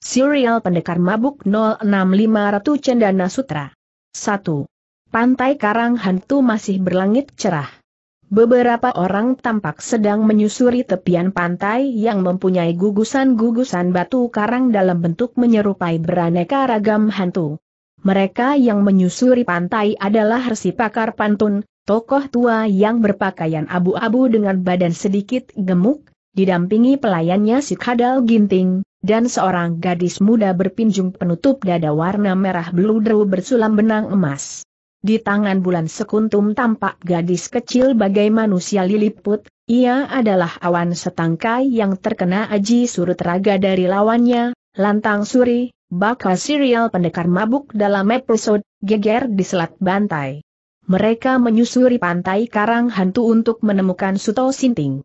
Serial Pendekar Mabuk 06500 Cendana Sutra 1. Pantai Karang Hantu masih berlangit cerah. Beberapa orang tampak sedang menyusuri tepian pantai yang mempunyai gugusan-gugusan batu karang dalam bentuk menyerupai beraneka ragam hantu. Mereka yang menyusuri pantai adalah resi pakar pantun, tokoh tua yang berpakaian abu-abu dengan badan sedikit gemuk, didampingi pelayannya si kadal ginting, dan seorang gadis muda berpinjung penutup dada warna merah beludru bersulam benang emas. Di tangan bulan sekuntum tampak gadis kecil bagai manusia liliput, ia adalah awan setangkai yang terkena aji surut raga dari lawannya, Lantang Suri, bakal serial pendekar mabuk dalam episode Geger di Selat Bantai. Mereka menyusuri pantai Karang Hantu untuk menemukan Suto Sinting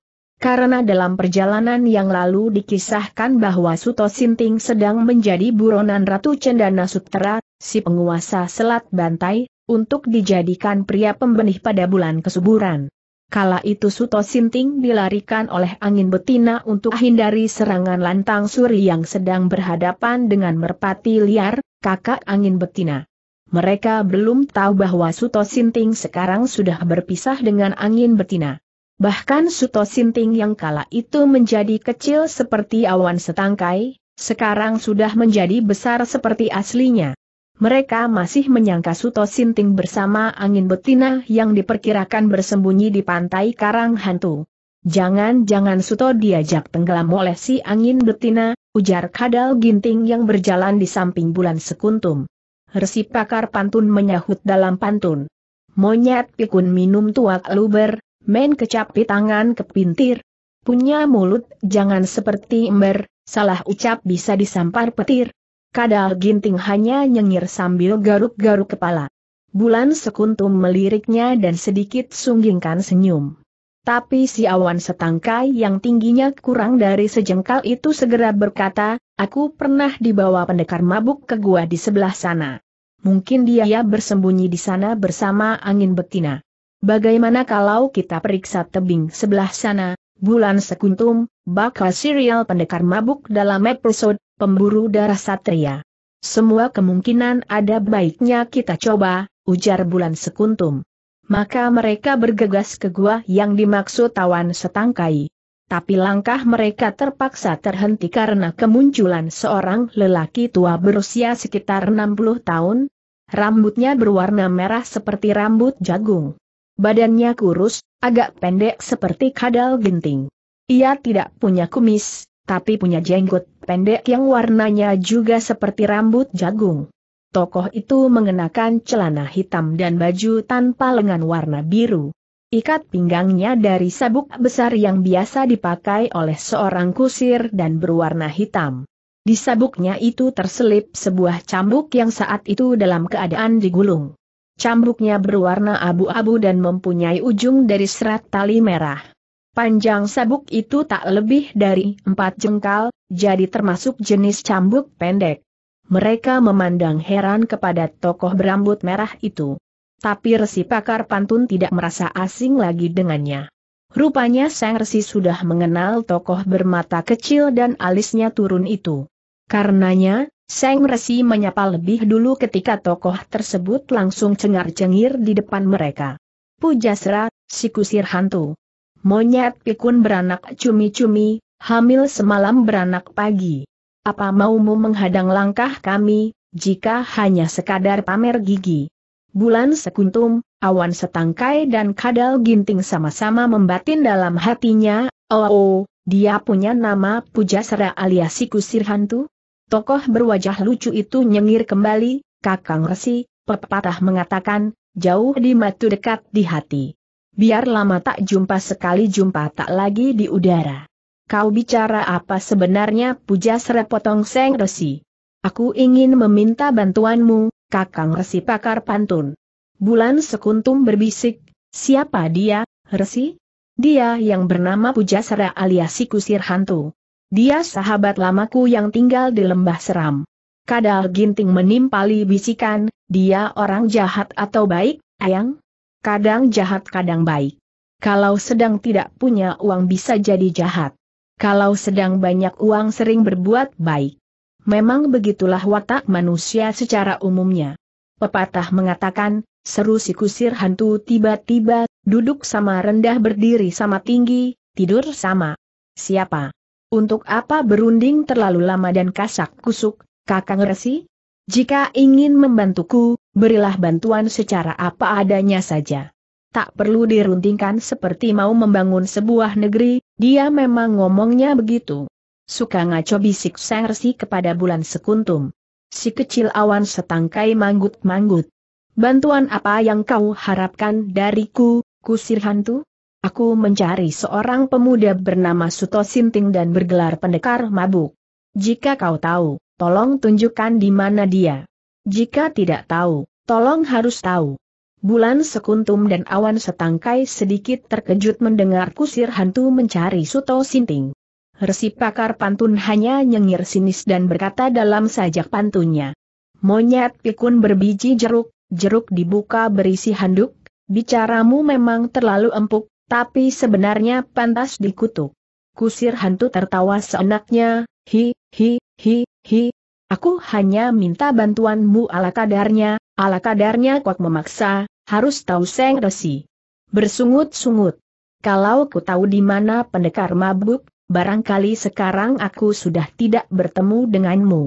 karena dalam perjalanan yang lalu dikisahkan bahwa Suto Sinting sedang menjadi buronan Ratu Cendana Sutera, si penguasa Selat Bantai, untuk dijadikan pria pembenih pada bulan kesuburan. Kala itu Suto Sinting dilarikan oleh angin betina untuk hindari serangan lantang suri yang sedang berhadapan dengan merpati liar, kakak angin betina. Mereka belum tahu bahwa Suto Sinting sekarang sudah berpisah dengan angin betina. Bahkan Suto Sinting yang kala itu menjadi kecil seperti awan setangkai, sekarang sudah menjadi besar seperti aslinya. Mereka masih menyangka Suto Sinting bersama angin betina yang diperkirakan bersembunyi di pantai Karang Hantu. Jangan-jangan Suto diajak tenggelam oleh si angin betina, ujar Kadal Ginting yang berjalan di samping bulan sekuntum. Resi pakar pantun menyahut dalam pantun. Monyet pikun minum tuak luber, Men kecapi tangan ke pintir, Punya mulut, jangan seperti ember, salah ucap bisa disampar petir. Kadal ginting hanya nyengir sambil garuk-garuk kepala. Bulan sekuntum meliriknya dan sedikit sunggingkan senyum. Tapi si awan setangkai yang tingginya kurang dari sejengkal itu segera berkata, aku pernah dibawa pendekar mabuk ke gua di sebelah sana. Mungkin dia bersembunyi di sana bersama angin betina. Bagaimana kalau kita periksa tebing sebelah sana, bulan sekuntum, bakal serial pendekar mabuk dalam episode, pemburu darah satria. Semua kemungkinan ada baiknya kita coba, ujar bulan sekuntum. Maka mereka bergegas ke gua yang dimaksud tawan setangkai. Tapi langkah mereka terpaksa terhenti karena kemunculan seorang lelaki tua berusia sekitar 60 tahun, Rambutnya berwarna merah seperti rambut jagung. Badannya kurus, agak pendek seperti kadal genting. Ia tidak punya kumis, tapi punya jenggot pendek yang warnanya juga seperti rambut jagung. Tokoh itu mengenakan celana hitam dan baju tanpa lengan warna biru. Ikat pinggangnya dari sabuk besar yang biasa dipakai oleh seorang kusir dan berwarna hitam. Di sabuknya itu terselip sebuah cambuk yang saat itu dalam keadaan digulung. Cambuknya berwarna abu-abu dan mempunyai ujung dari serat tali merah. Panjang sabuk itu tak lebih dari empat jengkal, jadi termasuk jenis cambuk pendek. Mereka memandang heran kepada tokoh berambut merah itu. Tapi resi pakar pantun tidak merasa asing lagi dengannya. Rupanya sang resi sudah mengenal tokoh bermata kecil dan alisnya turun itu. Karenanya, Seng Resi menyapa lebih dulu ketika tokoh tersebut langsung cengar-cengir di depan mereka. Pujasra, si kusir hantu. Monyet pikun beranak cumi-cumi, hamil semalam beranak pagi. Apa maumu menghadang langkah kami, jika hanya sekadar pamer gigi? Bulan sekuntum, awan setangkai dan kadal ginting sama-sama membatin dalam hatinya, oh, oh, dia punya nama Pujasra alias si kusir hantu? Tokoh berwajah lucu itu nyengir kembali, Kakang Resi, pepatah mengatakan, jauh di matu dekat di hati. Biar lama tak jumpa sekali jumpa tak lagi di udara. Kau bicara apa sebenarnya puja serepotong Seng Resi? Aku ingin meminta bantuanmu, Kakang Resi pakar pantun. Bulan sekuntum berbisik, siapa dia, Resi? Dia yang bernama Puja Sera alias Kusir Hantu. Dia sahabat lamaku yang tinggal di lembah seram. Kadal ginting menimpali bisikan, dia orang jahat atau baik, ayang? Kadang jahat kadang baik. Kalau sedang tidak punya uang bisa jadi jahat. Kalau sedang banyak uang sering berbuat baik. Memang begitulah watak manusia secara umumnya. Pepatah mengatakan, seru si kusir hantu tiba-tiba, duduk sama rendah berdiri sama tinggi, tidur sama. Siapa? Untuk apa berunding terlalu lama dan kasak kusuk, kakang resi? Jika ingin membantuku, berilah bantuan secara apa adanya saja. Tak perlu dirundingkan seperti mau membangun sebuah negeri, dia memang ngomongnya begitu. Suka ngaco bisik sang resi kepada bulan sekuntum. Si kecil awan setangkai manggut-manggut. Bantuan apa yang kau harapkan dariku, kusir hantu? Aku mencari seorang pemuda bernama Suto Sinting dan bergelar pendekar mabuk. Jika kau tahu, tolong tunjukkan di mana dia. Jika tidak tahu, tolong harus tahu. Bulan sekuntum dan awan setangkai sedikit terkejut mendengar kusir hantu mencari Suto Sinting. Resi pakar pantun hanya nyengir sinis dan berkata dalam sajak pantunnya. Monyet pikun berbiji jeruk, jeruk dibuka berisi handuk, bicaramu memang terlalu empuk, tapi sebenarnya pantas dikutuk. Kusir hantu tertawa seenaknya, hi, hi, hi, hi. Aku hanya minta bantuanmu ala kadarnya, ala kadarnya kuak memaksa, harus tahu seng resi. Bersungut-sungut. Kalau ku tahu di mana pendekar mabuk, barangkali sekarang aku sudah tidak bertemu denganmu.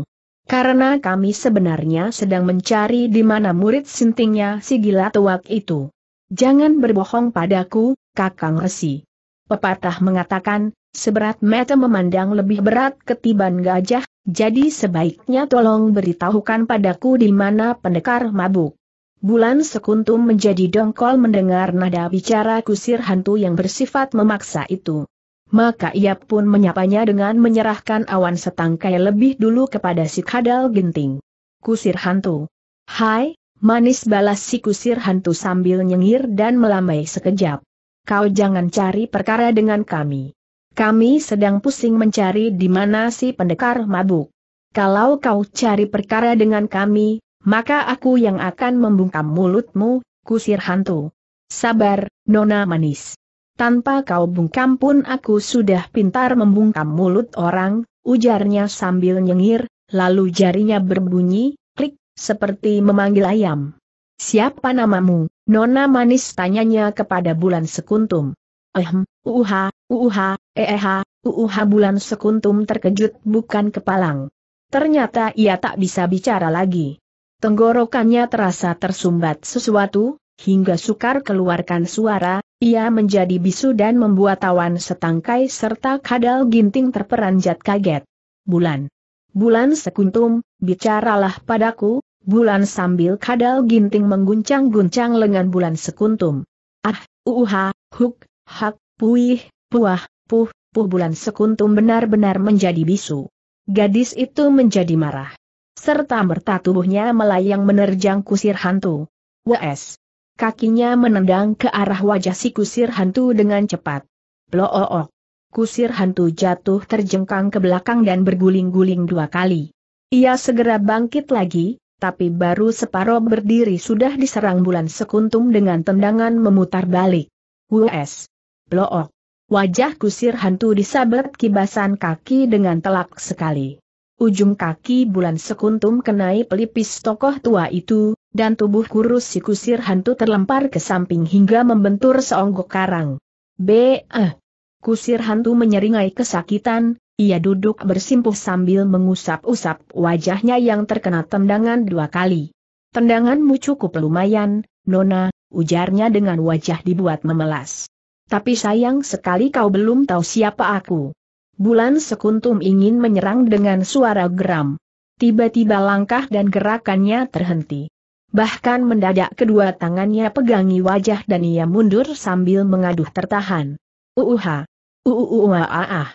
Karena kami sebenarnya sedang mencari di mana murid sintingnya si gila tuak itu. Jangan berbohong padaku, Kakang Resi. Pepatah mengatakan, seberat mata memandang lebih berat ketiban gajah, jadi sebaiknya tolong beritahukan padaku di mana pendekar mabuk. Bulan sekuntum menjadi dongkol mendengar nada bicara kusir hantu yang bersifat memaksa itu. Maka ia pun menyapanya dengan menyerahkan awan setangkai lebih dulu kepada si kadal genting. Kusir hantu. Hai, manis balas si kusir hantu sambil nyengir dan melambai sekejap kau jangan cari perkara dengan kami. Kami sedang pusing mencari di mana si pendekar mabuk. Kalau kau cari perkara dengan kami, maka aku yang akan membungkam mulutmu, kusir hantu. Sabar, nona manis. Tanpa kau bungkam pun aku sudah pintar membungkam mulut orang, ujarnya sambil nyengir, lalu jarinya berbunyi, klik, seperti memanggil ayam. Siapa namamu? Nona manis tanyanya kepada bulan sekuntum. Ehm, uuha, uuha, eeha, uuha bulan sekuntum terkejut bukan kepalang. Ternyata ia tak bisa bicara lagi. Tenggorokannya terasa tersumbat sesuatu, hingga sukar keluarkan suara, ia menjadi bisu dan membuat tawan setangkai serta kadal ginting terperanjat kaget. Bulan. Bulan sekuntum, bicaralah padaku, Bulan sambil kadal ginting mengguncang-guncang lengan bulan sekuntum. Ah, uha, huk, hak, puih, puah, puh, puh bulan sekuntum benar-benar menjadi bisu. Gadis itu menjadi marah. Serta merta tubuhnya melayang menerjang kusir hantu. Wes, Kakinya menendang ke arah wajah si kusir hantu dengan cepat. Ploook. Kusir hantu jatuh terjengkang ke belakang dan berguling-guling dua kali. Ia segera bangkit lagi, tapi baru separuh berdiri sudah diserang bulan sekuntum dengan tendangan memutar balik. Wes. Blook. Wajah kusir hantu disabet kibasan kaki dengan telak sekali. Ujung kaki bulan sekuntum kenai pelipis tokoh tua itu, dan tubuh kurus si kusir hantu terlempar ke samping hingga membentur seonggok karang. B.E. Eh. Kusir hantu menyeringai kesakitan, ia duduk bersimpuh sambil mengusap-usap wajahnya yang terkena tendangan dua kali. Tendanganmu cukup lumayan, Nona, ujarnya dengan wajah dibuat memelas. Tapi sayang sekali kau belum tahu siapa aku. Bulan sekuntum ingin menyerang dengan suara geram. Tiba-tiba langkah dan gerakannya terhenti. Bahkan mendadak kedua tangannya pegangi wajah dan ia mundur sambil mengaduh tertahan. Uuha. Uuuha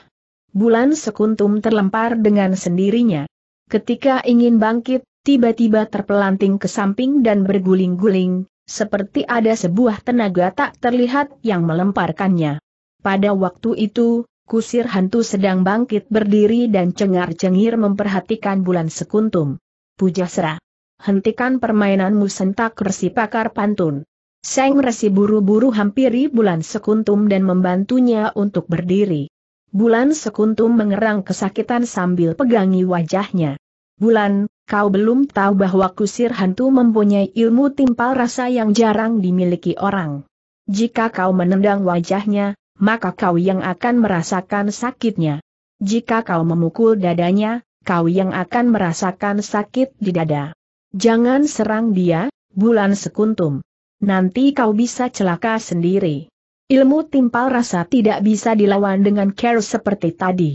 bulan sekuntum terlempar dengan sendirinya. Ketika ingin bangkit, tiba-tiba terpelanting ke samping dan berguling-guling, seperti ada sebuah tenaga tak terlihat yang melemparkannya. Pada waktu itu, kusir hantu sedang bangkit berdiri dan cengar-cengir memperhatikan bulan sekuntum. Pujasra. Hentikan permainanmu sentak resi pakar pantun. Seng resi buru-buru hampiri bulan sekuntum dan membantunya untuk berdiri. Bulan Sekuntum mengerang kesakitan sambil pegangi wajahnya. Bulan, kau belum tahu bahwa kusir hantu mempunyai ilmu timpal rasa yang jarang dimiliki orang. Jika kau menendang wajahnya, maka kau yang akan merasakan sakitnya. Jika kau memukul dadanya, kau yang akan merasakan sakit di dada. Jangan serang dia, bulan sekuntum. Nanti kau bisa celaka sendiri. Ilmu timpal rasa tidak bisa dilawan dengan care seperti tadi.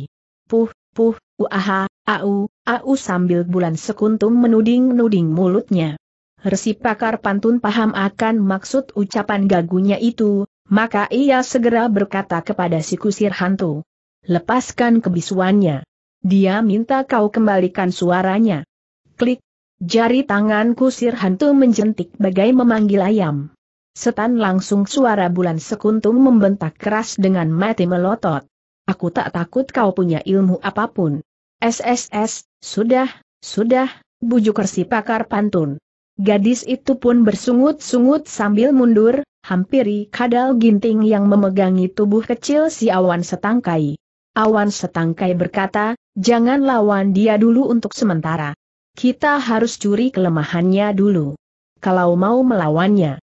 Puh, puh, uaha, au, au sambil bulan sekuntum menuding-nuding mulutnya. Resi pakar pantun paham akan maksud ucapan gagunya itu, maka ia segera berkata kepada si kusir hantu. Lepaskan kebisuannya. Dia minta kau kembalikan suaranya. Klik. Jari tangan kusir hantu menjentik bagai memanggil ayam. Setan langsung suara bulan sekuntum membentak keras dengan mati melotot. Aku tak takut kau punya ilmu apapun. SSS, sudah, sudah, bujuk kersi pakar pantun. Gadis itu pun bersungut-sungut sambil mundur, hampiri kadal ginting yang memegangi tubuh kecil si awan setangkai. Awan setangkai berkata, jangan lawan dia dulu untuk sementara. Kita harus curi kelemahannya dulu. Kalau mau melawannya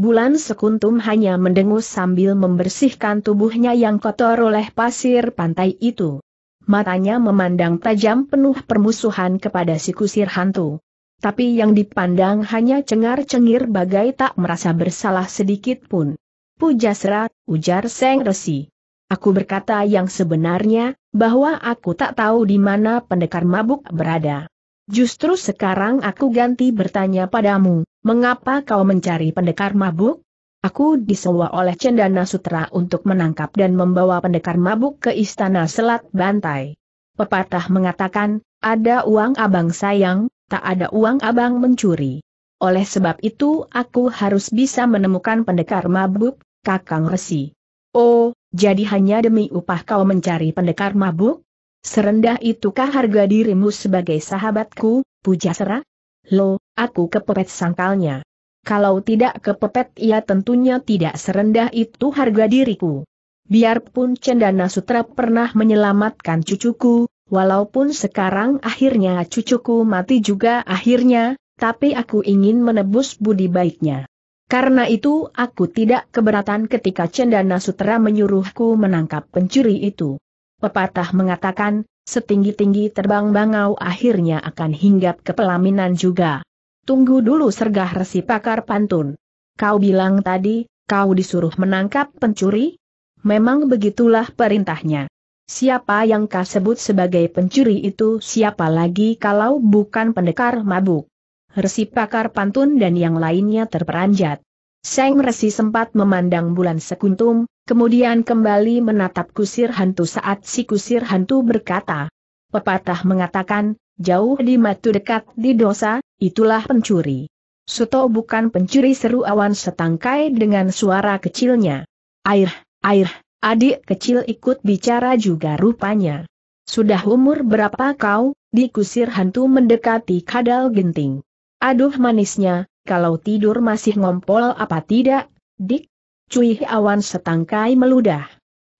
Bulan Sekuntum hanya mendengus sambil membersihkan tubuhnya yang kotor oleh pasir pantai itu. Matanya memandang tajam penuh permusuhan kepada si kusir hantu. Tapi yang dipandang hanya cengar-cengir bagai tak merasa bersalah sedikit pun. Pujasra, ujar Seng Resi. Aku berkata yang sebenarnya, bahwa aku tak tahu di mana pendekar mabuk berada. Justru sekarang aku ganti bertanya padamu, mengapa kau mencari pendekar mabuk? Aku disewa oleh Cendana Sutra untuk menangkap dan membawa pendekar mabuk ke istana Selat Bantai. Pepatah mengatakan, ada uang abang sayang, tak ada uang abang mencuri. Oleh sebab itu aku harus bisa menemukan pendekar mabuk, Kakang Resi. Oh, jadi hanya demi upah kau mencari pendekar mabuk? Serendah itukah harga dirimu sebagai sahabatku, puja sera? Lo, aku kepepet sangkalnya. Kalau tidak kepepet ia tentunya tidak serendah itu harga diriku. Biarpun Cendana Sutra pernah menyelamatkan cucuku, walaupun sekarang akhirnya cucuku mati juga akhirnya, tapi aku ingin menebus budi baiknya. Karena itu aku tidak keberatan ketika Cendana Sutra menyuruhku menangkap pencuri itu. Pepatah mengatakan, setinggi-tinggi terbang bangau akhirnya akan hinggap ke pelaminan juga. Tunggu dulu sergah resi pakar pantun. Kau bilang tadi, kau disuruh menangkap pencuri? Memang begitulah perintahnya. Siapa yang kau sebut sebagai pencuri itu siapa lagi kalau bukan pendekar mabuk? Resi pakar pantun dan yang lainnya terperanjat. Seng Resi sempat memandang bulan sekuntum, kemudian kembali menatap kusir hantu saat si kusir hantu berkata. Pepatah mengatakan, jauh di matu dekat di dosa, itulah pencuri. Suto bukan pencuri seru awan setangkai dengan suara kecilnya. Air, air, adik kecil ikut bicara juga rupanya. Sudah umur berapa kau, di kusir hantu mendekati kadal genting. Aduh manisnya, kalau tidur masih ngompol apa tidak, dik? Cui awan setangkai meludah.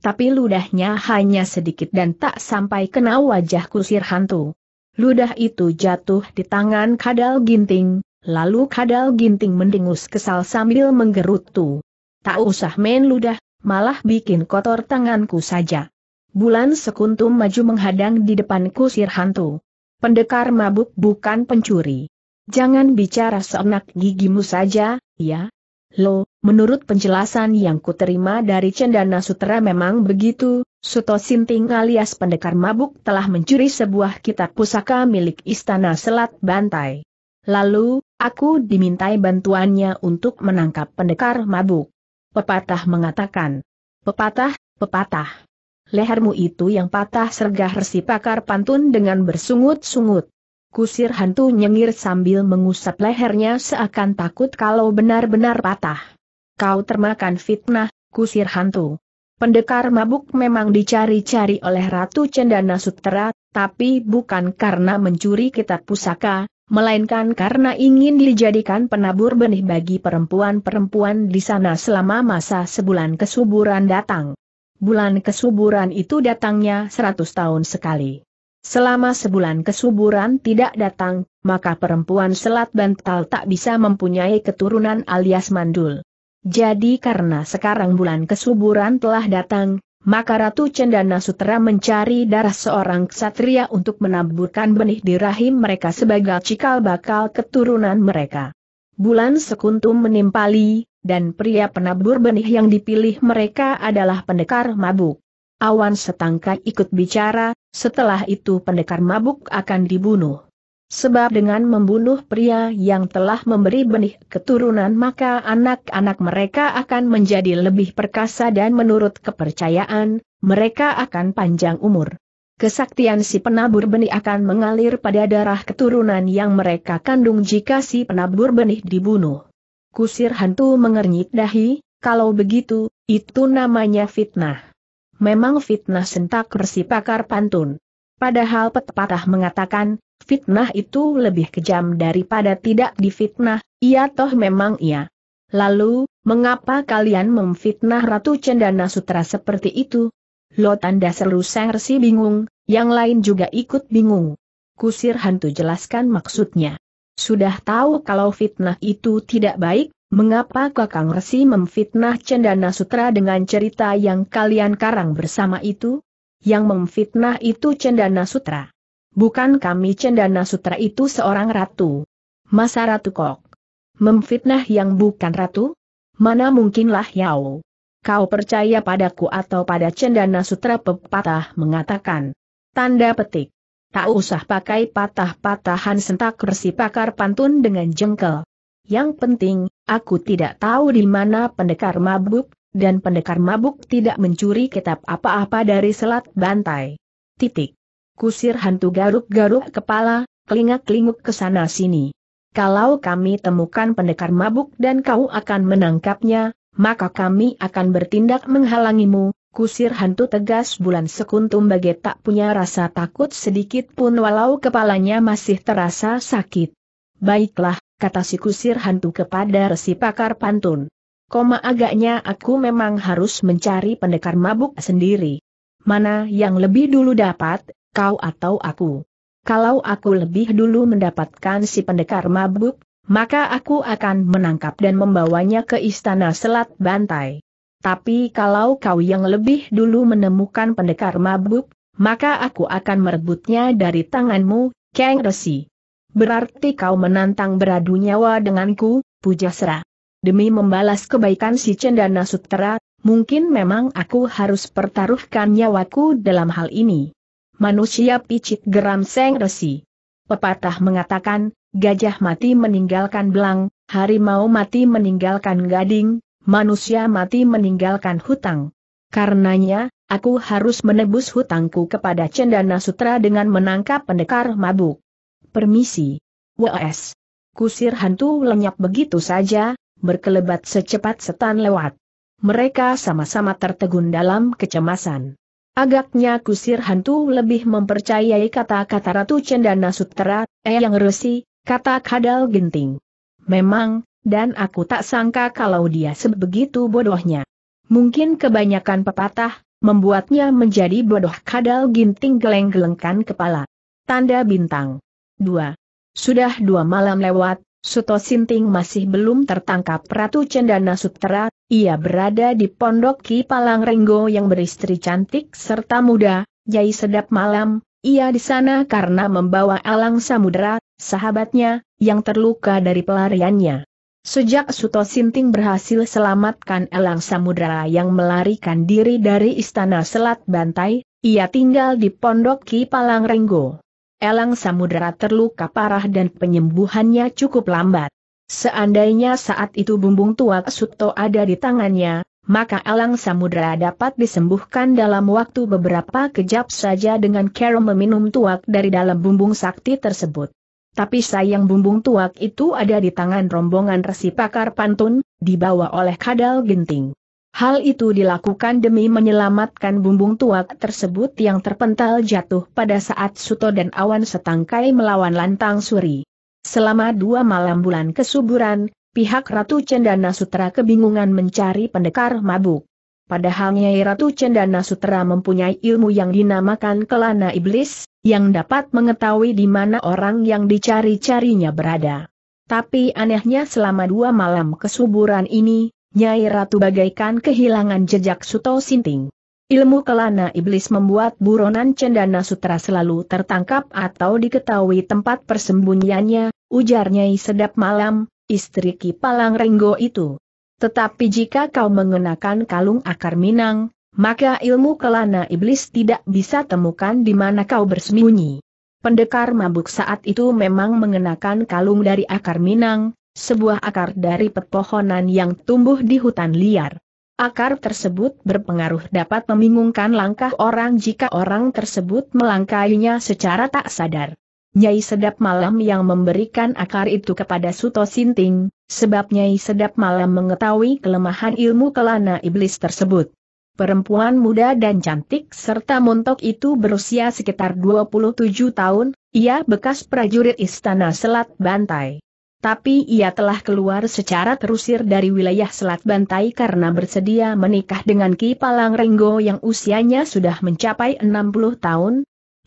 Tapi ludahnya hanya sedikit dan tak sampai kena wajah kusir hantu. Ludah itu jatuh di tangan kadal ginting, lalu kadal ginting mendengus kesal sambil menggerutu. Tak usah main ludah, malah bikin kotor tanganku saja. Bulan sekuntum maju menghadang di depan kusir hantu. Pendekar mabuk bukan pencuri. Jangan bicara seenak gigimu saja, ya? Lo, menurut penjelasan yang kuterima dari Cendana Sutera memang begitu, Suto Sinting alias pendekar mabuk telah mencuri sebuah kitab pusaka milik Istana Selat Bantai. Lalu, aku dimintai bantuannya untuk menangkap pendekar mabuk. Pepatah mengatakan. Pepatah, pepatah. Lehermu itu yang patah sergah resi pakar pantun dengan bersungut-sungut. Kusir hantu nyengir sambil mengusap lehernya seakan takut kalau benar-benar patah. Kau termakan fitnah, kusir hantu. Pendekar mabuk memang dicari-cari oleh Ratu Cendana Sutera, tapi bukan karena mencuri kitab pusaka, melainkan karena ingin dijadikan penabur benih bagi perempuan-perempuan di sana selama masa sebulan kesuburan datang. Bulan kesuburan itu datangnya seratus tahun sekali. Selama sebulan kesuburan tidak datang, maka perempuan selat bantal tak bisa mempunyai keturunan alias mandul. Jadi karena sekarang bulan kesuburan telah datang, maka Ratu Cendana Sutera mencari darah seorang ksatria untuk menaburkan benih di rahim mereka sebagai cikal bakal keturunan mereka. Bulan sekuntum menimpali, dan pria penabur benih yang dipilih mereka adalah pendekar mabuk. Awan setangkai ikut bicara, setelah itu pendekar mabuk akan dibunuh. Sebab dengan membunuh pria yang telah memberi benih keturunan maka anak-anak mereka akan menjadi lebih perkasa dan menurut kepercayaan, mereka akan panjang umur. Kesaktian si penabur benih akan mengalir pada darah keturunan yang mereka kandung jika si penabur benih dibunuh. Kusir hantu mengernyit dahi, kalau begitu, itu namanya fitnah memang fitnah sentak resi pakar pantun. Padahal petpatah mengatakan, fitnah itu lebih kejam daripada tidak difitnah, iya toh memang iya. Lalu, mengapa kalian memfitnah Ratu Cendana Sutra seperti itu? Lo tanda seru resi bingung, yang lain juga ikut bingung. Kusir hantu jelaskan maksudnya. Sudah tahu kalau fitnah itu tidak baik, Mengapa Kakang Resi memfitnah Cendana Sutra dengan cerita yang kalian karang bersama itu? Yang memfitnah itu Cendana Sutra. Bukan kami Cendana Sutra itu seorang ratu. Masa Ratu Kok? Memfitnah yang bukan ratu? Mana mungkinlah Yao. Kau percaya padaku atau pada Cendana Sutra pepatah mengatakan. Tanda petik. Tak usah pakai patah-patahan sentak resi pakar pantun dengan jengkel. Yang penting, Aku tidak tahu di mana pendekar mabuk, dan pendekar mabuk tidak mencuri kitab apa-apa dari selat bantai. Titik. Kusir hantu garuk-garuk kepala, kelingak-kelinguk ke sana sini. Kalau kami temukan pendekar mabuk dan kau akan menangkapnya, maka kami akan bertindak menghalangimu, kusir hantu tegas bulan sekuntum bagai tak punya rasa takut sedikit pun walau kepalanya masih terasa sakit. Baiklah, kata si kusir hantu kepada resi pakar pantun. Koma agaknya aku memang harus mencari pendekar mabuk sendiri. Mana yang lebih dulu dapat, kau atau aku? Kalau aku lebih dulu mendapatkan si pendekar mabuk, maka aku akan menangkap dan membawanya ke istana Selat Bantai. Tapi kalau kau yang lebih dulu menemukan pendekar mabuk, maka aku akan merebutnya dari tanganmu, Kang Resi. Berarti kau menantang beradu nyawa denganku, Pujasra. Demi membalas kebaikan si Cendana Sutera, mungkin memang aku harus pertaruhkan nyawaku dalam hal ini. Manusia picit geram Seng Resi. Pepatah mengatakan, gajah mati meninggalkan belang, harimau mati meninggalkan gading, manusia mati meninggalkan hutang. Karenanya, aku harus menebus hutangku kepada Cendana Sutra dengan menangkap pendekar mabuk. Permisi. WS. Kusir hantu lenyap begitu saja, berkelebat secepat setan lewat. Mereka sama-sama tertegun dalam kecemasan. Agaknya kusir hantu lebih mempercayai kata-kata Ratu Cendana Sutera, eh yang resi, kata kadal genting. Memang, dan aku tak sangka kalau dia sebegitu bodohnya. Mungkin kebanyakan pepatah, membuatnya menjadi bodoh kadal ginting geleng-gelengkan kepala. Tanda bintang. 2. Sudah dua malam lewat, Suto Sinting masih belum tertangkap Ratu Cendana Sutera, ia berada di pondok Ki Palang Renggo yang beristri cantik serta muda, jai sedap malam, ia di sana karena membawa Alang Samudra, sahabatnya, yang terluka dari pelariannya. Sejak Suto Sinting berhasil selamatkan Elang Samudra yang melarikan diri dari Istana Selat Bantai, ia tinggal di Pondok Ki Palang Renggo. Elang Samudera terluka parah dan penyembuhannya cukup lambat. Seandainya saat itu bumbung tua Suto ada di tangannya, maka Elang Samudera dapat disembuhkan dalam waktu beberapa kejap saja dengan Carol meminum tuak dari dalam bumbung sakti tersebut. Tapi sayang bumbung tuak itu ada di tangan rombongan resi pakar pantun, dibawa oleh kadal genting. Hal itu dilakukan demi menyelamatkan bumbung tuak tersebut yang terpental jatuh pada saat Suto dan Awan setangkai melawan lantang suri. Selama dua malam bulan kesuburan, pihak Ratu Cendana Sutra kebingungan mencari pendekar mabuk. Padahal Nyai Ratu Cendana Sutra mempunyai ilmu yang dinamakan kelana iblis, yang dapat mengetahui di mana orang yang dicari-carinya berada. Tapi anehnya selama dua malam kesuburan ini, Nyai Ratu bagaikan kehilangan jejak Suto Sinting. Ilmu kelana iblis membuat buronan cendana sutra selalu tertangkap atau diketahui tempat persembunyiannya, ujar Nyai Sedap Malam, istri Ki Palang Renggo itu. Tetapi jika kau mengenakan kalung akar minang, maka ilmu kelana iblis tidak bisa temukan di mana kau bersembunyi. Pendekar mabuk saat itu memang mengenakan kalung dari akar minang, sebuah akar dari pepohonan yang tumbuh di hutan liar. Akar tersebut berpengaruh dapat membingungkan langkah orang jika orang tersebut melangkainya secara tak sadar. Nyai Sedap Malam yang memberikan akar itu kepada Suto Sinting, sebab Nyai Sedap Malam mengetahui kelemahan ilmu kelana iblis tersebut. Perempuan muda dan cantik serta montok itu berusia sekitar 27 tahun, ia bekas prajurit Istana Selat Bantai tapi ia telah keluar secara terusir dari wilayah Selat Bantai karena bersedia menikah dengan Ki Palang Renggo yang usianya sudah mencapai 60 tahun.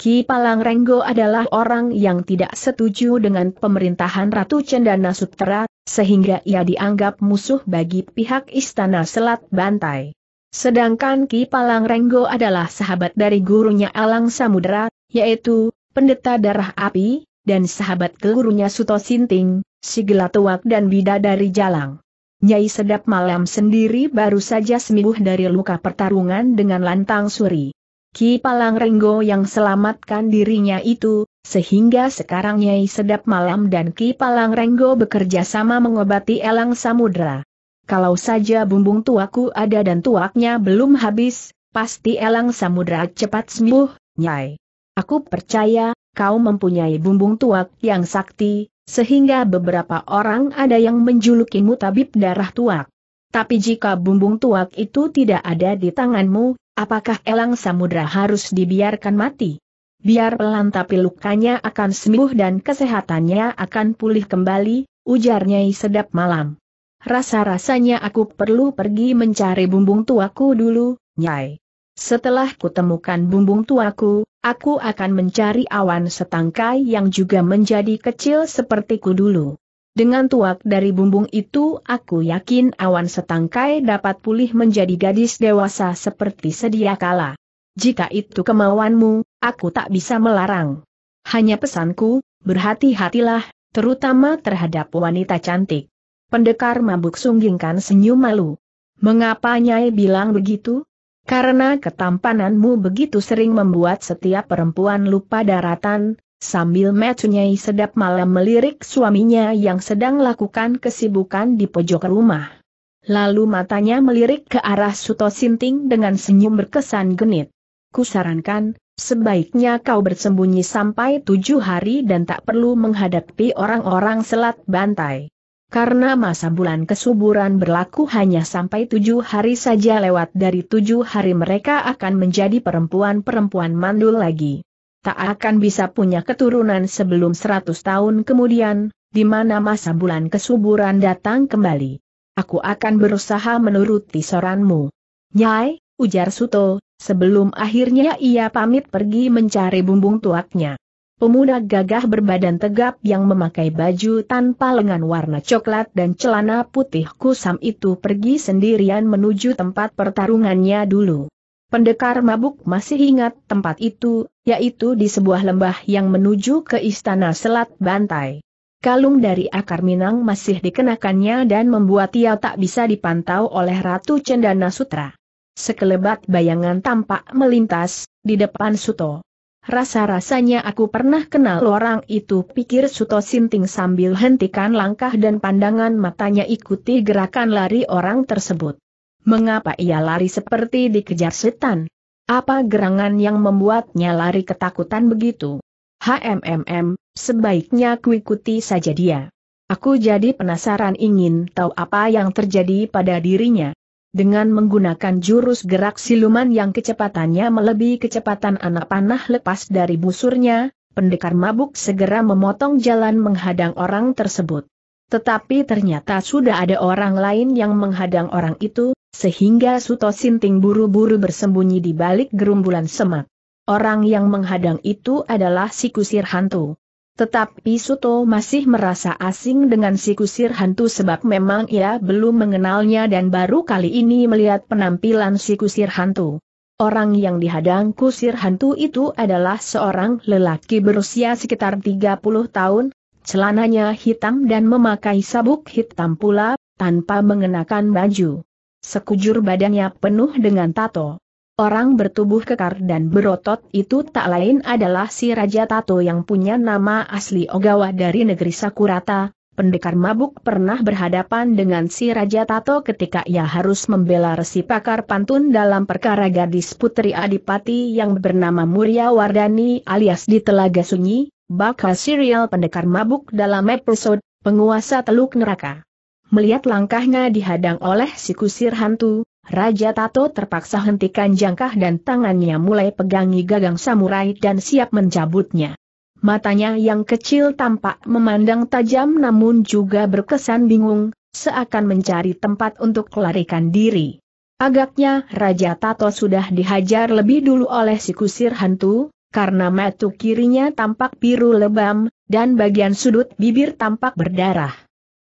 Ki Palang Renggo adalah orang yang tidak setuju dengan pemerintahan Ratu Cendana Sutera, sehingga ia dianggap musuh bagi pihak Istana Selat Bantai. Sedangkan Ki Palang Renggo adalah sahabat dari gurunya Alang Samudera, yaitu Pendeta Darah Api, dan sahabat gurunya Suto Sinting, Sigela Tuak dan Bidadari Jalang. Nyai Sedap Malam sendiri baru saja sembuh dari luka pertarungan dengan lantang suri. Ki Palang Renggo yang selamatkan dirinya itu, sehingga sekarang Nyai Sedap Malam dan Ki Palang Renggo bekerja sama mengobati Elang Samudra. Kalau saja bumbung tuaku ada dan tuaknya belum habis, pasti Elang Samudra cepat sembuh, Nyai. Aku percaya, kau mempunyai bumbung tuak yang sakti, sehingga beberapa orang ada yang menjulukimu tabib darah tuak. Tapi jika bumbung tuak itu tidak ada di tanganmu, apakah elang samudra harus dibiarkan mati? Biar pelan tapi lukanya akan sembuh dan kesehatannya akan pulih kembali, ujarnya sedap malam. Rasa-rasanya aku perlu pergi mencari bumbung tuaku dulu, Nyai. Setelah kutemukan bumbung tuaku, aku akan mencari awan setangkai yang juga menjadi kecil sepertiku dulu. Dengan tuak dari bumbung itu aku yakin awan setangkai dapat pulih menjadi gadis dewasa seperti sedia kala. Jika itu kemauanmu, aku tak bisa melarang. Hanya pesanku, berhati-hatilah, terutama terhadap wanita cantik. Pendekar mabuk sunggingkan senyum malu. Mengapa Nyai bilang begitu? Karena ketampananmu begitu sering membuat setiap perempuan lupa daratan, sambil mecunyai sedap malam melirik suaminya yang sedang lakukan kesibukan di pojok rumah. Lalu matanya melirik ke arah Suto Sinting dengan senyum berkesan genit. Kusarankan, sebaiknya kau bersembunyi sampai tujuh hari dan tak perlu menghadapi orang-orang selat bantai karena masa bulan kesuburan berlaku hanya sampai tujuh hari saja lewat dari tujuh hari mereka akan menjadi perempuan-perempuan mandul lagi. Tak akan bisa punya keturunan sebelum seratus tahun kemudian, di mana masa bulan kesuburan datang kembali. Aku akan berusaha menuruti soranmu. Nyai, ujar Suto, sebelum akhirnya ia pamit pergi mencari bumbung tuaknya. Pemuda gagah berbadan tegap yang memakai baju tanpa lengan warna coklat dan celana putih kusam itu pergi sendirian menuju tempat pertarungannya dulu. Pendekar mabuk masih ingat tempat itu, yaitu di sebuah lembah yang menuju ke istana Selat Bantai. Kalung dari akar Minang masih dikenakannya dan membuat ia tak bisa dipantau oleh Ratu Cendana Sutra. Sekelebat bayangan tampak melintas, di depan Suto. Rasa-rasanya aku pernah kenal orang itu pikir Suto Sinting sambil hentikan langkah dan pandangan matanya ikuti gerakan lari orang tersebut. Mengapa ia lari seperti dikejar setan? Apa gerangan yang membuatnya lari ketakutan begitu? HMMM, sebaiknya kuikuti saja dia. Aku jadi penasaran ingin tahu apa yang terjadi pada dirinya dengan menggunakan jurus gerak siluman yang kecepatannya melebihi kecepatan anak panah lepas dari busurnya, pendekar mabuk segera memotong jalan menghadang orang tersebut. Tetapi ternyata sudah ada orang lain yang menghadang orang itu, sehingga Suto Sinting buru-buru bersembunyi di balik gerumbulan semak. Orang yang menghadang itu adalah si kusir hantu. Tetapi Suto masih merasa asing dengan si kusir hantu sebab memang ia belum mengenalnya dan baru kali ini melihat penampilan si kusir hantu. Orang yang dihadang kusir hantu itu adalah seorang lelaki berusia sekitar 30 tahun, celananya hitam dan memakai sabuk hitam pula, tanpa mengenakan baju. Sekujur badannya penuh dengan tato. Orang bertubuh kekar dan berotot itu tak lain adalah si Raja Tato yang punya nama asli Ogawa dari negeri Sakurata, Pendekar mabuk pernah berhadapan dengan si Raja Tato ketika ia harus membela resi pakar pantun dalam perkara gadis putri Adipati yang bernama Muria Wardani alias di Telaga Sunyi, bakal serial pendekar mabuk dalam episode Penguasa Teluk Neraka. Melihat langkahnya dihadang oleh si kusir hantu, Raja Tato terpaksa hentikan jangkah dan tangannya mulai pegangi gagang samurai dan siap mencabutnya. Matanya yang kecil tampak memandang tajam namun juga berkesan bingung, seakan mencari tempat untuk kelarikan diri. Agaknya Raja Tato sudah dihajar lebih dulu oleh si kusir hantu, karena matu kirinya tampak biru lebam, dan bagian sudut bibir tampak berdarah.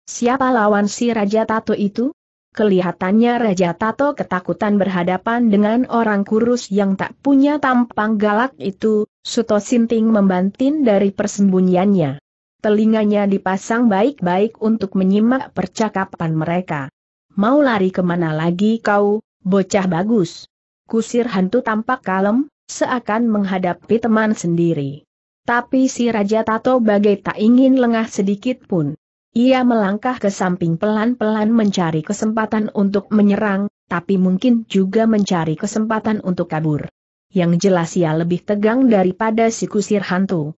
Siapa lawan si Raja Tato itu? Kelihatannya Raja Tato ketakutan berhadapan dengan orang kurus yang tak punya tampang galak itu, Suto Sinting membantin dari persembunyiannya. Telinganya dipasang baik-baik untuk menyimak percakapan mereka. Mau lari kemana lagi kau, bocah bagus? Kusir hantu tampak kalem, seakan menghadapi teman sendiri. Tapi si Raja Tato bagai tak ingin lengah sedikit pun. Ia melangkah ke samping pelan-pelan mencari kesempatan untuk menyerang, tapi mungkin juga mencari kesempatan untuk kabur. Yang jelas ia lebih tegang daripada si kusir hantu.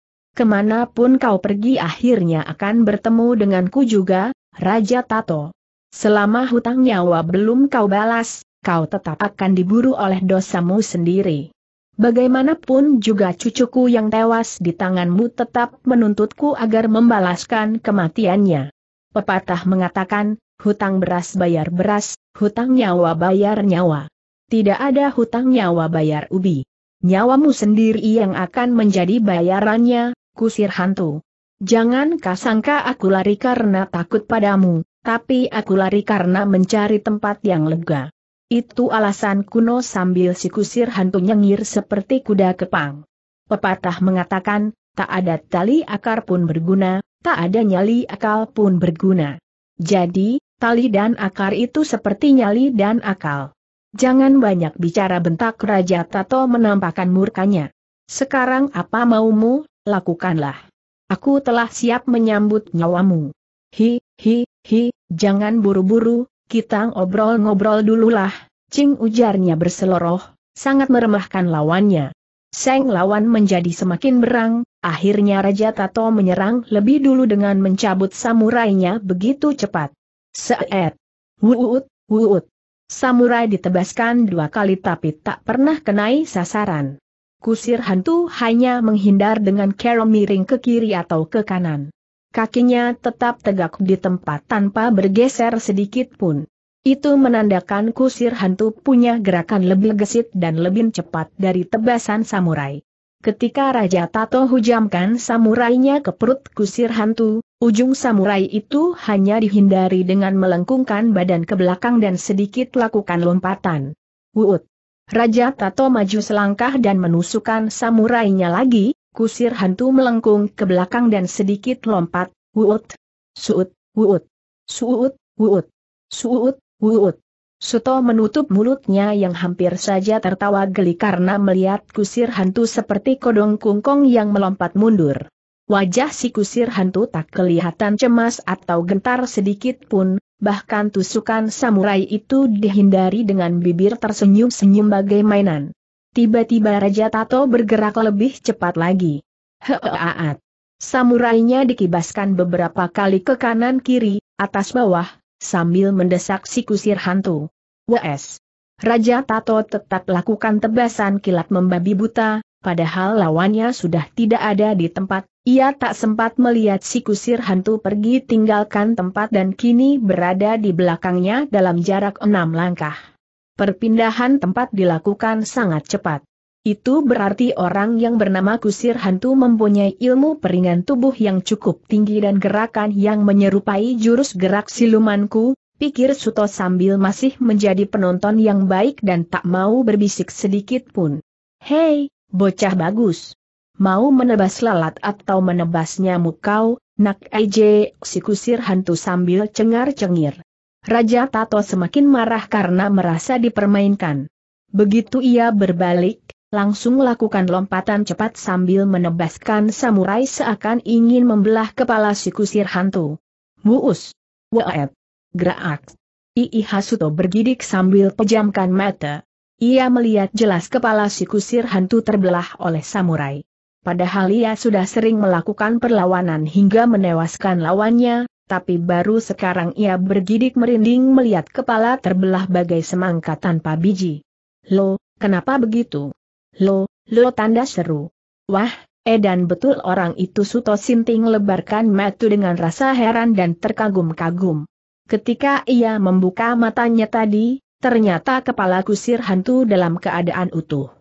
pun kau pergi akhirnya akan bertemu denganku juga, Raja Tato. Selama hutang nyawa belum kau balas, kau tetap akan diburu oleh dosamu sendiri. Bagaimanapun juga cucuku yang tewas di tanganmu tetap menuntutku agar membalaskan kematiannya. Pepatah mengatakan, hutang beras bayar beras, hutang nyawa bayar nyawa. Tidak ada hutang nyawa bayar ubi. Nyawamu sendiri yang akan menjadi bayarannya, kusir hantu. Jangan kasangka aku lari karena takut padamu, tapi aku lari karena mencari tempat yang lega. Itu alasan kuno sambil si kusir hantu nyengir seperti kuda kepang. Pepatah mengatakan, tak ada tali akar pun berguna, tak ada nyali akal pun berguna. Jadi, tali dan akar itu seperti nyali dan akal. Jangan banyak bicara bentak Raja Tato menampakkan murkanya. Sekarang apa maumu, lakukanlah. Aku telah siap menyambut nyawamu. Hi, hi, hi, jangan buru-buru, kita ngobrol-ngobrol dululah, Cing ujarnya berseloroh, sangat meremahkan lawannya. Seng lawan menjadi semakin berang, akhirnya Raja Tato menyerang lebih dulu dengan mencabut samurainya begitu cepat. Seet. Wuut, wuut. Samurai ditebaskan dua kali tapi tak pernah kenai sasaran. Kusir hantu hanya menghindar dengan kerem miring ke kiri atau ke kanan kakinya tetap tegak di tempat tanpa bergeser sedikit pun. Itu menandakan kusir hantu punya gerakan lebih gesit dan lebih cepat dari tebasan samurai. Ketika Raja Tato hujamkan samurainya ke perut kusir hantu, ujung samurai itu hanya dihindari dengan melengkungkan badan ke belakang dan sedikit lakukan lompatan. Wuut! Raja Tato maju selangkah dan menusukkan samurainya lagi, Kusir hantu melengkung ke belakang dan sedikit lompat, wuut, suut, wuut, suut, wuut, suut, wuut. Suto menutup mulutnya yang hampir saja tertawa geli karena melihat kusir hantu seperti kodong kungkong yang melompat mundur. Wajah si kusir hantu tak kelihatan cemas atau gentar sedikit pun, bahkan tusukan samurai itu dihindari dengan bibir tersenyum-senyum bagai mainan. Tiba-tiba Raja Tato bergerak lebih cepat lagi. Heaat. Samurainya dikibaskan beberapa kali ke kanan-kiri, atas bawah, sambil mendesak si kusir hantu. WS. Raja Tato tetap lakukan tebasan kilat membabi buta, padahal lawannya sudah tidak ada di tempat, ia tak sempat melihat si kusir hantu pergi tinggalkan tempat dan kini berada di belakangnya dalam jarak enam langkah. Perpindahan tempat dilakukan sangat cepat. Itu berarti orang yang bernama kusir hantu mempunyai ilmu peringan tubuh yang cukup tinggi dan gerakan yang menyerupai jurus gerak silumanku, pikir Suto sambil masih menjadi penonton yang baik dan tak mau berbisik sedikit pun. Hei, bocah bagus. Mau menebas lalat atau menebas nyamuk kau, nak ej si kusir hantu sambil cengar-cengir. Raja Tato semakin marah karena merasa dipermainkan. Begitu ia berbalik, langsung melakukan lompatan cepat sambil menebaskan samurai seakan ingin membelah kepala si kusir hantu. Muus! waet, graak. Ii Hasuto bergidik sambil pejamkan mata. Ia melihat jelas kepala si kusir hantu terbelah oleh samurai. Padahal ia sudah sering melakukan perlawanan hingga menewaskan lawannya, tapi baru sekarang ia bergidik merinding melihat kepala terbelah bagai semangka tanpa biji. Lo, kenapa begitu? Lo, lo tanda seru. Wah, edan betul orang itu Suto Sinting lebarkan matu dengan rasa heran dan terkagum-kagum. Ketika ia membuka matanya tadi, ternyata kepala kusir hantu dalam keadaan utuh.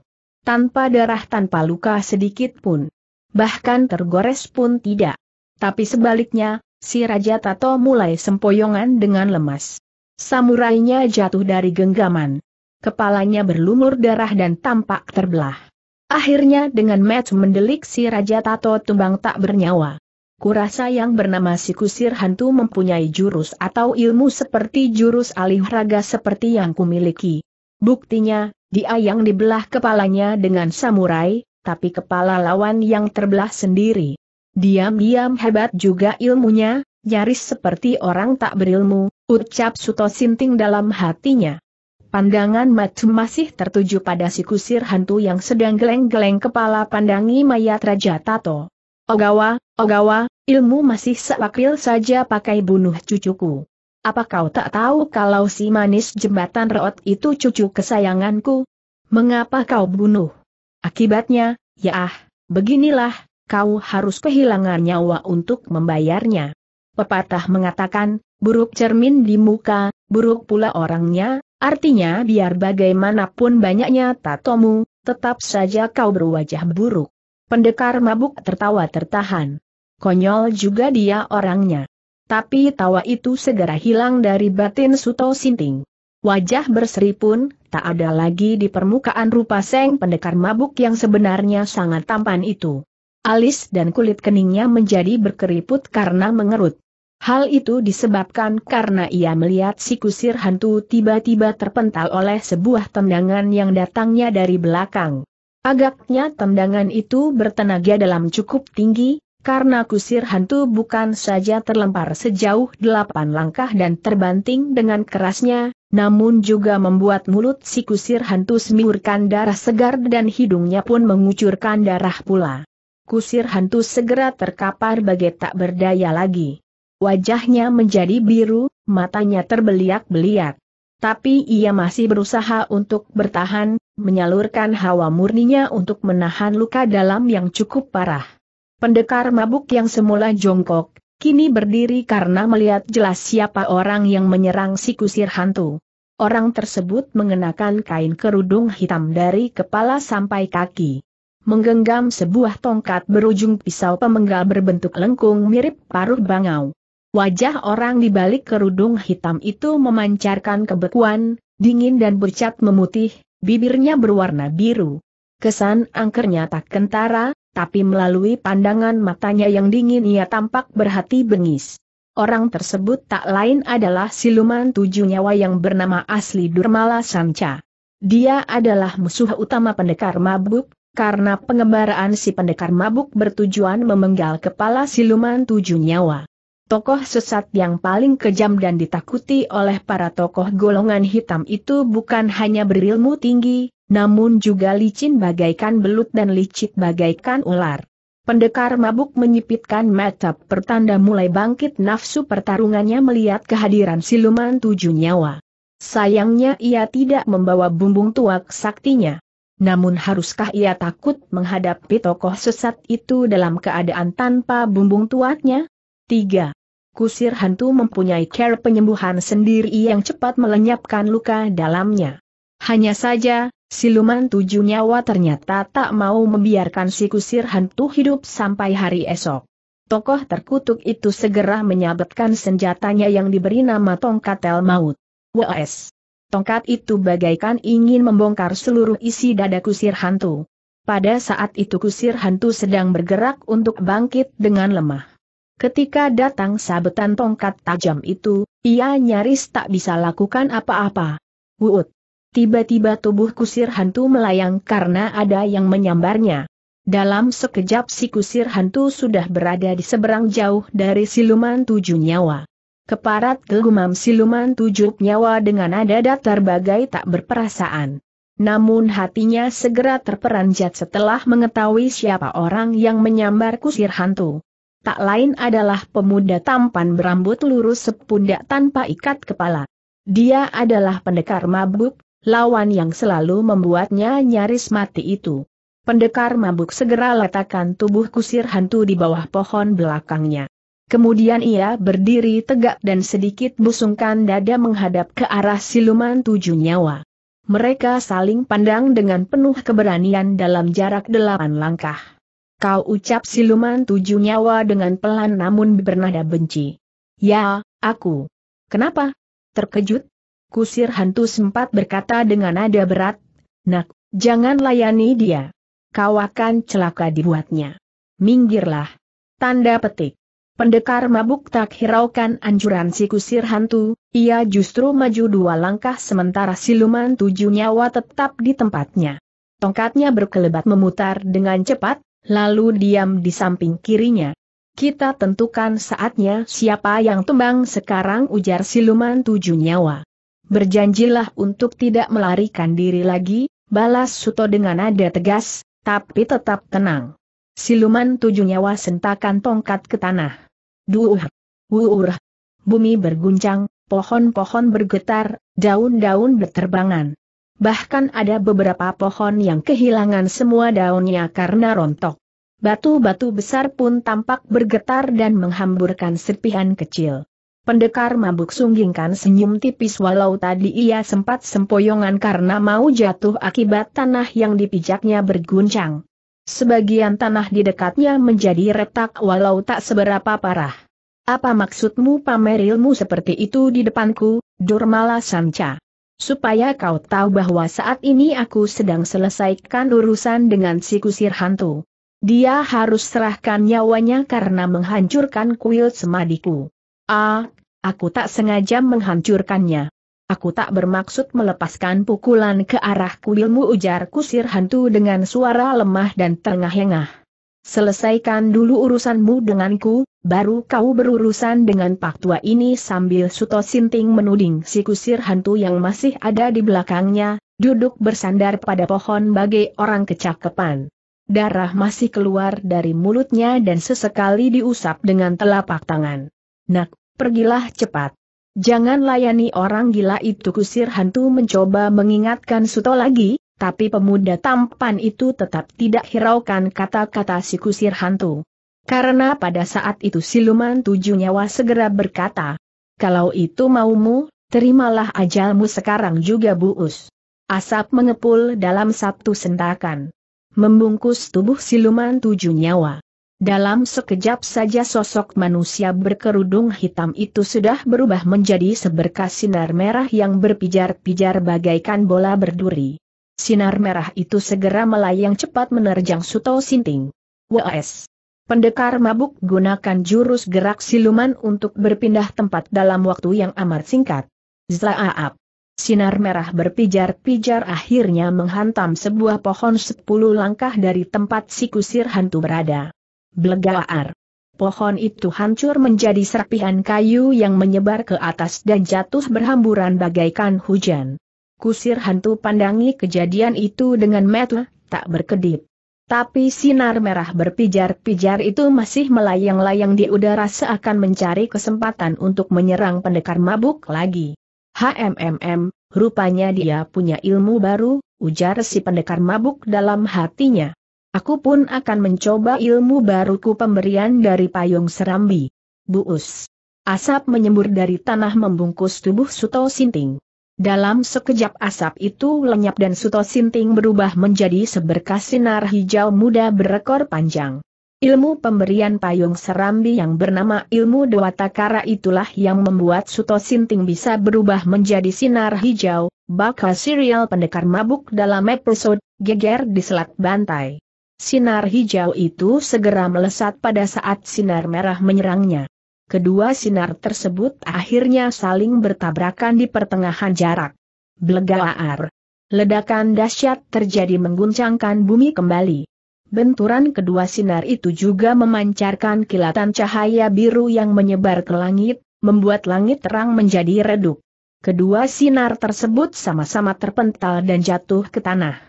Tanpa darah tanpa luka sedikit pun. Bahkan tergores pun tidak. Tapi sebaliknya, si Raja Tato mulai sempoyongan dengan lemas. Samurainya jatuh dari genggaman. Kepalanya berlumur darah dan tampak terbelah. Akhirnya dengan match mendelik si Raja Tato tumbang tak bernyawa. Kurasa yang bernama si kusir hantu mempunyai jurus atau ilmu seperti jurus alih raga seperti yang kumiliki. Buktinya, dia yang dibelah kepalanya dengan samurai, tapi kepala lawan yang terbelah sendiri. Diam-diam hebat juga ilmunya, nyaris seperti orang tak berilmu, ucap Suto Sinting dalam hatinya. Pandangan Matu masih tertuju pada si kusir hantu yang sedang geleng-geleng kepala pandangi mayat Raja Tato. Ogawa, Ogawa, ilmu masih sepakril saja pakai bunuh cucuku. Apa kau tak tahu kalau si manis jembatan reot itu cucu kesayanganku? Mengapa kau bunuh? Akibatnya, ya ah, beginilah, kau harus kehilangan nyawa untuk membayarnya. Pepatah mengatakan, buruk cermin di muka, buruk pula orangnya, artinya biar bagaimanapun banyaknya tatomu, tetap saja kau berwajah buruk. Pendekar mabuk tertawa tertahan. Konyol juga dia orangnya. Tapi tawa itu segera hilang dari batin Suto Sinting. Wajah berseri pun tak ada lagi di permukaan rupa seng pendekar mabuk yang sebenarnya sangat tampan itu alis dan kulit keningnya menjadi berkeriput karena mengerut. Hal itu disebabkan karena ia melihat si kusir hantu tiba-tiba terpental oleh sebuah tendangan yang datangnya dari belakang. Agaknya tendangan itu bertenaga dalam cukup tinggi, karena kusir hantu bukan saja terlempar sejauh delapan langkah dan terbanting dengan kerasnya, namun juga membuat mulut si kusir hantu semburkan darah segar dan hidungnya pun mengucurkan darah pula. Kusir hantu segera terkapar bagai tak berdaya lagi. Wajahnya menjadi biru, matanya terbeliak-beliak. Tapi ia masih berusaha untuk bertahan, menyalurkan hawa murninya untuk menahan luka dalam yang cukup parah. Pendekar mabuk yang semula jongkok, kini berdiri karena melihat jelas siapa orang yang menyerang si kusir hantu. Orang tersebut mengenakan kain kerudung hitam dari kepala sampai kaki menggenggam sebuah tongkat berujung pisau pemenggal berbentuk lengkung mirip paruh bangau. Wajah orang di balik kerudung hitam itu memancarkan kebekuan, dingin dan bercat memutih, bibirnya berwarna biru. Kesan angkernya tak kentara, tapi melalui pandangan matanya yang dingin ia tampak berhati bengis. Orang tersebut tak lain adalah siluman tujuh nyawa yang bernama asli Durmala Sanca. Dia adalah musuh utama pendekar mabuk, karena pengembaraan si pendekar mabuk bertujuan memenggal kepala siluman tujuh nyawa. Tokoh sesat yang paling kejam dan ditakuti oleh para tokoh golongan hitam itu bukan hanya berilmu tinggi, namun juga licin bagaikan belut dan licit bagaikan ular. Pendekar mabuk menyipitkan mata pertanda mulai bangkit nafsu pertarungannya melihat kehadiran siluman tujuh nyawa. Sayangnya ia tidak membawa bumbung tuak saktinya. Namun haruskah ia takut menghadapi tokoh sesat itu dalam keadaan tanpa bumbung tuatnya? 3. Kusir hantu mempunyai care penyembuhan sendiri yang cepat melenyapkan luka dalamnya. Hanya saja, siluman tujuh nyawa ternyata tak mau membiarkan si kusir hantu hidup sampai hari esok. Tokoh terkutuk itu segera menyabetkan senjatanya yang diberi nama tongkat el maut. W.S. Tongkat itu bagaikan ingin membongkar seluruh isi dada kusir hantu. Pada saat itu kusir hantu sedang bergerak untuk bangkit dengan lemah. Ketika datang sabetan tongkat tajam itu, ia nyaris tak bisa lakukan apa-apa. Wuut. Tiba-tiba tubuh kusir hantu melayang karena ada yang menyambarnya. Dalam sekejap si kusir hantu sudah berada di seberang jauh dari siluman tujuh nyawa. Keparat kegumam siluman tujuh nyawa dengan nada datar bagai tak berperasaan. Namun hatinya segera terperanjat setelah mengetahui siapa orang yang menyambar kusir hantu. Tak lain adalah pemuda tampan berambut lurus sepundak tanpa ikat kepala. Dia adalah pendekar mabuk, lawan yang selalu membuatnya nyaris mati itu. Pendekar mabuk segera letakkan tubuh kusir hantu di bawah pohon belakangnya. Kemudian ia berdiri tegak dan sedikit busungkan dada menghadap ke arah siluman tujuh nyawa. Mereka saling pandang dengan penuh keberanian dalam jarak delapan langkah. Kau ucap siluman tujuh nyawa dengan pelan namun bernada benci. Ya, aku. Kenapa? Terkejut? Kusir hantu sempat berkata dengan nada berat. Nak, jangan layani dia. Kau akan celaka dibuatnya. Minggirlah. Tanda petik. Pendekar mabuk tak hiraukan anjuran si kusir hantu, ia justru maju dua langkah sementara siluman tujuh nyawa tetap di tempatnya. Tongkatnya berkelebat memutar dengan cepat, lalu diam di samping kirinya. Kita tentukan saatnya siapa yang tembang sekarang ujar siluman tujuh nyawa. Berjanjilah untuk tidak melarikan diri lagi, balas Suto dengan nada tegas, tapi tetap tenang. Siluman tujuh nyawa sentakan tongkat ke tanah. Duh, wuh, Bumi berguncang, pohon-pohon bergetar, daun-daun berterbangan. Bahkan ada beberapa pohon yang kehilangan semua daunnya karena rontok. Batu-batu besar pun tampak bergetar dan menghamburkan serpihan kecil. Pendekar mabuk sunggingkan senyum tipis walau tadi ia sempat sempoyongan karena mau jatuh akibat tanah yang dipijaknya berguncang. Sebagian tanah di dekatnya menjadi retak walau tak seberapa parah. Apa maksudmu pamer ilmu seperti itu di depanku, Durmala Sanca? Supaya kau tahu bahwa saat ini aku sedang selesaikan urusan dengan si kusir hantu. Dia harus serahkan nyawanya karena menghancurkan kuil semadiku. Ah, aku tak sengaja menghancurkannya. Aku tak bermaksud melepaskan pukulan ke arah kuilmu ujar kusir hantu dengan suara lemah dan terengah-engah. Selesaikan dulu urusanmu denganku, baru kau berurusan dengan pak tua ini sambil Suto Sinting menuding si kusir hantu yang masih ada di belakangnya, duduk bersandar pada pohon bagai orang kecakepan. Darah masih keluar dari mulutnya dan sesekali diusap dengan telapak tangan. Nak, pergilah cepat. Jangan layani orang gila itu kusir hantu mencoba mengingatkan Suto lagi, tapi pemuda tampan itu tetap tidak hiraukan kata-kata si kusir hantu. Karena pada saat itu siluman tujuh nyawa segera berkata, kalau itu maumu, terimalah ajalmu sekarang juga buus. Asap mengepul dalam satu sentakan. Membungkus tubuh siluman tujuh nyawa. Dalam sekejap saja sosok manusia berkerudung hitam itu sudah berubah menjadi seberkas sinar merah yang berpijar-pijar bagaikan bola berduri. Sinar merah itu segera melayang cepat menerjang Suto Sinting. W.S. Pendekar mabuk gunakan jurus gerak siluman untuk berpindah tempat dalam waktu yang amat singkat. Zlaaap. Sinar merah berpijar-pijar akhirnya menghantam sebuah pohon sepuluh langkah dari tempat si kusir hantu berada. Blegaar. Pohon itu hancur menjadi serpihan kayu yang menyebar ke atas dan jatuh berhamburan bagaikan hujan. Kusir hantu pandangi kejadian itu dengan metu, tak berkedip. Tapi sinar merah berpijar-pijar itu masih melayang-layang di udara seakan mencari kesempatan untuk menyerang pendekar mabuk lagi. HMMM, rupanya dia punya ilmu baru, ujar si pendekar mabuk dalam hatinya. Aku pun akan mencoba ilmu baruku pemberian dari payung serambi. Buus. Asap menyembur dari tanah membungkus tubuh Suto Sinting. Dalam sekejap asap itu lenyap dan Suto Sinting berubah menjadi seberkas sinar hijau muda berekor panjang. Ilmu pemberian payung serambi yang bernama ilmu Dewatakara itulah yang membuat Suto Sinting bisa berubah menjadi sinar hijau, bakal serial pendekar mabuk dalam episode Geger di Selat Bantai. Sinar hijau itu segera melesat pada saat sinar merah menyerangnya. Kedua sinar tersebut akhirnya saling bertabrakan di pertengahan jarak. Blegaar. Ledakan dahsyat terjadi mengguncangkan bumi kembali. Benturan kedua sinar itu juga memancarkan kilatan cahaya biru yang menyebar ke langit, membuat langit terang menjadi redup. Kedua sinar tersebut sama-sama terpental dan jatuh ke tanah.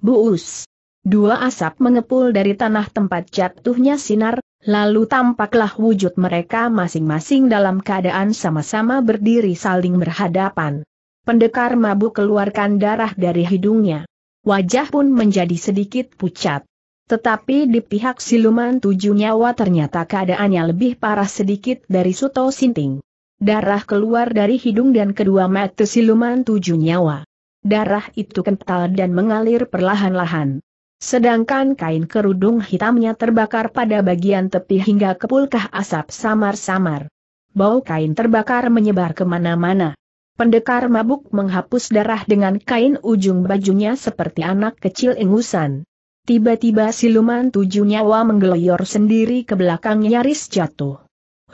Buus! Dua asap mengepul dari tanah tempat jatuhnya sinar, lalu tampaklah wujud mereka masing-masing dalam keadaan sama-sama berdiri saling berhadapan. Pendekar mabuk keluarkan darah dari hidungnya. Wajah pun menjadi sedikit pucat. Tetapi di pihak siluman tujuh nyawa ternyata keadaannya lebih parah sedikit dari Suto Sinting. Darah keluar dari hidung dan kedua mata siluman tujuh nyawa. Darah itu kental dan mengalir perlahan-lahan. Sedangkan kain kerudung hitamnya terbakar pada bagian tepi hingga kepulkah asap samar-samar. Bau kain terbakar menyebar kemana-mana. Pendekar mabuk menghapus darah dengan kain ujung bajunya seperti anak kecil ingusan. Tiba-tiba siluman tujuh nyawa menggeloyor sendiri ke belakang nyaris jatuh.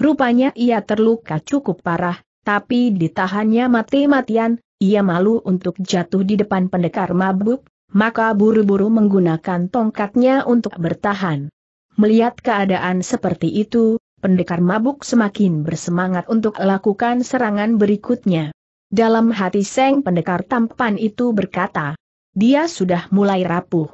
Rupanya ia terluka cukup parah, tapi ditahannya mati-matian, ia malu untuk jatuh di depan pendekar mabuk, maka buru-buru menggunakan tongkatnya untuk bertahan. Melihat keadaan seperti itu, pendekar mabuk semakin bersemangat untuk lakukan serangan berikutnya. Dalam hati Seng pendekar tampan itu berkata, dia sudah mulai rapuh.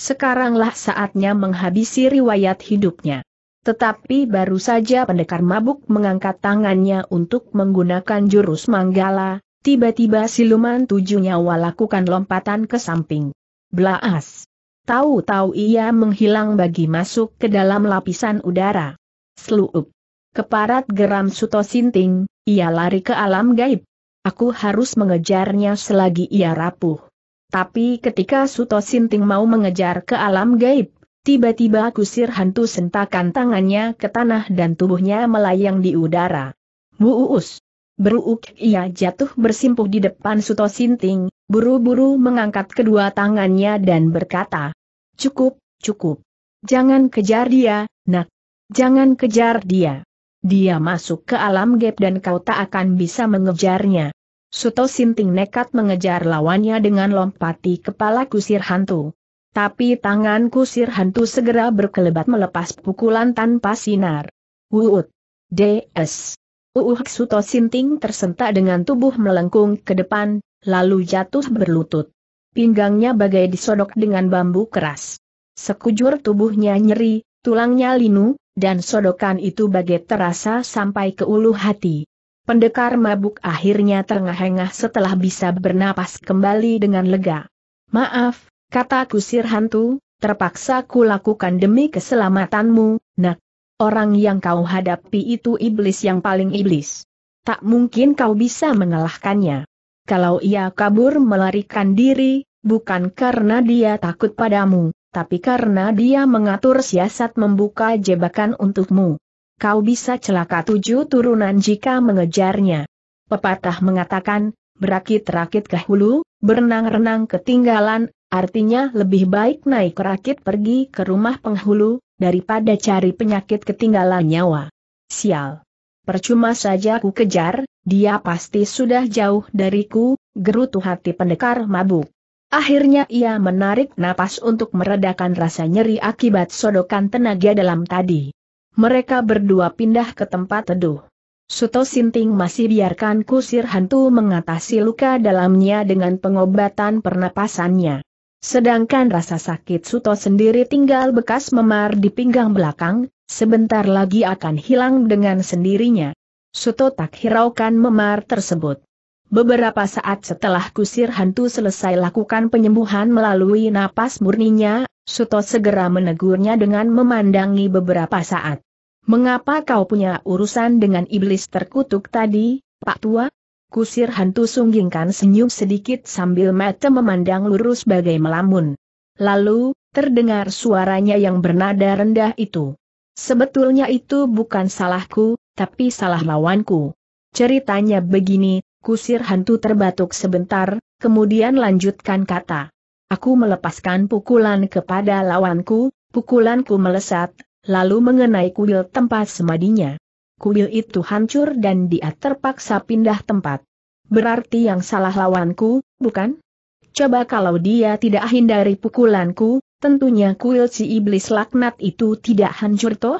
Sekaranglah saatnya menghabisi riwayat hidupnya. Tetapi baru saja pendekar mabuk mengangkat tangannya untuk menggunakan jurus manggala, tiba-tiba siluman tujuh nyawa lakukan lompatan ke samping. Blaas. Tahu-tahu ia menghilang bagi masuk ke dalam lapisan udara. Seluup. Keparat geram Suto Sinting, ia lari ke alam gaib. Aku harus mengejarnya selagi ia rapuh. Tapi ketika Suto Sinting mau mengejar ke alam gaib, tiba-tiba kusir hantu sentakan tangannya ke tanah dan tubuhnya melayang di udara. Buus! Beruuk ia jatuh bersimpuh di depan Suto Sinting, buru-buru mengangkat kedua tangannya dan berkata, Cukup, cukup. Jangan kejar dia, nak. Jangan kejar dia. Dia masuk ke alam gap dan kau tak akan bisa mengejarnya. Suto Sinting nekat mengejar lawannya dengan lompati kepala kusir hantu. Tapi tangan kusir hantu segera berkelebat melepas pukulan tanpa sinar. Wuut. DS. Uuh Suto Sinting tersentak dengan tubuh melengkung ke depan, lalu jatuh berlutut. Pinggangnya bagai disodok dengan bambu keras. Sekujur tubuhnya nyeri, tulangnya linu, dan sodokan itu bagai terasa sampai ke ulu hati. Pendekar mabuk akhirnya terengah-engah setelah bisa bernapas kembali dengan lega. Maaf, kata kusir hantu, terpaksa kulakukan demi keselamatanmu, nak. Orang yang kau hadapi itu iblis yang paling iblis. Tak mungkin kau bisa mengalahkannya kalau ia kabur melarikan diri, bukan karena dia takut padamu, tapi karena dia mengatur siasat membuka jebakan untukmu. Kau bisa celaka tujuh turunan jika mengejarnya. Pepatah mengatakan, berakit-rakit ke hulu, berenang-renang ketinggalan, artinya lebih baik naik rakit pergi ke rumah penghulu, daripada cari penyakit ketinggalan nyawa. Sial. Percuma saja ku kejar, dia pasti sudah jauh dariku, gerutu hati pendekar mabuk. Akhirnya ia menarik napas untuk meredakan rasa nyeri akibat sodokan tenaga dalam tadi. Mereka berdua pindah ke tempat teduh. Suto Sinting masih biarkan kusir hantu mengatasi luka dalamnya dengan pengobatan pernapasannya. Sedangkan rasa sakit Suto sendiri tinggal bekas memar di pinggang belakang, sebentar lagi akan hilang dengan sendirinya. Suto tak hiraukan memar tersebut. Beberapa saat setelah kusir hantu selesai lakukan penyembuhan melalui napas murninya, Suto segera menegurnya dengan memandangi beberapa saat. Mengapa kau punya urusan dengan iblis terkutuk tadi, Pak Tua? Kusir hantu sunggingkan senyum sedikit sambil mata memandang lurus bagai melamun. Lalu, terdengar suaranya yang bernada rendah itu. Sebetulnya itu bukan salahku, tapi salah lawanku. Ceritanya begini, kusir hantu terbatuk sebentar, kemudian lanjutkan kata. Aku melepaskan pukulan kepada lawanku, pukulanku melesat, lalu mengenai kuil tempat semadinya. Kuil itu hancur dan dia terpaksa pindah tempat. Berarti yang salah lawanku, bukan? Coba kalau dia tidak hindari pukulanku, Tentunya kuil si iblis laknat itu tidak hancur toh?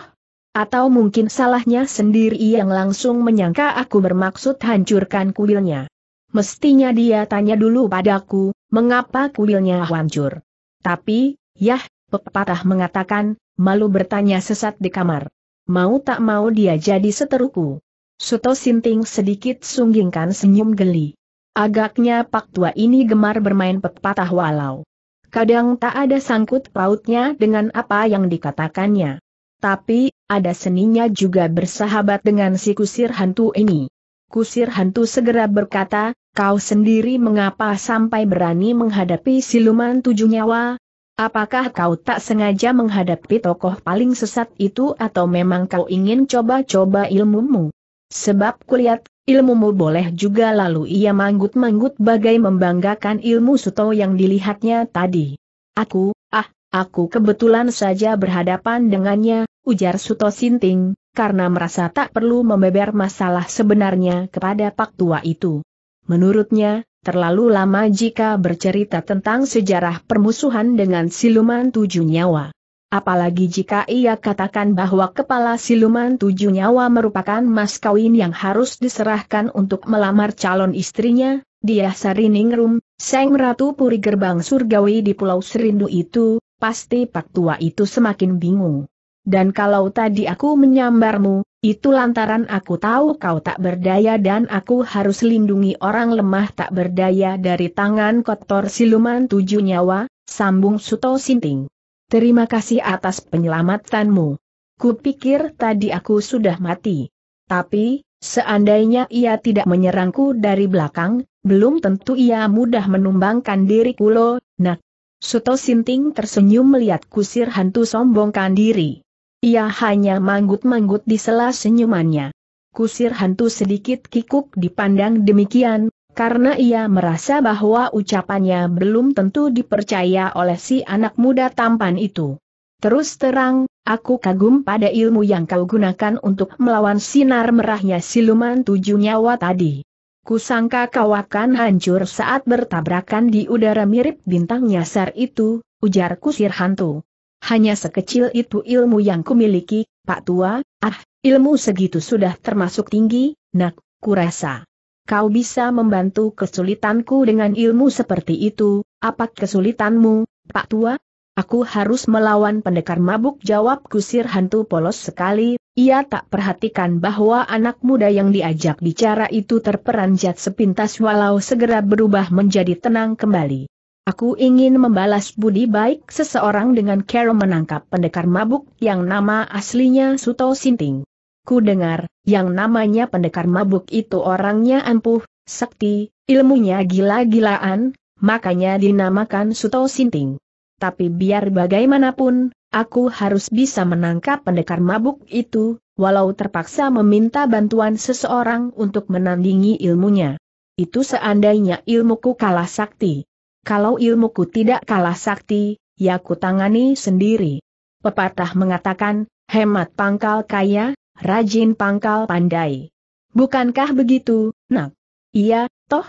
Atau mungkin salahnya sendiri yang langsung menyangka aku bermaksud hancurkan kuilnya. Mestinya dia tanya dulu padaku, mengapa kuilnya hancur. Tapi, yah, pepatah mengatakan, malu bertanya sesat di kamar. Mau tak mau dia jadi seteruku. Suto Sinting sedikit sunggingkan senyum geli. Agaknya pak tua ini gemar bermain pepatah walau kadang tak ada sangkut pautnya dengan apa yang dikatakannya. Tapi, ada seninya juga bersahabat dengan si kusir hantu ini. Kusir hantu segera berkata, kau sendiri mengapa sampai berani menghadapi siluman tujuh nyawa? Apakah kau tak sengaja menghadapi tokoh paling sesat itu atau memang kau ingin coba-coba ilmumu? Sebab kulihat Ilmumu boleh juga lalu ia manggut-manggut bagai membanggakan ilmu suto yang dilihatnya tadi. Aku, ah, aku kebetulan saja berhadapan dengannya, ujar Suto Sinting, karena merasa tak perlu membeber masalah sebenarnya kepada Pak Tua itu. Menurutnya, terlalu lama jika bercerita tentang sejarah permusuhan dengan siluman tujuh nyawa. Apalagi jika ia katakan bahwa kepala siluman tujuh nyawa merupakan mas kawin yang harus diserahkan untuk melamar calon istrinya, dia Sariningrum, Seng Ratu Puri Gerbang Surgawi di Pulau Serindu itu, pasti Pak Tua itu semakin bingung. Dan kalau tadi aku menyambarmu, itu lantaran aku tahu kau tak berdaya dan aku harus lindungi orang lemah tak berdaya dari tangan kotor siluman tujuh nyawa, sambung Suto Sinting. Terima kasih atas penyelamatanmu. Kupikir tadi aku sudah mati. Tapi, seandainya ia tidak menyerangku dari belakang, belum tentu ia mudah menumbangkan diriku lo, nak. Suto Sinting tersenyum melihat kusir hantu sombongkan diri. Ia hanya manggut-manggut di sela senyumannya. Kusir hantu sedikit kikuk dipandang demikian, karena ia merasa bahwa ucapannya belum tentu dipercaya oleh si anak muda tampan itu. Terus terang, aku kagum pada ilmu yang kau gunakan untuk melawan sinar merahnya siluman tujuh nyawa tadi. Kusangka kau akan hancur saat bertabrakan di udara mirip bintang nyasar itu, ujar kusir hantu. Hanya sekecil itu ilmu yang kumiliki, Pak Tua, ah, ilmu segitu sudah termasuk tinggi, nak, kurasa kau bisa membantu kesulitanku dengan ilmu seperti itu, apa kesulitanmu, Pak Tua? Aku harus melawan pendekar mabuk jawab kusir hantu polos sekali, ia tak perhatikan bahwa anak muda yang diajak bicara itu terperanjat sepintas walau segera berubah menjadi tenang kembali. Aku ingin membalas budi baik seseorang dengan cara menangkap pendekar mabuk yang nama aslinya Suto Sinting ku dengar, yang namanya pendekar mabuk itu orangnya ampuh, sakti, ilmunya gila-gilaan, makanya dinamakan Suto Sinting. Tapi biar bagaimanapun, aku harus bisa menangkap pendekar mabuk itu, walau terpaksa meminta bantuan seseorang untuk menandingi ilmunya. Itu seandainya ilmuku kalah sakti. Kalau ilmuku tidak kalah sakti, ya ku tangani sendiri. Pepatah mengatakan, hemat pangkal kaya, Rajin pangkal pandai. Bukankah begitu, nak? Iya, toh?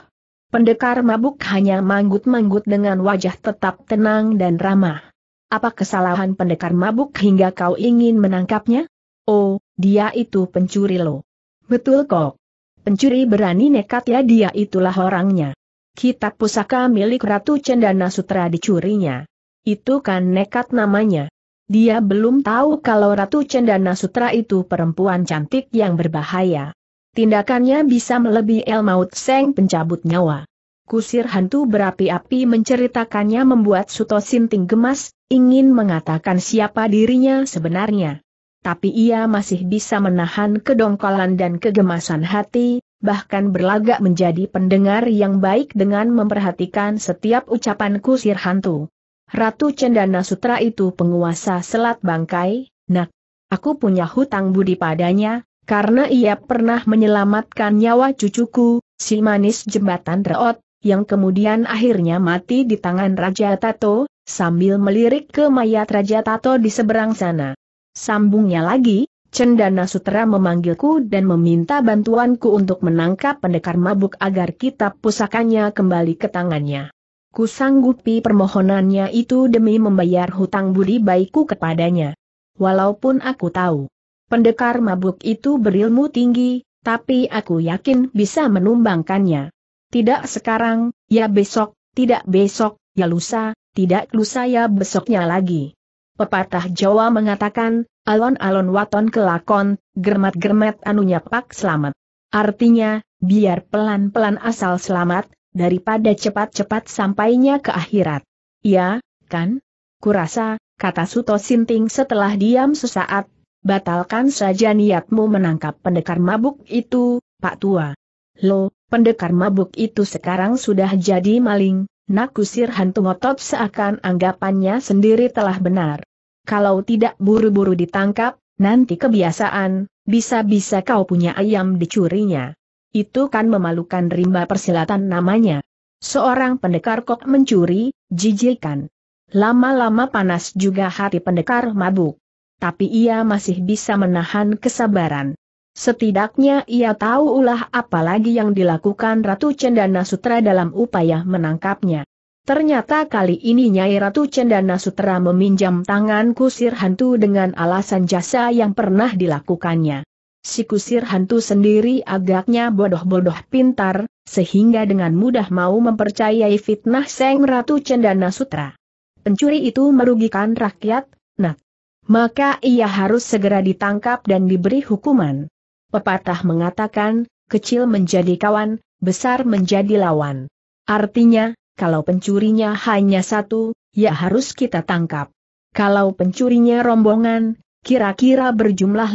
Pendekar mabuk hanya manggut-manggut dengan wajah tetap tenang dan ramah. Apa kesalahan pendekar mabuk hingga kau ingin menangkapnya? Oh, dia itu pencuri lo. Betul kok. Pencuri berani nekat ya dia itulah orangnya. Kitab pusaka milik Ratu Cendana Sutra dicurinya. Itu kan nekat namanya. Dia belum tahu kalau Ratu Cendana Sutra itu perempuan cantik yang berbahaya. Tindakannya bisa melebihi El Maut Seng pencabut nyawa. Kusir hantu berapi-api menceritakannya membuat Suto Sinting gemas, ingin mengatakan siapa dirinya sebenarnya. Tapi ia masih bisa menahan kedongkolan dan kegemasan hati, bahkan berlagak menjadi pendengar yang baik dengan memperhatikan setiap ucapan kusir hantu. Ratu Cendana Sutra itu penguasa Selat Bangkai, nak, aku punya hutang budi padanya, karena ia pernah menyelamatkan nyawa cucuku, si manis jembatan reot, yang kemudian akhirnya mati di tangan Raja Tato, sambil melirik ke mayat Raja Tato di seberang sana. Sambungnya lagi, Cendana Sutra memanggilku dan meminta bantuanku untuk menangkap pendekar mabuk agar kitab pusakanya kembali ke tangannya. Kusanggupi permohonannya itu demi membayar hutang budi baikku kepadanya. Walaupun aku tahu, pendekar mabuk itu berilmu tinggi, tapi aku yakin bisa menumbangkannya. Tidak sekarang, ya besok, tidak besok, ya lusa, tidak lusa ya besoknya lagi. Pepatah Jawa mengatakan, alon-alon waton kelakon, germat-germat anunya pak selamat. Artinya, biar pelan-pelan asal selamat, daripada cepat-cepat sampainya ke akhirat. Ya, kan? Kurasa, kata Suto Sinting setelah diam sesaat, batalkan saja niatmu menangkap pendekar mabuk itu, Pak Tua. Lo, pendekar mabuk itu sekarang sudah jadi maling, nakusir hantu ngotot seakan anggapannya sendiri telah benar. Kalau tidak buru-buru ditangkap, nanti kebiasaan, bisa-bisa kau punya ayam dicurinya. Itu kan memalukan rimba persilatan namanya. Seorang pendekar kok mencuri, jijikan. Lama-lama panas juga hati pendekar mabuk. Tapi ia masih bisa menahan kesabaran. Setidaknya ia tahu ulah apalagi yang dilakukan Ratu Cendana Sutra dalam upaya menangkapnya. Ternyata kali ini Nyai Ratu Cendana Sutra meminjam tangan kusir hantu dengan alasan jasa yang pernah dilakukannya si kusir hantu sendiri agaknya bodoh-bodoh pintar, sehingga dengan mudah mau mempercayai fitnah Seng Ratu Cendana Sutra. Pencuri itu merugikan rakyat, nak. Maka ia harus segera ditangkap dan diberi hukuman. Pepatah mengatakan, kecil menjadi kawan, besar menjadi lawan. Artinya, kalau pencurinya hanya satu, ya harus kita tangkap. Kalau pencurinya rombongan, kira-kira berjumlah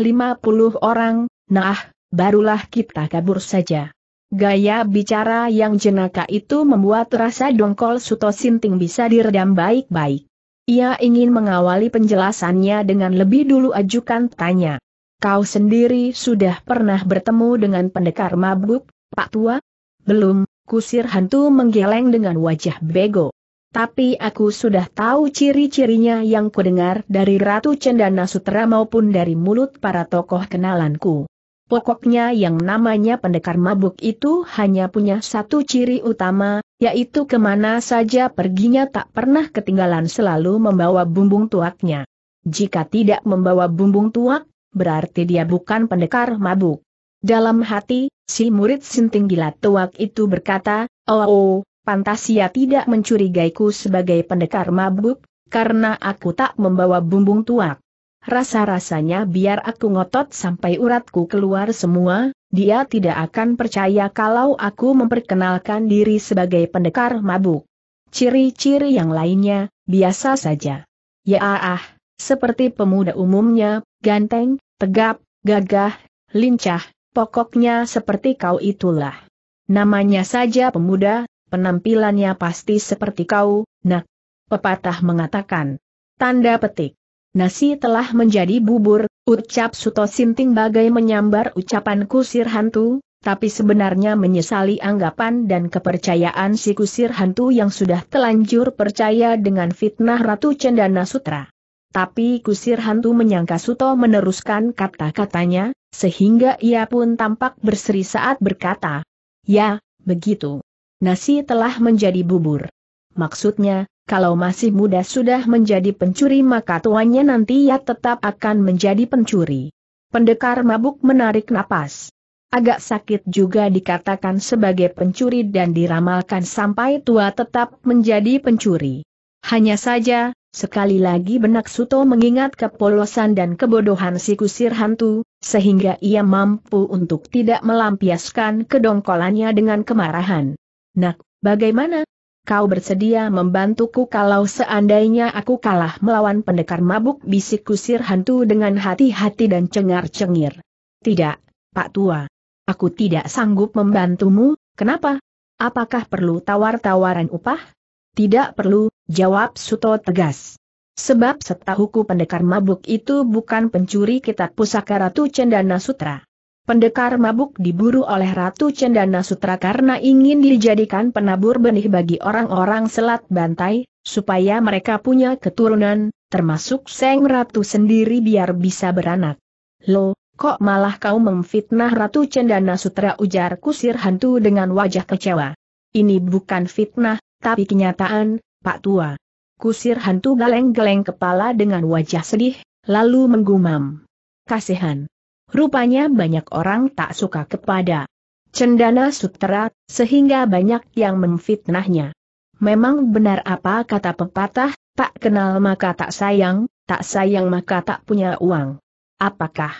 50 orang, nah, barulah kita kabur saja. Gaya bicara yang jenaka itu membuat rasa dongkol Suto Sinting bisa diredam baik-baik. Ia ingin mengawali penjelasannya dengan lebih dulu ajukan tanya. Kau sendiri sudah pernah bertemu dengan pendekar mabuk, Pak Tua? Belum, kusir hantu menggeleng dengan wajah bego. Tapi aku sudah tahu ciri-cirinya yang kudengar dari Ratu Cendana Sutera maupun dari mulut para tokoh kenalanku. Pokoknya yang namanya pendekar mabuk itu hanya punya satu ciri utama, yaitu kemana saja perginya tak pernah ketinggalan selalu membawa bumbung tuaknya. Jika tidak membawa bumbung tuak, berarti dia bukan pendekar mabuk. Dalam hati, si murid sinting gila tuak itu berkata, oh, oh pantas ia tidak mencurigaiku sebagai pendekar mabuk, karena aku tak membawa bumbung tuak. Rasa-rasanya biar aku ngotot sampai uratku keluar semua, dia tidak akan percaya kalau aku memperkenalkan diri sebagai pendekar mabuk. Ciri-ciri yang lainnya, biasa saja. Ya ah, seperti pemuda umumnya, ganteng, tegap, gagah, lincah, pokoknya seperti kau itulah. Namanya saja pemuda, penampilannya pasti seperti kau, nak. Pepatah mengatakan. Tanda petik. Nasi telah menjadi bubur, ucap Suto Sinting bagai menyambar ucapan kusir hantu, tapi sebenarnya menyesali anggapan dan kepercayaan si kusir hantu yang sudah telanjur percaya dengan fitnah Ratu Cendana Sutra. Tapi kusir hantu menyangka Suto meneruskan kata-katanya, sehingga ia pun tampak berseri saat berkata, Ya, begitu. Nasi telah menjadi bubur. Maksudnya, kalau masih muda sudah menjadi pencuri maka tuannya nanti ya tetap akan menjadi pencuri. Pendekar mabuk menarik napas. Agak sakit juga dikatakan sebagai pencuri dan diramalkan sampai tua tetap menjadi pencuri. Hanya saja, sekali lagi benak Suto mengingat kepolosan dan kebodohan si kusir hantu, sehingga ia mampu untuk tidak melampiaskan kedongkolannya dengan kemarahan. Nak, bagaimana? Kau bersedia membantuku kalau seandainya aku kalah melawan pendekar mabuk bisik kusir hantu dengan hati-hati dan cengar-cengir. Tidak, Pak Tua. Aku tidak sanggup membantumu, kenapa? Apakah perlu tawar-tawaran upah? Tidak perlu, jawab Suto tegas. Sebab setahuku pendekar mabuk itu bukan pencuri kitab pusaka Ratu Cendana Sutra. Pendekar mabuk diburu oleh Ratu Cendana Sutra karena ingin dijadikan penabur benih bagi orang-orang selat bantai, supaya mereka punya keturunan, termasuk Seng Ratu sendiri biar bisa beranak. Lo, kok malah kau memfitnah Ratu Cendana Sutra ujar kusir hantu dengan wajah kecewa. Ini bukan fitnah, tapi kenyataan, Pak Tua. Kusir hantu geleng-geleng kepala dengan wajah sedih, lalu menggumam. Kasihan. Rupanya banyak orang tak suka kepada Cendana Sutera, sehingga banyak yang memfitnahnya. Memang benar apa kata pepatah, tak kenal maka tak sayang, tak sayang maka tak punya uang. Apakah?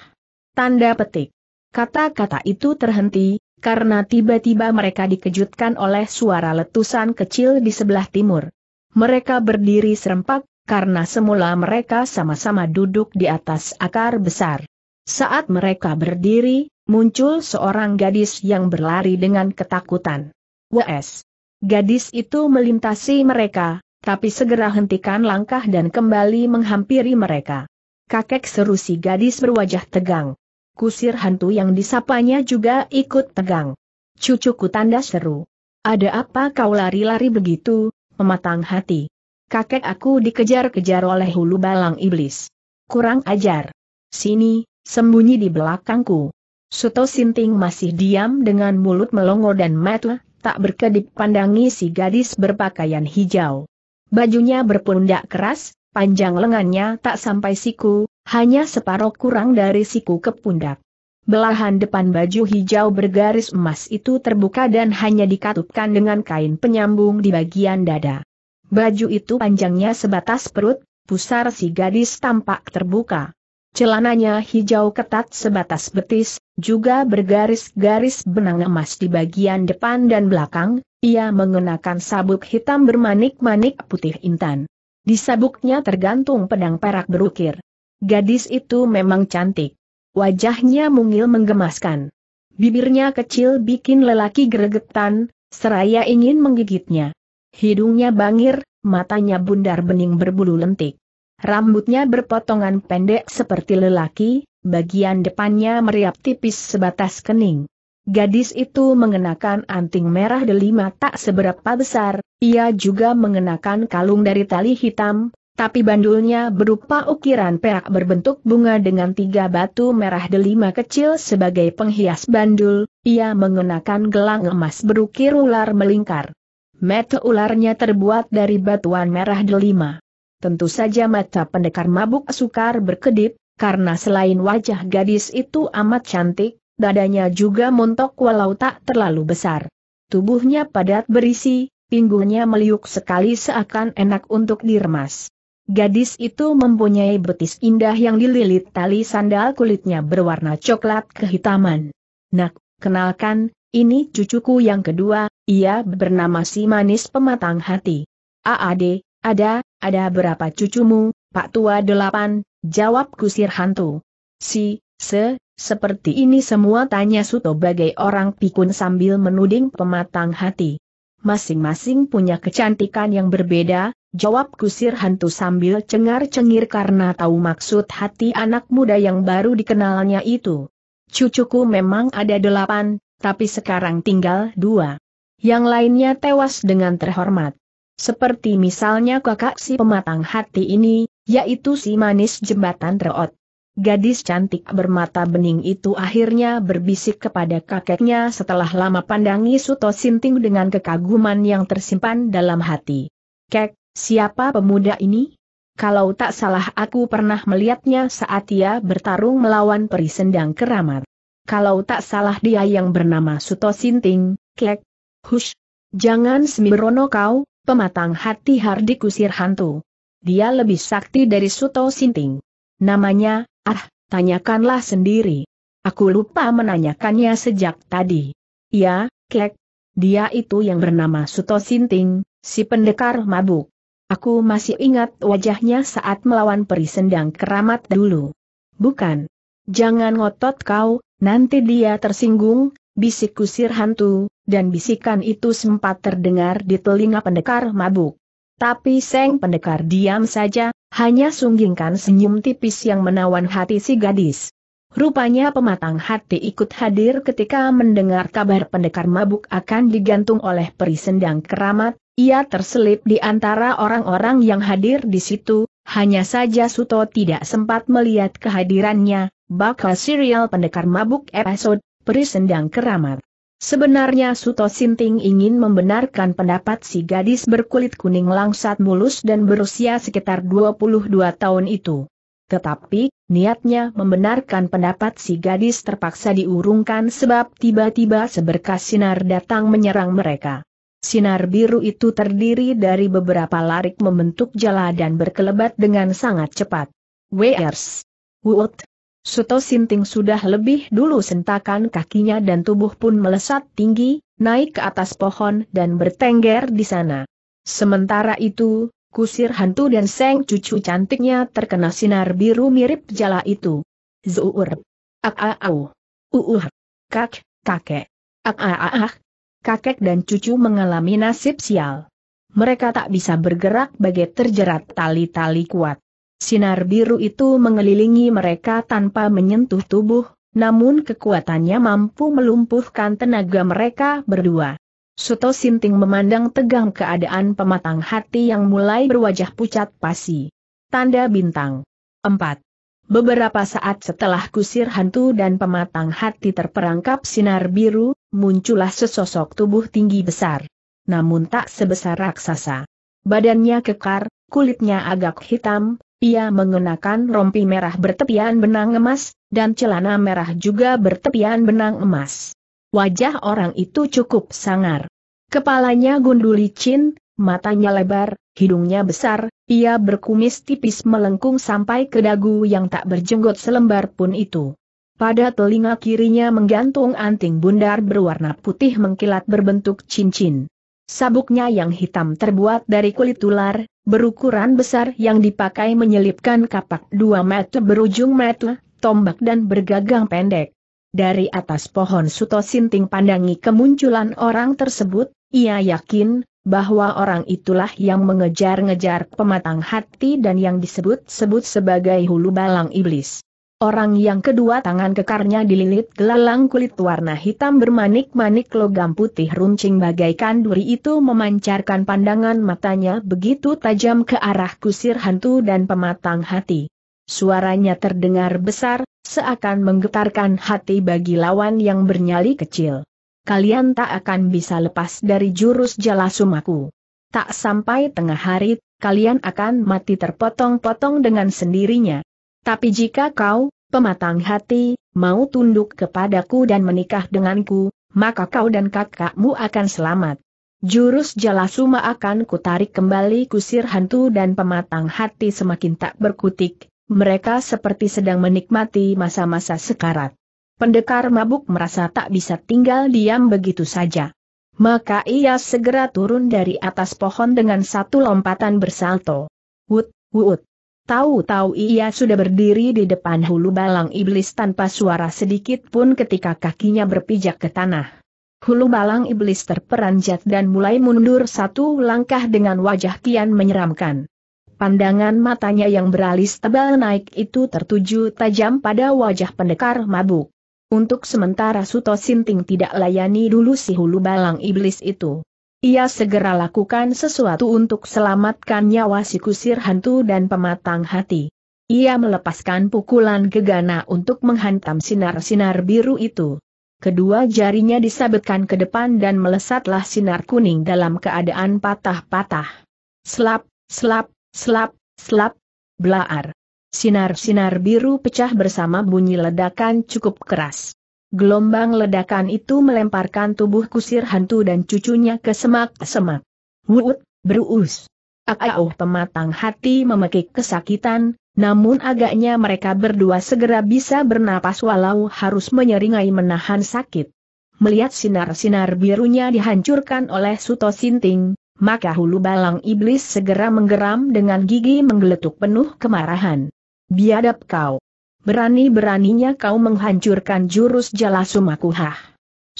Tanda petik. Kata-kata itu terhenti, karena tiba-tiba mereka dikejutkan oleh suara letusan kecil di sebelah timur. Mereka berdiri serempak, karena semula mereka sama-sama duduk di atas akar besar. Saat mereka berdiri, muncul seorang gadis yang berlari dengan ketakutan. Wes, Gadis itu melintasi mereka, tapi segera hentikan langkah dan kembali menghampiri mereka. Kakek seru si gadis berwajah tegang. Kusir hantu yang disapanya juga ikut tegang. Cucuku tanda seru. Ada apa kau lari-lari begitu, mematang hati. Kakek aku dikejar-kejar oleh hulu balang iblis. Kurang ajar. Sini, Sembunyi di belakangku. Suto Sinting masih diam dengan mulut melongo dan mata, tak berkedip pandangi si gadis berpakaian hijau. Bajunya berpundak keras, panjang lengannya tak sampai siku, hanya separuh kurang dari siku ke pundak. Belahan depan baju hijau bergaris emas itu terbuka dan hanya dikatupkan dengan kain penyambung di bagian dada. Baju itu panjangnya sebatas perut, pusar si gadis tampak terbuka. Celananya hijau ketat sebatas betis, juga bergaris-garis benang emas di bagian depan dan belakang, ia mengenakan sabuk hitam bermanik-manik putih intan. Di sabuknya tergantung pedang perak berukir. Gadis itu memang cantik. Wajahnya mungil menggemaskan. Bibirnya kecil bikin lelaki gregetan, seraya ingin menggigitnya. Hidungnya bangir, matanya bundar bening berbulu lentik. Rambutnya berpotongan pendek seperti lelaki, bagian depannya meriap tipis sebatas kening. Gadis itu mengenakan anting merah delima tak seberapa besar, ia juga mengenakan kalung dari tali hitam, tapi bandulnya berupa ukiran perak berbentuk bunga dengan tiga batu merah delima kecil sebagai penghias bandul, ia mengenakan gelang emas berukir ular melingkar. Mata ularnya terbuat dari batuan merah delima. Tentu saja mata pendekar mabuk sukar berkedip, karena selain wajah gadis itu amat cantik, dadanya juga montok walau tak terlalu besar. Tubuhnya padat berisi, pinggulnya meliuk sekali seakan enak untuk diremas. Gadis itu mempunyai betis indah yang dililit tali sandal kulitnya berwarna coklat kehitaman. Nak, kenalkan, ini cucuku yang kedua, ia bernama si manis pematang hati. Aad, ada, ada berapa cucumu, Pak Tua delapan, jawab kusir hantu. Si, se, seperti ini semua tanya Suto bagai orang pikun sambil menuding pematang hati. Masing-masing punya kecantikan yang berbeda, jawab kusir hantu sambil cengar-cengir karena tahu maksud hati anak muda yang baru dikenalnya itu. Cucuku memang ada delapan, tapi sekarang tinggal dua. Yang lainnya tewas dengan terhormat. Seperti misalnya kakak si pematang hati ini, yaitu si manis jembatan reot. Gadis cantik bermata bening itu akhirnya berbisik kepada kakeknya setelah lama pandangi Suto Sinting dengan kekaguman yang tersimpan dalam hati. Kek, siapa pemuda ini? Kalau tak salah aku pernah melihatnya saat ia bertarung melawan peri sendang keramat. Kalau tak salah dia yang bernama Suto Sinting, kek. Hush! Jangan sembrono kau, pematang hati Hardi kusir hantu. Dia lebih sakti dari Suto Sinting. Namanya, ah, tanyakanlah sendiri. Aku lupa menanyakannya sejak tadi. Ya, kek, dia itu yang bernama Suto Sinting, si pendekar mabuk. Aku masih ingat wajahnya saat melawan peri sendang keramat dulu. Bukan. Jangan ngotot kau, nanti dia tersinggung, bisik kusir hantu, dan bisikan itu sempat terdengar di telinga pendekar mabuk. Tapi Seng Pendekar diam saja, hanya sunggingkan senyum tipis yang menawan hati si gadis. Rupanya pematang hati ikut hadir ketika mendengar kabar pendekar mabuk akan digantung oleh peri sendang keramat, ia terselip di antara orang-orang yang hadir di situ, hanya saja Suto tidak sempat melihat kehadirannya, bakal serial pendekar mabuk episode sendang keramat. Sebenarnya Suto Sinting ingin membenarkan pendapat si gadis berkulit kuning langsat mulus dan berusia sekitar 22 tahun itu. Tetapi, niatnya membenarkan pendapat si gadis terpaksa diurungkan sebab tiba-tiba seberkas sinar datang menyerang mereka. Sinar biru itu terdiri dari beberapa larik membentuk jala dan berkelebat dengan sangat cepat. Wers! Wuot! Suto Sinting sudah lebih dulu sentakan kakinya dan tubuh pun melesat tinggi, naik ke atas pohon dan bertengger di sana. Sementara itu, kusir hantu dan seng cucu cantiknya terkena sinar biru mirip jala itu. Zuur. Ak-au. Uuh. Kak, kakek. Ak-ah. Kakek dan cucu mengalami nasib sial. Mereka tak bisa bergerak bagai terjerat tali-tali kuat. Sinar biru itu mengelilingi mereka tanpa menyentuh tubuh, namun kekuatannya mampu melumpuhkan tenaga mereka berdua. Suto Sinting memandang tegang keadaan pematang hati yang mulai berwajah pucat pasi. Tanda bintang. 4. Beberapa saat setelah kusir hantu dan pematang hati terperangkap sinar biru, muncullah sesosok tubuh tinggi besar. Namun tak sebesar raksasa. Badannya kekar, kulitnya agak hitam, ia mengenakan rompi merah bertepian benang emas, dan celana merah juga bertepian benang emas. Wajah orang itu cukup sangar. Kepalanya gundul licin, matanya lebar, hidungnya besar, ia berkumis tipis melengkung sampai ke dagu yang tak berjenggot selembar pun itu. Pada telinga kirinya menggantung anting bundar berwarna putih mengkilat berbentuk cincin. Sabuknya yang hitam terbuat dari kulit ular, berukuran besar yang dipakai menyelipkan kapak dua meter berujung meter, tombak dan bergagang pendek. Dari atas pohon Suto Sinting pandangi kemunculan orang tersebut, ia yakin, bahwa orang itulah yang mengejar-ngejar pematang hati dan yang disebut-sebut sebagai hulu balang iblis. Orang yang kedua tangan kekarnya dililit gelalang kulit warna hitam bermanik-manik logam putih runcing bagaikan duri itu memancarkan pandangan matanya begitu tajam ke arah kusir hantu dan pematang hati. Suaranya terdengar besar, seakan menggetarkan hati bagi lawan yang bernyali kecil. Kalian tak akan bisa lepas dari jurus jala sumaku. Tak sampai tengah hari, kalian akan mati terpotong-potong dengan sendirinya. Tapi jika kau, pematang hati, mau tunduk kepadaku dan menikah denganku, maka kau dan kakakmu akan selamat. Jurus Jalasuma akan kutarik kembali kusir hantu dan pematang hati semakin tak berkutik, mereka seperti sedang menikmati masa-masa sekarat. Pendekar mabuk merasa tak bisa tinggal diam begitu saja. Maka ia segera turun dari atas pohon dengan satu lompatan bersalto. Wut, wut. Tahu-tahu ia sudah berdiri di depan hulu balang iblis tanpa suara sedikit pun ketika kakinya berpijak ke tanah. Hulu balang iblis terperanjat dan mulai mundur satu langkah dengan wajah kian menyeramkan. Pandangan matanya yang beralis tebal naik itu tertuju tajam pada wajah pendekar mabuk. Untuk sementara Suto Sinting tidak layani dulu si hulu balang iblis itu. Ia segera lakukan sesuatu untuk selamatkan nyawa si kusir hantu dan pematang hati. Ia melepaskan pukulan gegana untuk menghantam sinar-sinar biru itu. Kedua jarinya disabetkan ke depan dan melesatlah sinar kuning dalam keadaan patah-patah. Slap, slap, slap, slap, blaar. Sinar-sinar biru pecah bersama bunyi ledakan cukup keras. Gelombang ledakan itu melemparkan tubuh kusir hantu dan cucunya ke semak-semak. Wut, beruus. Akauh pematang hati memekik kesakitan, namun agaknya mereka berdua segera bisa bernapas walau harus menyeringai menahan sakit. Melihat sinar-sinar birunya dihancurkan oleh Suto Sinting, maka hulu balang iblis segera menggeram dengan gigi menggeletuk penuh kemarahan. Biadab kau! Berani-beraninya kau menghancurkan jurus jala sumakuha.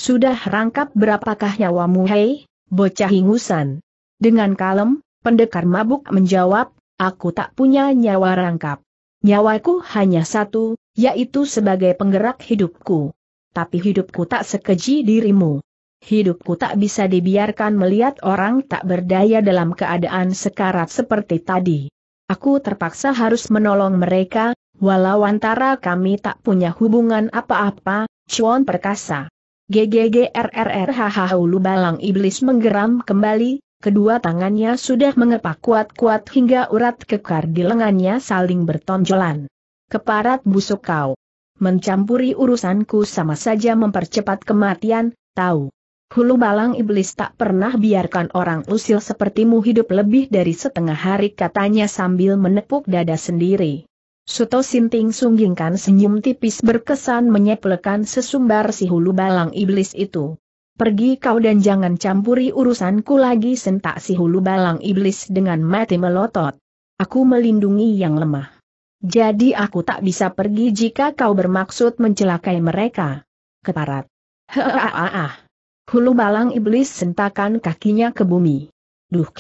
Sudah rangkap berapakah nyawamu hei, bocah hingusan. Dengan kalem, pendekar mabuk menjawab, aku tak punya nyawa rangkap. Nyawaku hanya satu, yaitu sebagai penggerak hidupku. Tapi hidupku tak sekeji dirimu. Hidupku tak bisa dibiarkan melihat orang tak berdaya dalam keadaan sekarat seperti tadi. Aku terpaksa harus menolong mereka, Walau antara kami tak punya hubungan apa-apa, Chuan perkasa. GGGRRR Hulu Balang Iblis menggeram kembali, kedua tangannya sudah mengepak kuat-kuat hingga urat kekar di lengannya saling bertonjolan. Keparat busuk kau. Mencampuri urusanku sama saja mempercepat kematian, tahu. Hulu Balang Iblis tak pernah biarkan orang usil sepertimu hidup lebih dari setengah hari katanya sambil menepuk dada sendiri. Suto Sinting sunggingkan senyum tipis berkesan menyepelekan sesumbar si hulu balang iblis itu. Pergi kau dan jangan campuri urusanku lagi sentak si hulu balang iblis dengan mati melotot. Aku melindungi yang lemah. Jadi aku tak bisa pergi jika kau bermaksud mencelakai mereka. Keparat. Heaaah. Hulu balang iblis sentakan kakinya ke bumi. Duh.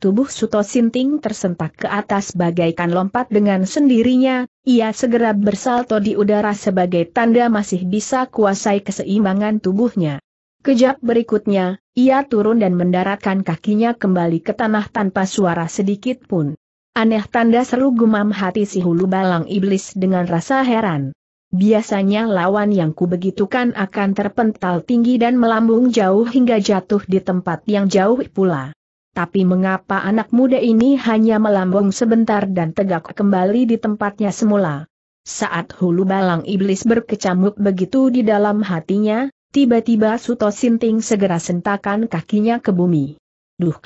Tubuh Suto Sinting tersentak ke atas bagaikan lompat dengan sendirinya, ia segera bersalto di udara sebagai tanda masih bisa kuasai keseimbangan tubuhnya. Kejap berikutnya, ia turun dan mendaratkan kakinya kembali ke tanah tanpa suara sedikit pun. Aneh tanda seru gumam hati si hulu balang iblis dengan rasa heran. Biasanya lawan yang kubegitukan akan terpental tinggi dan melambung jauh hingga jatuh di tempat yang jauh pula. Tapi mengapa anak muda ini hanya melambung sebentar dan tegak kembali di tempatnya semula? Saat hulu balang iblis berkecamuk begitu di dalam hatinya, tiba-tiba Suto Sinting segera sentakan kakinya ke bumi. Duh!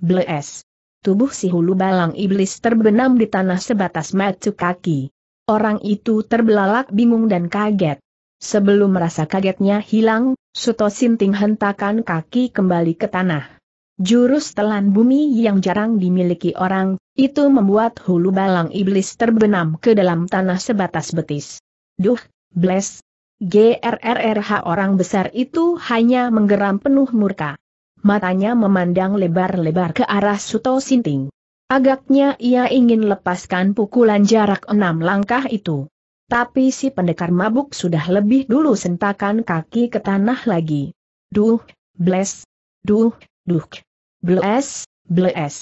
Bles! Tubuh si hulu balang iblis terbenam di tanah sebatas macu kaki. Orang itu terbelalak bingung dan kaget. Sebelum merasa kagetnya hilang, Suto Sinting hentakan kaki kembali ke tanah. Jurus telan bumi yang jarang dimiliki orang, itu membuat hulu balang iblis terbenam ke dalam tanah sebatas betis. Duh, bless. GRRRH orang besar itu hanya menggeram penuh murka. Matanya memandang lebar-lebar ke arah Suto Sinting. Agaknya ia ingin lepaskan pukulan jarak enam langkah itu. Tapi si pendekar mabuk sudah lebih dulu sentakan kaki ke tanah lagi. Duh, bless. Duh, Duh. Bles, bles.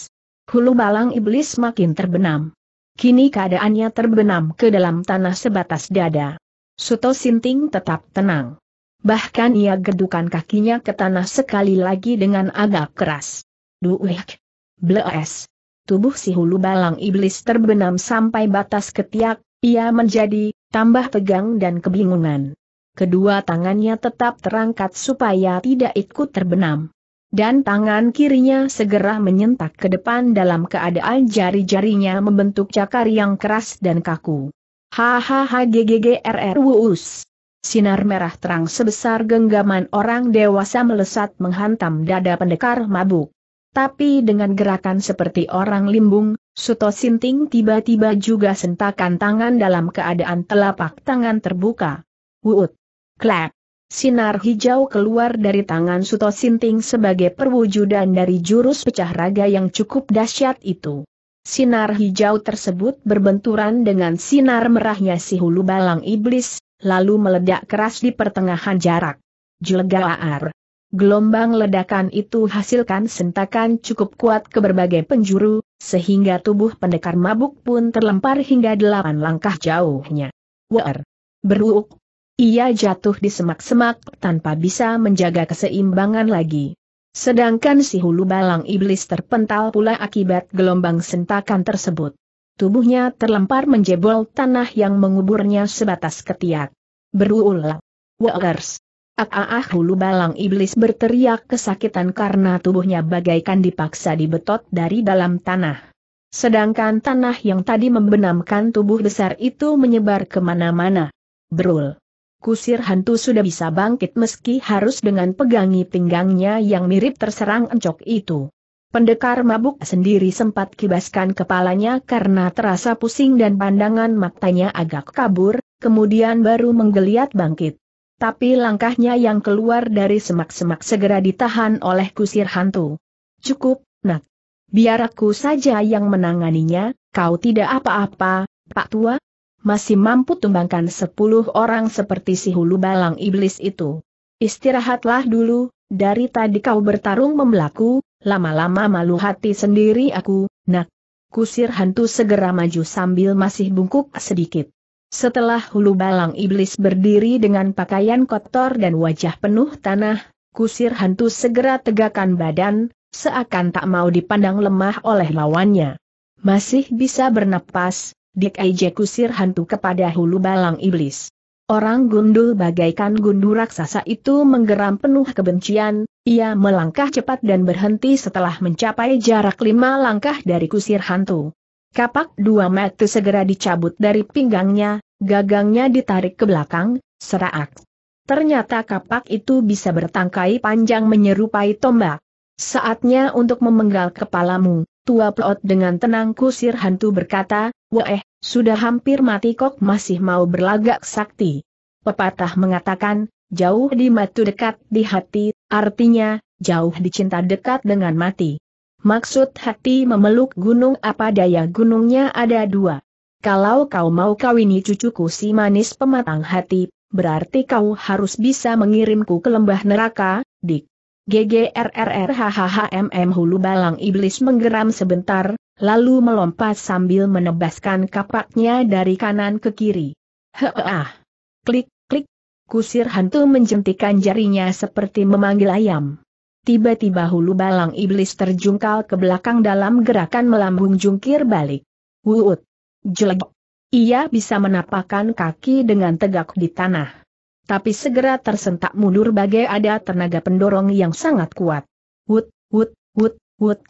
Hulu balang iblis makin terbenam. Kini keadaannya terbenam ke dalam tanah sebatas dada. Suto Sinting tetap tenang. Bahkan ia gedukan kakinya ke tanah sekali lagi dengan agak keras. Duik. Bles. Tubuh si hulu balang iblis terbenam sampai batas ketiak, ia menjadi tambah tegang dan kebingungan. Kedua tangannya tetap terangkat supaya tidak ikut terbenam dan tangan kirinya segera menyentak ke depan dalam keadaan jari-jarinya membentuk cakar yang keras dan kaku. Hahaha GGGRRUUS. Sinar merah terang sebesar genggaman orang dewasa melesat menghantam dada pendekar mabuk. Tapi dengan gerakan seperti orang limbung, Suto Sinting tiba-tiba juga sentakan tangan dalam keadaan telapak tangan terbuka. Wuut. Klap. Sinar hijau keluar dari tangan Suto Sinting sebagai perwujudan dari jurus pecah raga yang cukup dahsyat itu. Sinar hijau tersebut berbenturan dengan sinar merahnya si hulu balang iblis, lalu meledak keras di pertengahan jarak. Jelegaar. Gelombang ledakan itu hasilkan sentakan cukup kuat ke berbagai penjuru, sehingga tubuh pendekar mabuk pun terlempar hingga delapan langkah jauhnya. Wer! Beruuk! Ia jatuh di semak-semak tanpa bisa menjaga keseimbangan lagi. Sedangkan si hulu balang iblis terpental pula akibat gelombang sentakan tersebut. Tubuhnya terlempar menjebol tanah yang menguburnya sebatas ketiak. Berulang. Wagers. Ah hulu balang iblis berteriak kesakitan karena tubuhnya bagaikan dipaksa dibetot dari dalam tanah. Sedangkan tanah yang tadi membenamkan tubuh besar itu menyebar kemana-mana. Berul kusir hantu sudah bisa bangkit meski harus dengan pegangi pinggangnya yang mirip terserang encok itu. Pendekar mabuk sendiri sempat kibaskan kepalanya karena terasa pusing dan pandangan matanya agak kabur, kemudian baru menggeliat bangkit. Tapi langkahnya yang keluar dari semak-semak segera ditahan oleh kusir hantu. Cukup, nak. Biar aku saja yang menanganinya, kau tidak apa-apa, Pak Tua, masih mampu tumbangkan sepuluh orang seperti si hulu balang iblis itu. Istirahatlah dulu, dari tadi kau bertarung memelaku, lama-lama malu hati sendiri aku, nak. Kusir hantu segera maju sambil masih bungkuk sedikit. Setelah hulu balang iblis berdiri dengan pakaian kotor dan wajah penuh tanah, kusir hantu segera tegakkan badan, seakan tak mau dipandang lemah oleh lawannya. Masih bisa bernapas, Dik Aije kusir hantu kepada hulu balang iblis. Orang gundul bagaikan gundul raksasa itu menggeram penuh kebencian, ia melangkah cepat dan berhenti setelah mencapai jarak lima langkah dari kusir hantu. Kapak dua mata segera dicabut dari pinggangnya, gagangnya ditarik ke belakang, Serak. Ternyata kapak itu bisa bertangkai panjang menyerupai tombak. Saatnya untuk memenggal kepalamu. Tua Pelot dengan tenang kusir hantu berkata, Weh, sudah hampir mati kok masih mau berlagak sakti. Pepatah mengatakan, jauh di matu dekat di hati, artinya, jauh dicinta dekat dengan mati. Maksud hati memeluk gunung apa daya gunungnya ada dua. Kalau kau mau kawini cucuku si manis pematang hati, berarti kau harus bisa mengirimku ke lembah neraka, dik. GGRRRHHHMM hulu balang iblis menggeram sebentar, lalu melompat sambil menebaskan kapaknya dari kanan ke kiri. Heeh. Klik, klik. Kusir hantu menjentikan jarinya seperti memanggil ayam. Tiba-tiba hulu balang iblis terjungkal ke belakang dalam gerakan melambung jungkir balik. Wuut! Jelek! Ia bisa menapakkan kaki dengan tegak di tanah. Tapi segera tersentak mundur bagai ada tenaga pendorong yang sangat kuat. Wut, wut, wut, wut.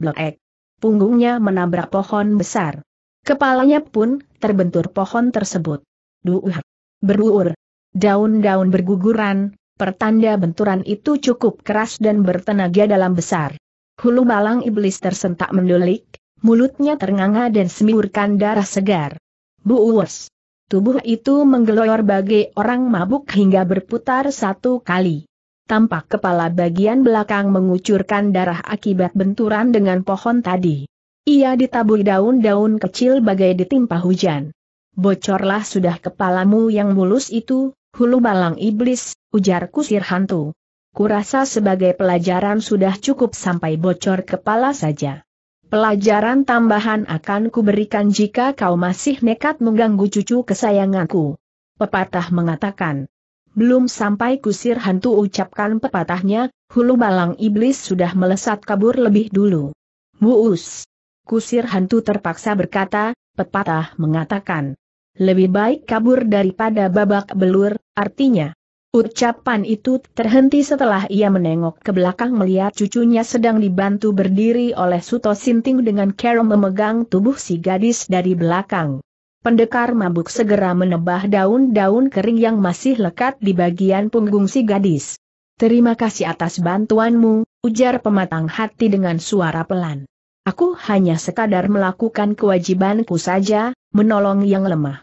Blek. Punggungnya menabrak pohon besar. Kepalanya pun terbentur pohon tersebut. Duuh. Beruur. Daun-daun berguguran, pertanda benturan itu cukup keras dan bertenaga dalam besar. Hulu malang iblis tersentak mendulik, mulutnya ternganga dan semiurkan darah segar. Buurs. Tubuh itu menggelor bagai orang mabuk hingga berputar satu kali. Tampak kepala bagian belakang mengucurkan darah akibat benturan dengan pohon tadi. Ia ditaburi daun-daun kecil bagai ditimpa hujan. Bocorlah sudah kepalamu yang mulus itu, hulu balang iblis, ujar kusir hantu. Kurasa sebagai pelajaran sudah cukup sampai bocor kepala saja. Pelajaran tambahan akan kuberikan jika kau masih nekat mengganggu cucu kesayanganku. Pepatah mengatakan. Belum sampai kusir hantu ucapkan pepatahnya, hulu balang iblis sudah melesat kabur lebih dulu. Muus. Kusir hantu terpaksa berkata, pepatah mengatakan. Lebih baik kabur daripada babak belur, artinya. Ucapan itu terhenti setelah ia menengok ke belakang melihat cucunya sedang dibantu berdiri oleh Suto Sinting dengan kerom memegang tubuh si gadis dari belakang. Pendekar mabuk segera menebah daun-daun kering yang masih lekat di bagian punggung si gadis. Terima kasih atas bantuanmu, ujar pematang hati dengan suara pelan. Aku hanya sekadar melakukan kewajibanku saja, menolong yang lemah.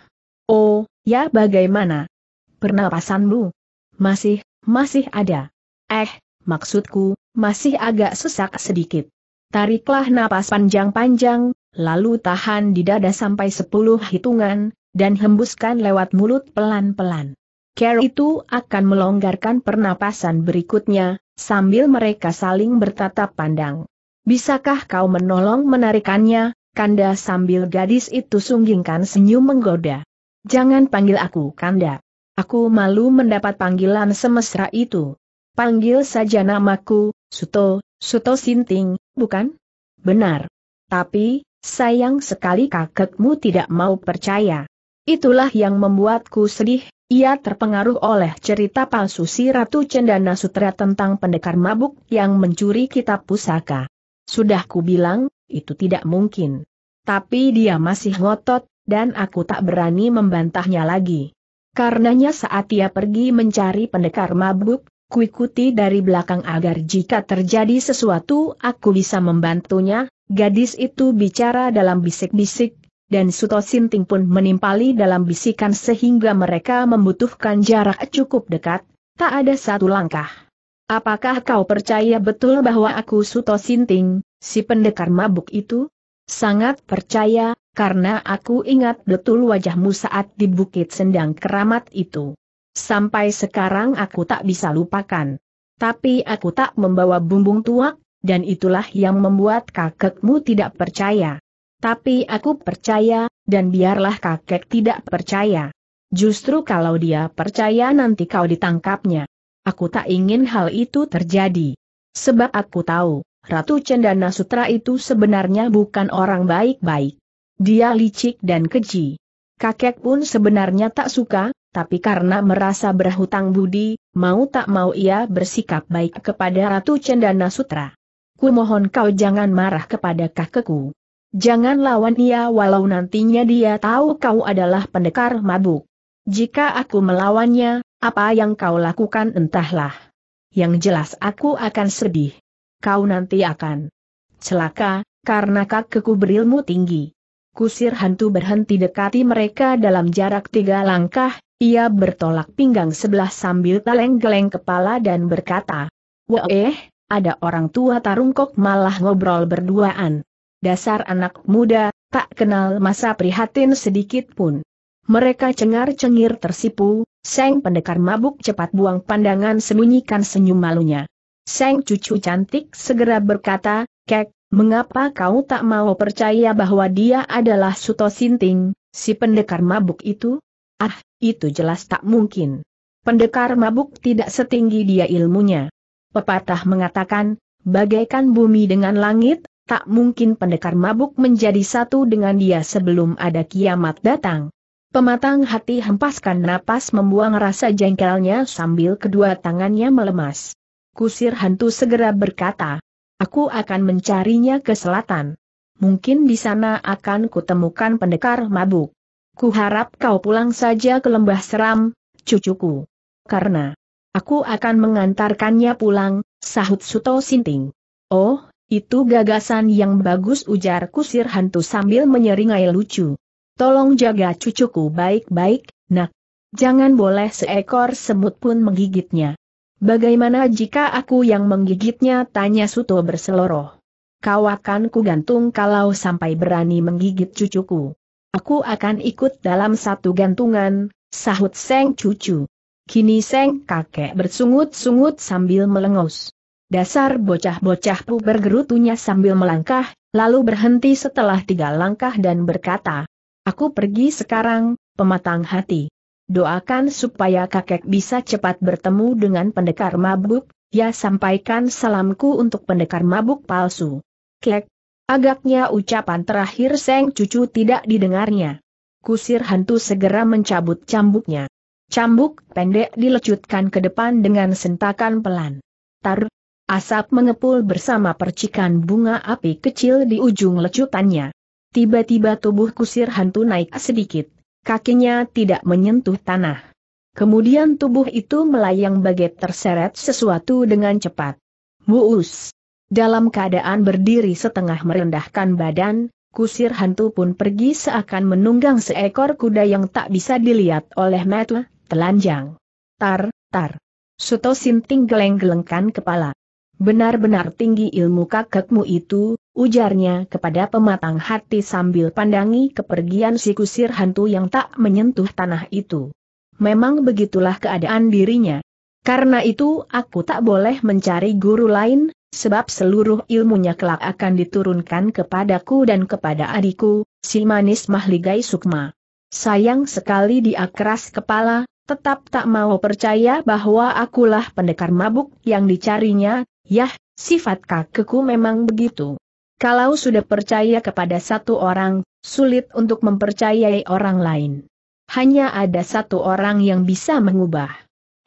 Oh, ya bagaimana? Pernapasanmu, masih, masih ada. Eh, maksudku, masih agak sesak sedikit. Tariklah napas panjang-panjang, lalu tahan di dada sampai sepuluh hitungan, dan hembuskan lewat mulut pelan-pelan. Care itu akan melonggarkan pernapasan berikutnya, sambil mereka saling bertatap pandang. Bisakah kau menolong menarikannya, Kanda sambil gadis itu sunggingkan senyum menggoda. Jangan panggil aku Kanda. Aku malu mendapat panggilan semesra itu. Panggil saja namaku, Suto, Suto Sinting, bukan? Benar. Tapi, sayang sekali kakekmu tidak mau percaya. Itulah yang membuatku sedih, ia terpengaruh oleh cerita palsu si Ratu Cendana Sutra tentang pendekar mabuk yang mencuri kitab pusaka. Sudah ku bilang, itu tidak mungkin. Tapi dia masih ngotot, dan aku tak berani membantahnya lagi. Karenanya saat ia pergi mencari pendekar mabuk, kuikuti dari belakang agar jika terjadi sesuatu aku bisa membantunya, gadis itu bicara dalam bisik-bisik, dan Suto Sinting pun menimpali dalam bisikan sehingga mereka membutuhkan jarak cukup dekat, tak ada satu langkah. Apakah kau percaya betul bahwa aku Suto Sinting, si pendekar mabuk itu? Sangat percaya, karena aku ingat betul wajahmu saat di Bukit Sendang Keramat itu. Sampai sekarang aku tak bisa lupakan. Tapi aku tak membawa bumbung tuak, dan itulah yang membuat kakekmu tidak percaya. Tapi aku percaya, dan biarlah kakek tidak percaya. Justru kalau dia percaya nanti kau ditangkapnya. Aku tak ingin hal itu terjadi. Sebab aku tahu, Ratu Cendana Sutra itu sebenarnya bukan orang baik-baik. Dia licik dan keji. Kakek pun sebenarnya tak suka, tapi karena merasa berhutang budi, mau tak mau ia bersikap baik kepada Ratu Cendana Sutra. Ku mohon kau jangan marah kepada kakekku. Jangan lawan ia walau nantinya dia tahu kau adalah pendekar mabuk. Jika aku melawannya, apa yang kau lakukan entahlah. Yang jelas aku akan sedih kau nanti akan celaka, karena kakekku berilmu tinggi. Kusir hantu berhenti dekati mereka dalam jarak tiga langkah, ia bertolak pinggang sebelah sambil geleng-geleng kepala dan berkata, Wah eh, ada orang tua tarungkok malah ngobrol berduaan. Dasar anak muda, tak kenal masa prihatin sedikit pun. Mereka cengar-cengir tersipu, Seng pendekar mabuk cepat buang pandangan sembunyikan senyum malunya. Sang cucu cantik segera berkata, Kek, mengapa kau tak mau percaya bahwa dia adalah Suto Sinting, si pendekar mabuk itu? Ah, itu jelas tak mungkin. Pendekar mabuk tidak setinggi dia ilmunya. Pepatah mengatakan, bagaikan bumi dengan langit, tak mungkin pendekar mabuk menjadi satu dengan dia sebelum ada kiamat datang. Pematang hati hempaskan napas membuang rasa jengkelnya sambil kedua tangannya melemas kusir hantu segera berkata. Aku akan mencarinya ke selatan. Mungkin di sana akan kutemukan pendekar mabuk. Kuharap kau pulang saja ke lembah seram, cucuku. Karena aku akan mengantarkannya pulang, sahut Suto Sinting. Oh, itu gagasan yang bagus ujar kusir hantu sambil menyeringai lucu. Tolong jaga cucuku baik-baik, nak. Jangan boleh seekor semut pun menggigitnya. Bagaimana jika aku yang menggigitnya? Tanya Suto berseloroh. Kau akan kugantung kalau sampai berani menggigit cucuku. Aku akan ikut dalam satu gantungan, sahut Seng cucu. Kini Seng kakek bersungut-sungut sambil melengus. Dasar bocah-bocah pu bergerutunya sambil melangkah, lalu berhenti setelah tiga langkah dan berkata, Aku pergi sekarang, pematang hati. Doakan supaya kakek bisa cepat bertemu dengan pendekar mabuk, ya sampaikan salamku untuk pendekar mabuk palsu. Klek. Agaknya ucapan terakhir Seng Cucu tidak didengarnya. Kusir hantu segera mencabut cambuknya. Cambuk pendek dilecutkan ke depan dengan sentakan pelan. Tar. Asap mengepul bersama percikan bunga api kecil di ujung lecutannya. Tiba-tiba tubuh kusir hantu naik sedikit. Kakinya tidak menyentuh tanah. Kemudian tubuh itu melayang bagai terseret sesuatu dengan cepat. Muus. Dalam keadaan berdiri setengah merendahkan badan, kusir hantu pun pergi seakan menunggang seekor kuda yang tak bisa dilihat oleh mata, telanjang. Tar, tar. Suto Sinting geleng-gelengkan kepala. Benar-benar tinggi ilmu kakekmu itu, ujarnya kepada pematang hati sambil pandangi kepergian si kusir hantu yang tak menyentuh tanah itu. Memang begitulah keadaan dirinya. Karena itu aku tak boleh mencari guru lain, sebab seluruh ilmunya kelak akan diturunkan kepadaku dan kepada adikku, si manis mahligai sukma. Sayang sekali dia keras kepala, tetap tak mau percaya bahwa akulah pendekar mabuk yang dicarinya, yah, sifat kakekku memang begitu. Kalau sudah percaya kepada satu orang, sulit untuk mempercayai orang lain. Hanya ada satu orang yang bisa mengubah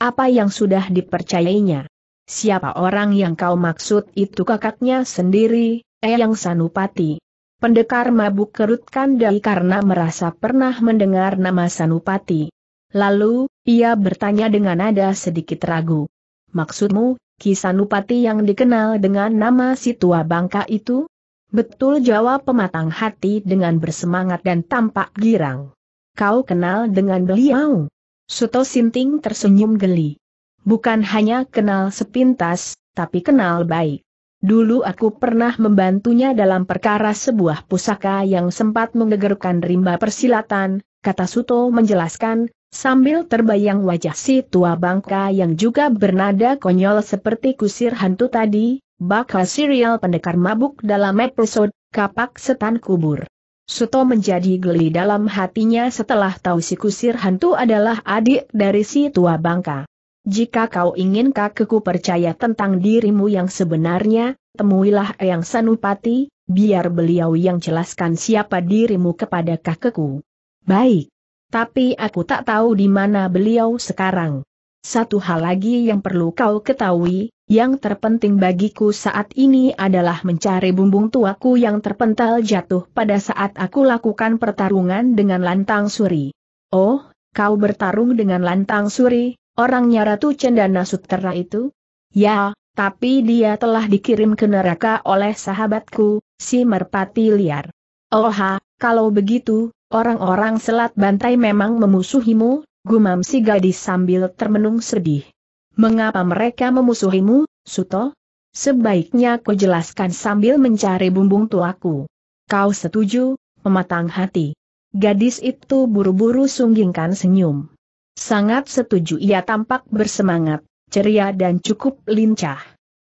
apa yang sudah dipercayainya. Siapa orang yang kau maksud itu kakaknya sendiri, Eyang Sanupati. Pendekar mabuk kerut kandai karena merasa pernah mendengar nama Sanupati. Lalu, ia bertanya dengan nada sedikit ragu. Maksudmu, Ki Sanupati yang dikenal dengan nama si tua bangka itu? Betul jawab pematang hati dengan bersemangat dan tampak girang. Kau kenal dengan beliau? Suto Sinting tersenyum geli. Bukan hanya kenal sepintas, tapi kenal baik. Dulu aku pernah membantunya dalam perkara sebuah pusaka yang sempat menggegerkan rimba persilatan, kata Suto menjelaskan, sambil terbayang wajah si tua bangka yang juga bernada konyol seperti kusir hantu tadi, bakal serial pendekar mabuk dalam episode Kapak Setan Kubur. Suto menjadi geli dalam hatinya setelah tahu si kusir hantu adalah adik dari si tua bangka. Jika kau ingin kakekku percaya tentang dirimu yang sebenarnya, temuilah Yang Sanupati, biar beliau yang jelaskan siapa dirimu kepada kakekku. Baik. Tapi aku tak tahu di mana beliau sekarang. Satu hal lagi yang perlu kau ketahui, yang terpenting bagiku saat ini adalah mencari bumbung tuaku yang terpental jatuh pada saat aku lakukan pertarungan dengan lantang suri. Oh, kau bertarung dengan lantang suri, orangnya Ratu Cendana Sutera itu? Ya, tapi dia telah dikirim ke neraka oleh sahabatku, si merpati liar. Oha, oh kalau begitu, orang-orang selat bantai memang memusuhimu, gumam si gadis sambil termenung sedih. Mengapa mereka memusuhimu, Suto? Sebaiknya kau jelaskan sambil mencari bumbung tuaku. Kau setuju, mematang hati. Gadis itu buru-buru sunggingkan senyum. Sangat setuju ia tampak bersemangat, ceria dan cukup lincah.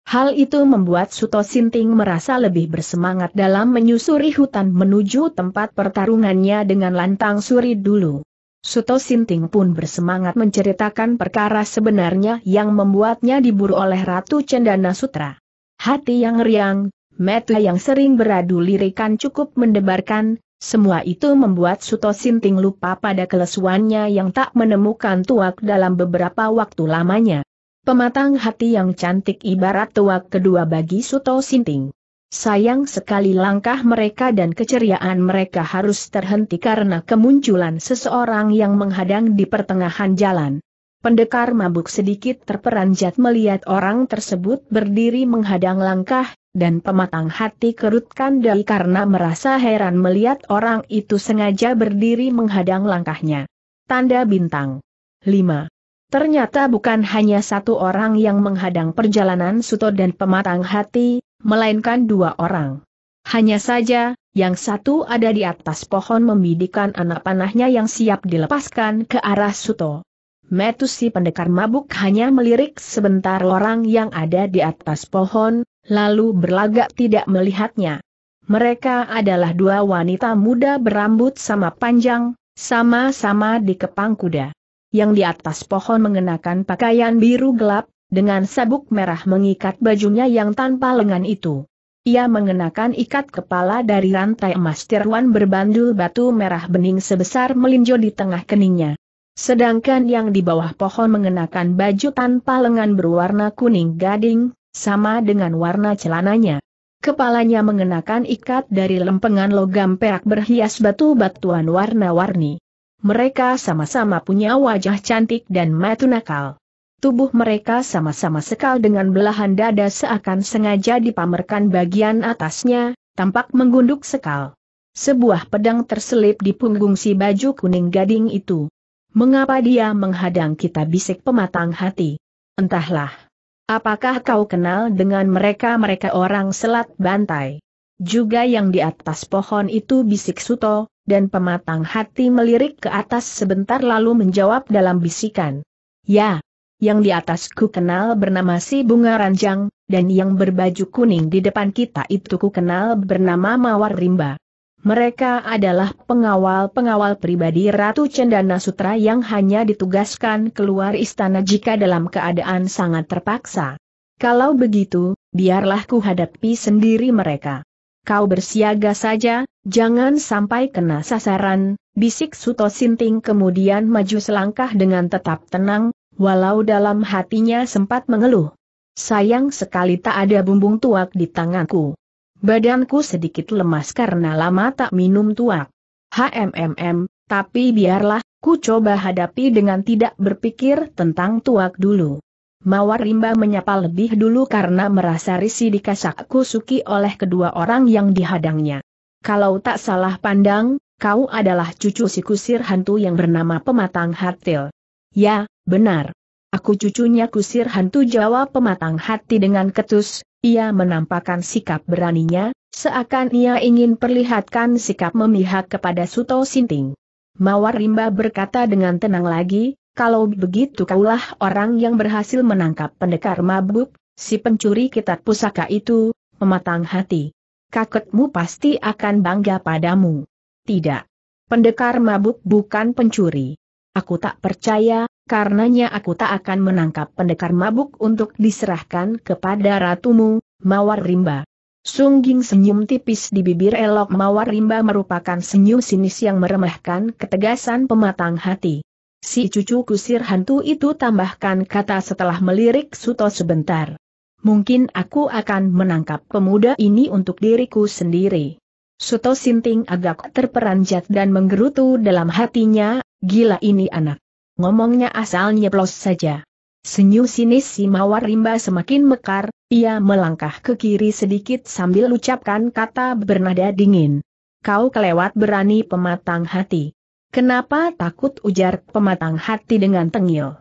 Hal itu membuat Suto Sinting merasa lebih bersemangat dalam menyusuri hutan menuju tempat pertarungannya dengan lantang suri dulu. Suto Sinting pun bersemangat menceritakan perkara sebenarnya yang membuatnya diburu oleh Ratu Cendana Sutra. Hati yang riang, mata yang sering beradu lirikan cukup mendebarkan, semua itu membuat Suto Sinting lupa pada kelesuannya yang tak menemukan tuak dalam beberapa waktu lamanya. Pematang hati yang cantik ibarat tuak kedua bagi Suto Sinting. Sayang sekali langkah mereka dan keceriaan mereka harus terhenti karena kemunculan seseorang yang menghadang di pertengahan jalan. Pendekar mabuk sedikit terperanjat melihat orang tersebut berdiri menghadang langkah, dan pematang hati kerutkan dahi karena merasa heran melihat orang itu sengaja berdiri menghadang langkahnya. Tanda bintang 5. Ternyata bukan hanya satu orang yang menghadang perjalanan Suto dan pematang hati, melainkan dua orang. Hanya saja, yang satu ada di atas pohon membidikan anak panahnya yang siap dilepaskan ke arah Suto. Metus si pendekar mabuk hanya melirik sebentar orang yang ada di atas pohon, lalu berlagak tidak melihatnya. Mereka adalah dua wanita muda berambut sama panjang, sama-sama di kepang kuda. Yang di atas pohon mengenakan pakaian biru gelap, dengan sabuk merah mengikat bajunya yang tanpa lengan itu. Ia mengenakan ikat kepala dari rantai emas tiruan berbandul batu merah bening sebesar melinjo di tengah keningnya. Sedangkan yang di bawah pohon mengenakan baju tanpa lengan berwarna kuning gading, sama dengan warna celananya. Kepalanya mengenakan ikat dari lempengan logam perak berhias batu-batuan warna-warni. Mereka sama-sama punya wajah cantik dan matu nakal. Tubuh mereka sama-sama sekal dengan belahan dada seakan sengaja dipamerkan bagian atasnya, tampak menggunduk sekal. Sebuah pedang terselip di punggung si baju kuning gading itu. Mengapa dia menghadang kita bisik pematang hati? Entahlah. Apakah kau kenal dengan mereka-mereka orang selat bantai? Juga yang di atas pohon itu bisik Suto, dan pematang hati melirik ke atas sebentar lalu menjawab dalam bisikan. Ya, yang di atas ku kenal bernama si Bunga Ranjang, dan yang berbaju kuning di depan kita itu ku kenal bernama Mawar Rimba. Mereka adalah pengawal-pengawal pribadi Ratu Cendana Sutra yang hanya ditugaskan keluar istana jika dalam keadaan sangat terpaksa. Kalau begitu, biarlah ku hadapi sendiri mereka. Kau bersiaga saja, jangan sampai kena sasaran, bisik Suto Sinting kemudian maju selangkah dengan tetap tenang, walau dalam hatinya sempat mengeluh. Sayang sekali tak ada bumbung tuak di tanganku. Badanku sedikit lemas karena lama tak minum tuak. HMMM, tapi biarlah, ku coba hadapi dengan tidak berpikir tentang tuak dulu. Mawar Rimba menyapa lebih dulu karena merasa risih dikasak suki oleh kedua orang yang dihadangnya. Kalau tak salah pandang, kau adalah cucu si kusir hantu yang bernama Pematang Hatil. Ya, Benar. Aku cucunya kusir hantu jawab pematang hati dengan ketus, ia menampakkan sikap beraninya, seakan ia ingin perlihatkan sikap memihak kepada Suto Sinting. Mawar Rimba berkata dengan tenang lagi, kalau begitu kaulah orang yang berhasil menangkap pendekar mabuk, si pencuri kitab pusaka itu, pematang hati. Kakekmu pasti akan bangga padamu. Tidak. Pendekar mabuk bukan pencuri. Aku tak percaya, karenanya aku tak akan menangkap pendekar mabuk untuk diserahkan kepada ratumu, Mawar Rimba. Sungging senyum tipis di bibir elok Mawar Rimba merupakan senyum sinis yang meremehkan ketegasan pematang hati. Si cucu kusir hantu itu tambahkan kata setelah melirik Suto sebentar. Mungkin aku akan menangkap pemuda ini untuk diriku sendiri. Suto Sinting agak terperanjat dan menggerutu dalam hatinya, gila ini anak ngomongnya asal nyeplos saja. Senyum sinis si mawar rimba semakin mekar, ia melangkah ke kiri sedikit sambil ucapkan kata bernada dingin. Kau kelewat berani pematang hati. Kenapa takut ujar pematang hati dengan tengil?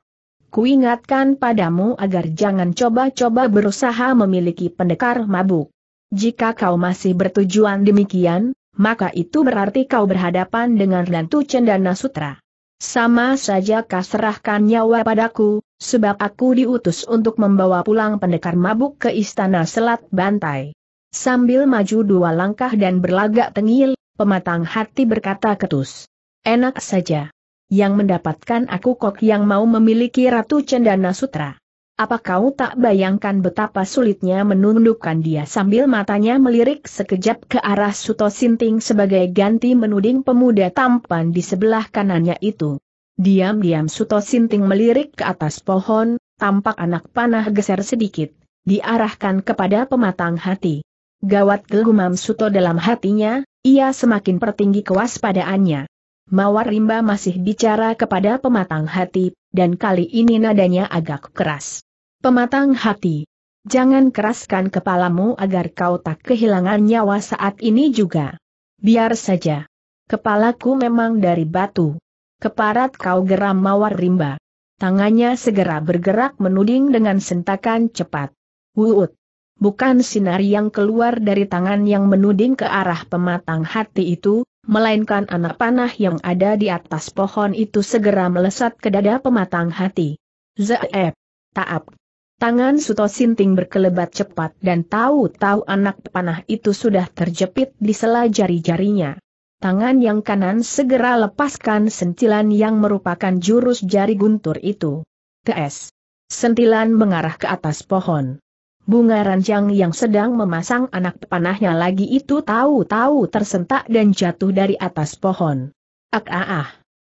Kuingatkan padamu agar jangan coba-coba berusaha memiliki pendekar mabuk. Jika kau masih bertujuan demikian, maka itu berarti kau berhadapan dengan Lantu Cendana Sutra. Sama saja kau serahkan nyawa padaku, sebab aku diutus untuk membawa pulang pendekar mabuk ke istana Selat Bantai. Sambil maju dua langkah dan berlagak tengil, pematang hati berkata ketus. Enak saja. Yang mendapatkan aku kok yang mau memiliki Ratu Cendana Sutra. Apa kau tak bayangkan betapa sulitnya menundukkan dia sambil matanya melirik sekejap ke arah Suto Sinting sebagai ganti menuding pemuda tampan di sebelah kanannya itu. Diam-diam Suto Sinting melirik ke atas pohon, tampak anak panah geser sedikit, diarahkan kepada pematang hati. Gawat gelgumam Suto dalam hatinya, ia semakin pertinggi kewaspadaannya. Mawar Rimba masih bicara kepada pematang hati, dan kali ini nadanya agak keras. Pematang hati. Jangan keraskan kepalamu agar kau tak kehilangan nyawa saat ini juga. Biar saja. Kepalaku memang dari batu. Keparat kau geram mawar rimba. Tangannya segera bergerak menuding dengan sentakan cepat. Wuut. Bukan sinar yang keluar dari tangan yang menuding ke arah pematang hati itu, melainkan anak panah yang ada di atas pohon itu segera melesat ke dada pematang hati. Zeep. Taap. Tangan Suto Sinting berkelebat cepat dan tahu-tahu anak panah itu sudah terjepit di sela jari-jarinya. Tangan yang kanan segera lepaskan sentilan yang merupakan jurus jari guntur itu. TS. Sentilan mengarah ke atas pohon. Bunga ranjang yang sedang memasang anak panahnya lagi itu tahu-tahu tersentak dan jatuh dari atas pohon. Ak ah ah.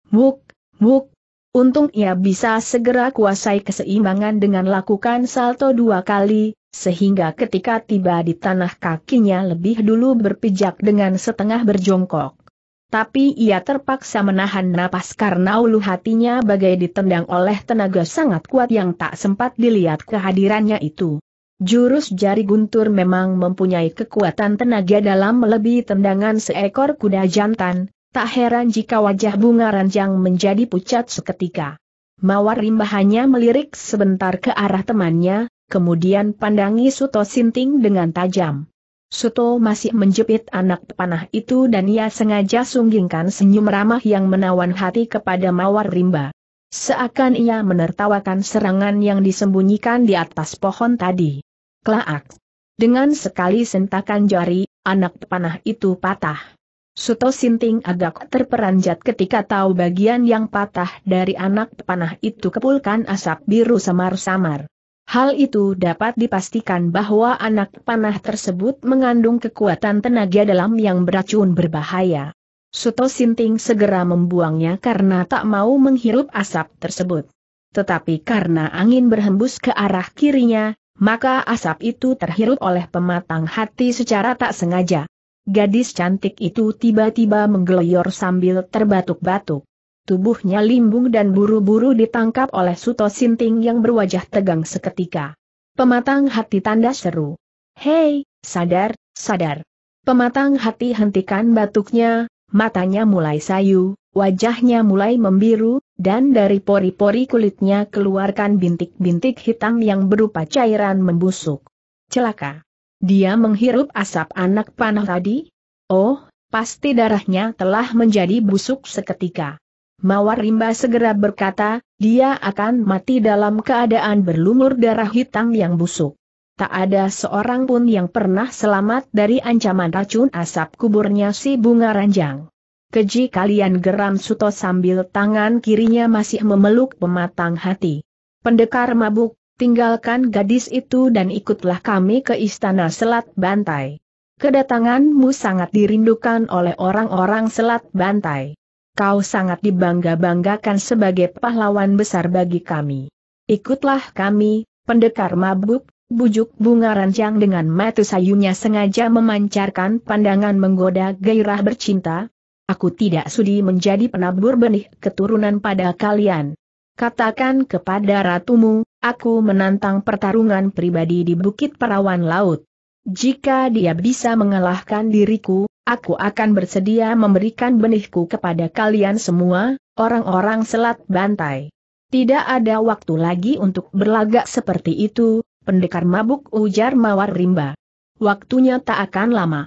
Muk, muk, Untung ia bisa segera kuasai keseimbangan dengan lakukan salto dua kali, sehingga ketika tiba di tanah kakinya lebih dulu berpijak dengan setengah berjongkok. Tapi ia terpaksa menahan napas karena ulu hatinya bagai ditendang oleh tenaga sangat kuat yang tak sempat dilihat kehadirannya itu. Jurus jari guntur memang mempunyai kekuatan tenaga dalam melebihi tendangan seekor kuda jantan, Tak heran jika wajah bunga ranjang menjadi pucat seketika. Mawar Rimba hanya melirik sebentar ke arah temannya, kemudian pandangi Suto Sinting dengan tajam. Suto masih menjepit anak panah itu dan ia sengaja sunggingkan senyum ramah yang menawan hati kepada Mawar Rimba. Seakan ia menertawakan serangan yang disembunyikan di atas pohon tadi. Klaak! Dengan sekali sentakan jari, anak panah itu patah. Suto Sinting agak terperanjat ketika tahu bagian yang patah dari anak panah itu kepulkan asap biru samar-samar. Hal itu dapat dipastikan bahwa anak panah tersebut mengandung kekuatan tenaga dalam yang beracun berbahaya. Suto Sinting segera membuangnya karena tak mau menghirup asap tersebut. Tetapi karena angin berhembus ke arah kirinya, maka asap itu terhirup oleh pematang hati secara tak sengaja. Gadis cantik itu tiba-tiba menggeloyor sambil terbatuk-batuk. Tubuhnya limbung dan buru-buru ditangkap oleh Suto Sinting yang berwajah tegang seketika. Pematang hati tanda seru. Hei, sadar, sadar. Pematang hati hentikan batuknya, matanya mulai sayu, wajahnya mulai membiru, dan dari pori-pori kulitnya keluarkan bintik-bintik hitam yang berupa cairan membusuk. Celaka. Dia menghirup asap anak panah tadi? Oh, pasti darahnya telah menjadi busuk seketika. Mawar Rimba segera berkata, dia akan mati dalam keadaan berlumur darah hitam yang busuk. Tak ada seorang pun yang pernah selamat dari ancaman racun asap kuburnya si bunga ranjang. Keji kalian geram Suto sambil tangan kirinya masih memeluk pematang hati. Pendekar mabuk, tinggalkan gadis itu dan ikutlah kami ke Istana Selat Bantai. Kedatanganmu sangat dirindukan oleh orang-orang Selat Bantai. Kau sangat dibangga-banggakan sebagai pahlawan besar bagi kami. Ikutlah kami, pendekar mabuk, bujuk bunga rancang dengan mata sayunya sengaja memancarkan pandangan menggoda gairah bercinta. Aku tidak sudi menjadi penabur benih keturunan pada kalian. Katakan kepada ratumu, Aku menantang pertarungan pribadi di Bukit Perawan Laut. Jika dia bisa mengalahkan diriku, aku akan bersedia memberikan benihku kepada kalian semua, orang-orang selat bantai. Tidak ada waktu lagi untuk berlagak seperti itu, pendekar mabuk ujar Mawar Rimba. Waktunya tak akan lama.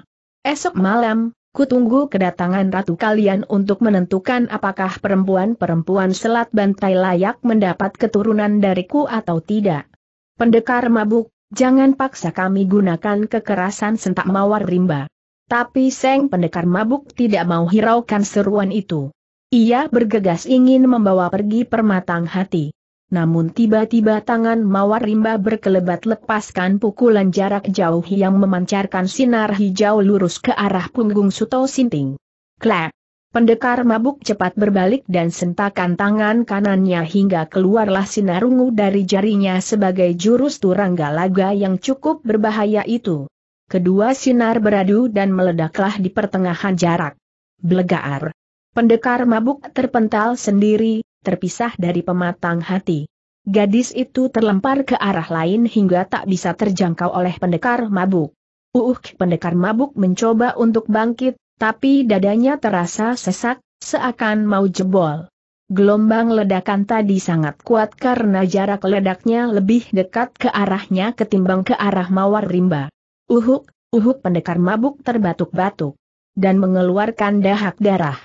Esok malam, Kutunggu kedatangan ratu kalian untuk menentukan apakah perempuan-perempuan selat bantai layak mendapat keturunan dariku atau tidak. Pendekar mabuk, jangan paksa kami gunakan kekerasan sentak mawar rimba. Tapi Seng pendekar mabuk tidak mau hiraukan seruan itu. Ia bergegas ingin membawa pergi permatang hati. Namun tiba-tiba tangan Mawar Rimba berkelebat lepaskan pukulan jarak jauh yang memancarkan sinar hijau lurus ke arah punggung Suto Sinting. Klap! Pendekar mabuk cepat berbalik dan sentakan tangan kanannya hingga keluarlah sinar ungu dari jarinya sebagai jurus turangga laga yang cukup berbahaya itu. Kedua sinar beradu dan meledaklah di pertengahan jarak. Blegaar. Pendekar mabuk terpental sendiri, terpisah dari pematang hati. Gadis itu terlempar ke arah lain hingga tak bisa terjangkau oleh pendekar mabuk. Uh, pendekar mabuk mencoba untuk bangkit, tapi dadanya terasa sesak, seakan mau jebol. Gelombang ledakan tadi sangat kuat karena jarak ledaknya lebih dekat ke arahnya ketimbang ke arah mawar rimba. Uhuk, uhuk pendekar mabuk terbatuk-batuk. Dan mengeluarkan dahak darah.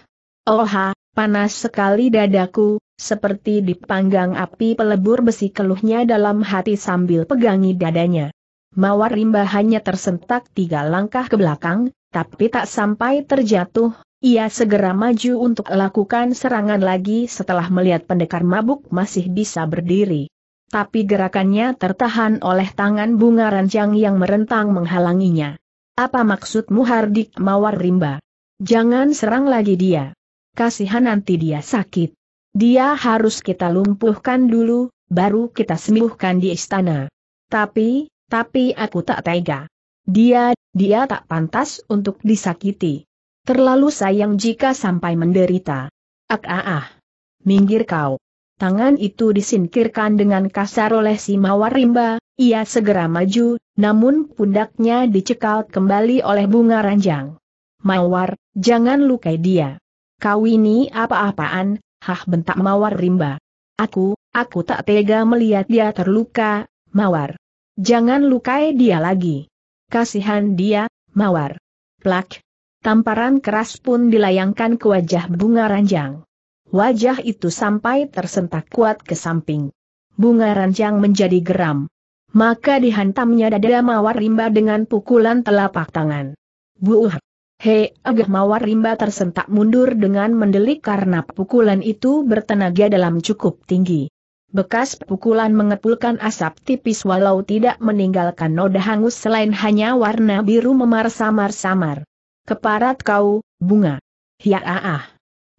Oha, Panas sekali dadaku, seperti dipanggang api pelebur besi keluhnya dalam hati sambil pegangi dadanya. Mawar rimba hanya tersentak tiga langkah ke belakang, tapi tak sampai terjatuh, ia segera maju untuk lakukan serangan lagi setelah melihat pendekar mabuk masih bisa berdiri. Tapi gerakannya tertahan oleh tangan bunga Ranjang yang merentang menghalanginya. Apa maksudmu Hardik Mawar Rimba? Jangan serang lagi dia kasihan nanti dia sakit. Dia harus kita lumpuhkan dulu, baru kita sembuhkan di istana. Tapi, tapi aku tak tega. Dia, dia tak pantas untuk disakiti. Terlalu sayang jika sampai menderita. Ak ah ah. Minggir kau. Tangan itu disingkirkan dengan kasar oleh si mawar rimba, ia segera maju, namun pundaknya dicekal kembali oleh bunga ranjang. Mawar, jangan lukai dia. Kau ini apa-apaan, hah bentak Mawar rimba. Aku, aku tak tega melihat dia terluka, Mawar. Jangan lukai dia lagi. Kasihan dia, Mawar. Plak. Tamparan keras pun dilayangkan ke wajah bunga ranjang. Wajah itu sampai tersentak kuat ke samping. Bunga ranjang menjadi geram. Maka dihantamnya dada Mawar rimba dengan pukulan telapak tangan. Buuh. Hei, agak mawar rimba tersentak mundur dengan mendelik karena pukulan itu bertenaga dalam cukup tinggi. Bekas pukulan mengepulkan asap tipis walau tidak meninggalkan noda hangus selain hanya warna biru memar samar-samar. Keparat kau, bunga. Hiya ah.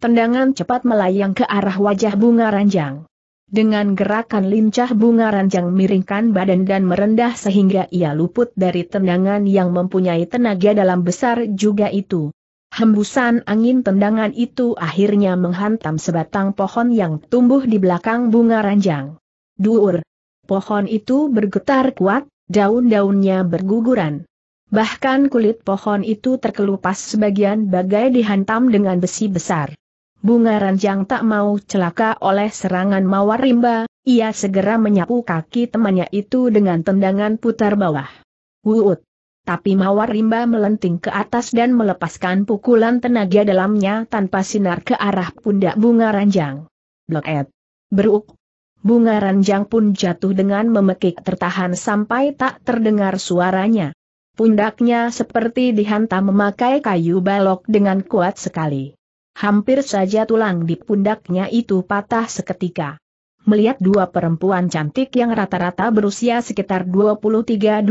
Tendangan cepat melayang ke arah wajah bunga ranjang. Dengan gerakan lincah bunga ranjang miringkan badan dan merendah sehingga ia luput dari tendangan yang mempunyai tenaga dalam besar juga itu. Hembusan angin tendangan itu akhirnya menghantam sebatang pohon yang tumbuh di belakang bunga ranjang. Duur! Pohon itu bergetar kuat, daun-daunnya berguguran. Bahkan kulit pohon itu terkelupas sebagian bagai dihantam dengan besi besar. Bunga Ranjang tak mau celaka oleh serangan Mawar Rimba, ia segera menyapu kaki temannya itu dengan tendangan putar bawah. Wuut! Tapi Mawar Rimba melenting ke atas dan melepaskan pukulan tenaga dalamnya tanpa sinar ke arah pundak Bunga Ranjang. Bleket! Beruk! Bunga ranjang pun jatuh dengan memekik tertahan sampai tak terdengar suaranya. Pundaknya seperti dihantam memakai kayu balok dengan kuat sekali. Hampir saja tulang di pundaknya itu patah seketika. Melihat dua perempuan cantik yang rata-rata berusia sekitar 23-24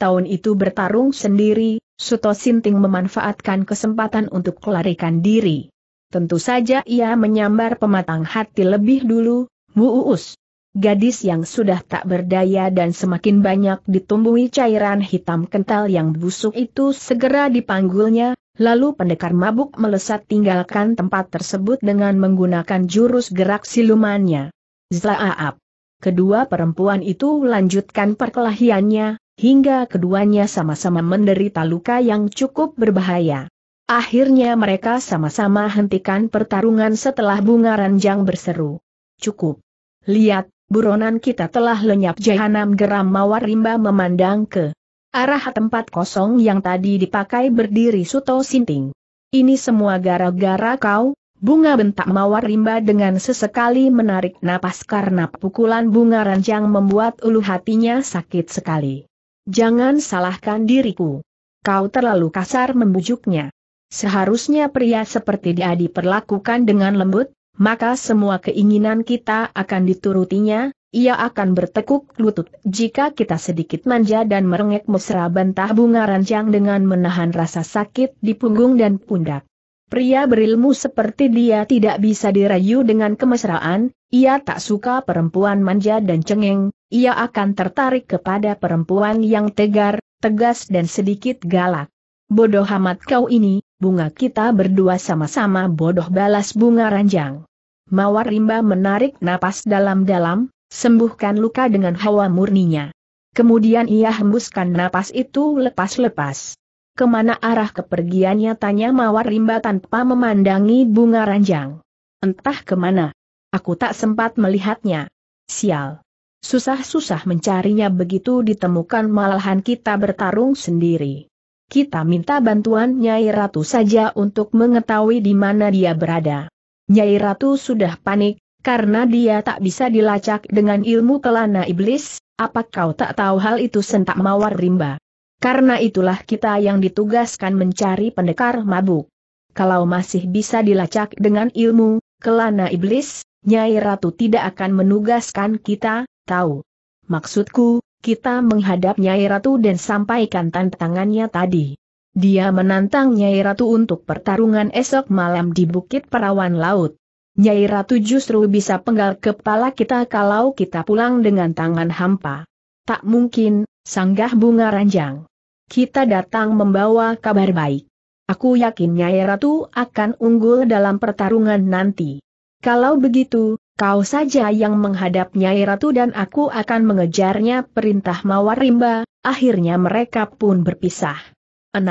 tahun itu bertarung sendiri, Suto Sinting memanfaatkan kesempatan untuk kelarikan diri. Tentu saja ia menyambar pematang hati lebih dulu, Bu Uus. Gadis yang sudah tak berdaya dan semakin banyak ditumbuhi cairan hitam kental yang busuk itu segera dipanggulnya, Lalu pendekar mabuk melesat tinggalkan tempat tersebut dengan menggunakan jurus gerak silumannya. Zlaaap. Kedua perempuan itu lanjutkan perkelahiannya, hingga keduanya sama-sama menderita luka yang cukup berbahaya. Akhirnya mereka sama-sama hentikan pertarungan setelah bunga ranjang berseru. Cukup. Lihat, buronan kita telah lenyap jahanam geram mawar rimba memandang ke Arah tempat kosong yang tadi dipakai berdiri Suto Sinting. Ini semua gara-gara kau, bunga bentak mawar rimba dengan sesekali menarik napas karena pukulan bunga ranjang membuat ulu hatinya sakit sekali. Jangan salahkan diriku. Kau terlalu kasar membujuknya. Seharusnya pria seperti dia diperlakukan dengan lembut, maka semua keinginan kita akan diturutinya, ia akan bertekuk lutut. Jika kita sedikit manja dan merengek mesra bantah bunga ranjang dengan menahan rasa sakit di punggung dan pundak. Pria berilmu seperti dia tidak bisa dirayu dengan kemesraan, ia tak suka perempuan manja dan cengeng, ia akan tertarik kepada perempuan yang tegar, tegas dan sedikit galak. Bodoh amat kau ini, bunga kita berdua sama-sama bodoh balas bunga ranjang. Mawar rimba menarik napas dalam-dalam, Sembuhkan luka dengan hawa murninya. Kemudian ia hembuskan napas itu lepas-lepas. Kemana arah kepergiannya tanya Mawar Rimba tanpa memandangi bunga ranjang. Entah kemana. Aku tak sempat melihatnya. Sial. Susah-susah mencarinya begitu ditemukan malahan kita bertarung sendiri. Kita minta bantuan Nyai Ratu saja untuk mengetahui di mana dia berada. Nyai Ratu sudah panik, karena dia tak bisa dilacak dengan ilmu kelana iblis, apa kau tak tahu hal itu sentak mawar rimba? Karena itulah kita yang ditugaskan mencari pendekar mabuk. Kalau masih bisa dilacak dengan ilmu, kelana iblis, Nyai Ratu tidak akan menugaskan kita, tahu. Maksudku, kita menghadap Nyai Ratu dan sampaikan tantangannya tadi. Dia menantang Nyai Ratu untuk pertarungan esok malam di Bukit Perawan Laut. Nyai Ratu justru bisa penggal kepala kita kalau kita pulang dengan tangan hampa. Tak mungkin, sanggah bunga ranjang. Kita datang membawa kabar baik. Aku yakin Nyai Ratu akan unggul dalam pertarungan nanti. Kalau begitu, kau saja yang menghadap Nyai Ratu dan aku akan mengejarnya perintah mawar rimba, akhirnya mereka pun berpisah. 6.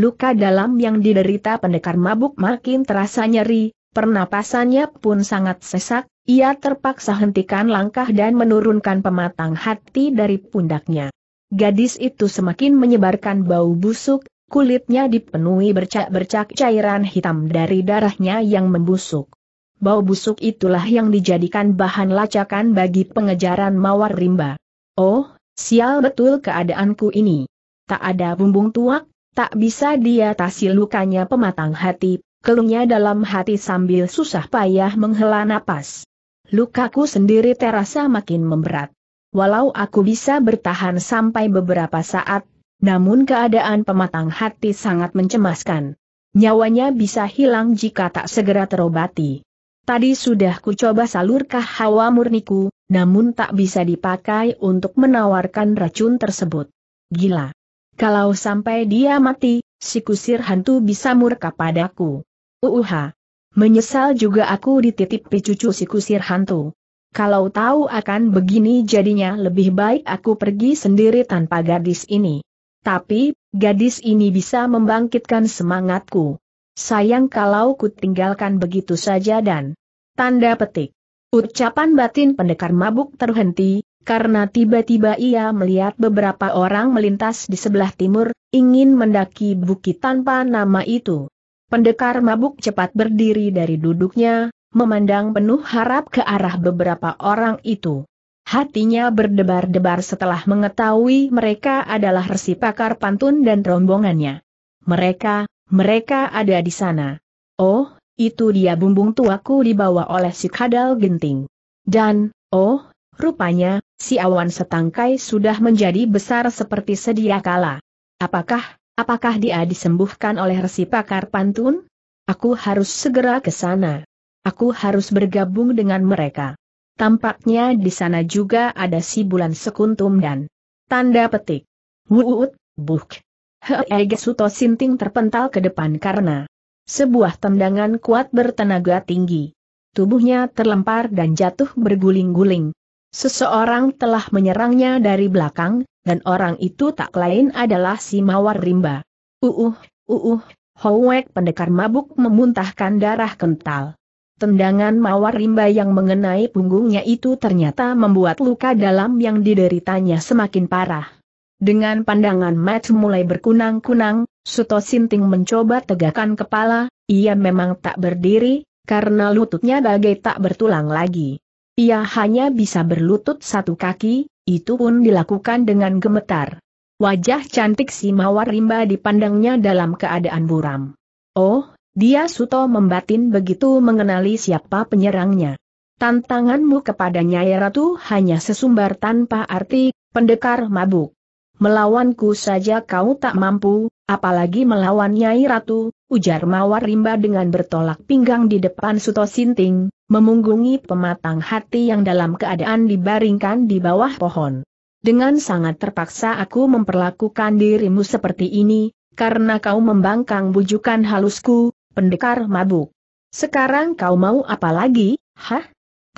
Luka dalam yang diderita pendekar mabuk makin terasa nyeri, Pernapasannya pun sangat sesak, ia terpaksa hentikan langkah dan menurunkan pematang hati dari pundaknya. Gadis itu semakin menyebarkan bau busuk, kulitnya dipenuhi bercak-bercak cairan hitam dari darahnya yang membusuk. Bau busuk itulah yang dijadikan bahan lacakan bagi pengejaran mawar rimba. Oh, sial betul keadaanku ini. Tak ada bumbung tuak, tak bisa diatasi lukanya pematang hati Keluhnya dalam hati sambil susah payah menghela napas. Lukaku sendiri terasa makin memberat. Walau aku bisa bertahan sampai beberapa saat, namun keadaan pematang hati sangat mencemaskan. Nyawanya bisa hilang jika tak segera terobati. Tadi sudah kucoba salurkah hawa murniku, namun tak bisa dipakai untuk menawarkan racun tersebut. Gila. Kalau sampai dia mati, si kusir hantu bisa murka padaku. Uuha. Menyesal juga aku dititipi cucu si kusir hantu. Kalau tahu akan begini jadinya lebih baik aku pergi sendiri tanpa gadis ini. Tapi, gadis ini bisa membangkitkan semangatku. Sayang kalau ku tinggalkan begitu saja dan... Tanda petik. Ucapan batin pendekar mabuk terhenti, karena tiba-tiba ia melihat beberapa orang melintas di sebelah timur, ingin mendaki bukit tanpa nama itu. Pendekar mabuk cepat berdiri dari duduknya, memandang penuh harap ke arah beberapa orang itu. Hatinya berdebar-debar setelah mengetahui mereka adalah resi pakar pantun dan rombongannya. Mereka, mereka ada di sana. Oh, itu dia bumbung tuaku dibawa oleh si kadal genting. Dan, oh, rupanya, si awan setangkai sudah menjadi besar seperti sedia kala. Apakah Apakah dia disembuhkan oleh resi pakar pantun? Aku harus segera ke sana. Aku harus bergabung dengan mereka. Tampaknya di sana juga ada si bulan sekuntum dan tanda petik. Wuut, buk. Heege Suto Sinting terpental ke depan karena sebuah tendangan kuat bertenaga tinggi. Tubuhnya terlempar dan jatuh berguling-guling. Seseorang telah menyerangnya dari belakang, dan orang itu tak lain adalah si Mawar Rimba. Uuh, uuh, Howek pendekar mabuk memuntahkan darah kental. Tendangan Mawar Rimba yang mengenai punggungnya itu ternyata membuat luka dalam yang dideritanya semakin parah. Dengan pandangan Matt mulai berkunang-kunang, Suto Sinting mencoba tegakkan kepala, ia memang tak berdiri, karena lututnya bagai tak bertulang lagi. Ia hanya bisa berlutut satu kaki, itu pun dilakukan dengan gemetar. Wajah cantik si Mawar Rimba dipandangnya dalam keadaan buram. Oh, dia Suto membatin begitu mengenali siapa penyerangnya. Tantanganmu kepadanya Nyai Ratu hanya sesumbar tanpa arti, pendekar mabuk. Melawanku saja kau tak mampu, apalagi melawan Nyai Ratu, ujar Mawar Rimba dengan bertolak pinggang di depan Suto Sinting, memunggungi pematang hati yang dalam keadaan dibaringkan di bawah pohon. Dengan sangat terpaksa aku memperlakukan dirimu seperti ini, karena kau membangkang bujukan halusku, pendekar mabuk. Sekarang kau mau apa lagi, hah?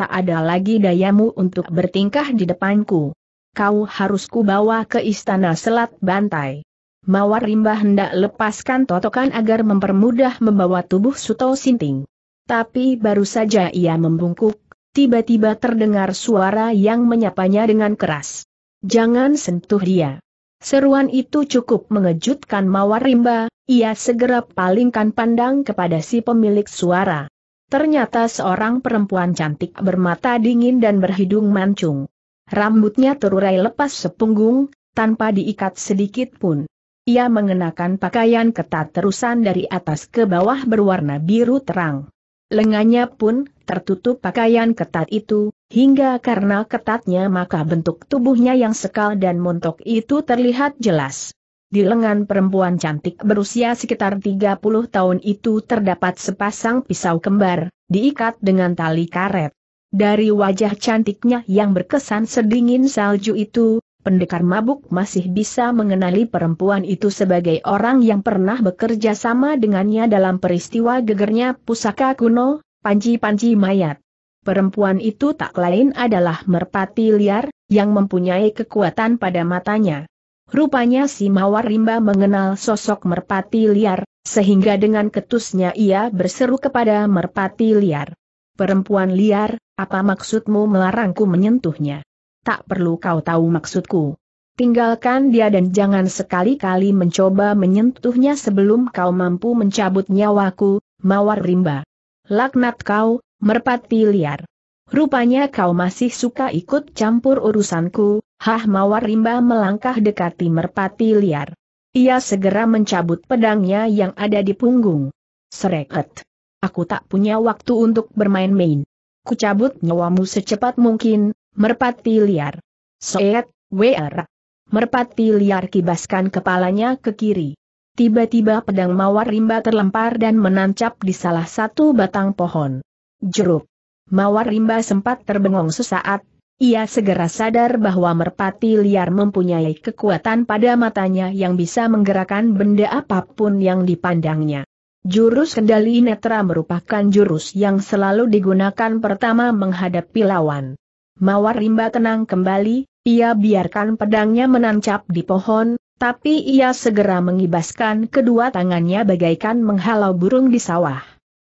Tak ada lagi dayamu untuk bertingkah di depanku kau harus kubawa ke istana Selat Bantai. Mawar Rimba hendak lepaskan totokan agar mempermudah membawa tubuh Suto Sinting. Tapi baru saja ia membungkuk, tiba-tiba terdengar suara yang menyapanya dengan keras. Jangan sentuh dia. Seruan itu cukup mengejutkan Mawar Rimba, ia segera palingkan pandang kepada si pemilik suara. Ternyata seorang perempuan cantik bermata dingin dan berhidung mancung. Rambutnya terurai lepas sepunggung, tanpa diikat sedikit pun. Ia mengenakan pakaian ketat terusan dari atas ke bawah berwarna biru terang. Lengannya pun tertutup pakaian ketat itu, hingga karena ketatnya maka bentuk tubuhnya yang sekal dan montok itu terlihat jelas. Di lengan perempuan cantik berusia sekitar 30 tahun itu terdapat sepasang pisau kembar, diikat dengan tali karet. Dari wajah cantiknya yang berkesan sedingin salju itu, pendekar mabuk masih bisa mengenali perempuan itu sebagai orang yang pernah bekerja sama dengannya dalam peristiwa gegernya pusaka kuno, panci-panci mayat. Perempuan itu tak lain adalah merpati liar, yang mempunyai kekuatan pada matanya. Rupanya si Mawar Rimba mengenal sosok merpati liar, sehingga dengan ketusnya ia berseru kepada merpati liar. Perempuan liar, apa maksudmu melarangku menyentuhnya? Tak perlu kau tahu maksudku. Tinggalkan dia dan jangan sekali-kali mencoba menyentuhnya sebelum kau mampu mencabut nyawaku, mawar rimba. Laknat kau, merpati liar. Rupanya kau masih suka ikut campur urusanku, hah mawar rimba melangkah dekati merpati liar. Ia segera mencabut pedangnya yang ada di punggung. Sereket aku tak punya waktu untuk bermain-main. Kucabut nyawamu secepat mungkin, merpati liar. Seet, WR. Merpati liar kibaskan kepalanya ke kiri. Tiba-tiba pedang mawar rimba terlempar dan menancap di salah satu batang pohon. Jeruk. Mawar rimba sempat terbengong sesaat, ia segera sadar bahwa merpati liar mempunyai kekuatan pada matanya yang bisa menggerakkan benda apapun yang dipandangnya. Jurus kendali netra merupakan jurus yang selalu digunakan pertama menghadapi lawan. Mawar rimba tenang kembali, ia biarkan pedangnya menancap di pohon, tapi ia segera mengibaskan kedua tangannya bagaikan menghalau burung di sawah.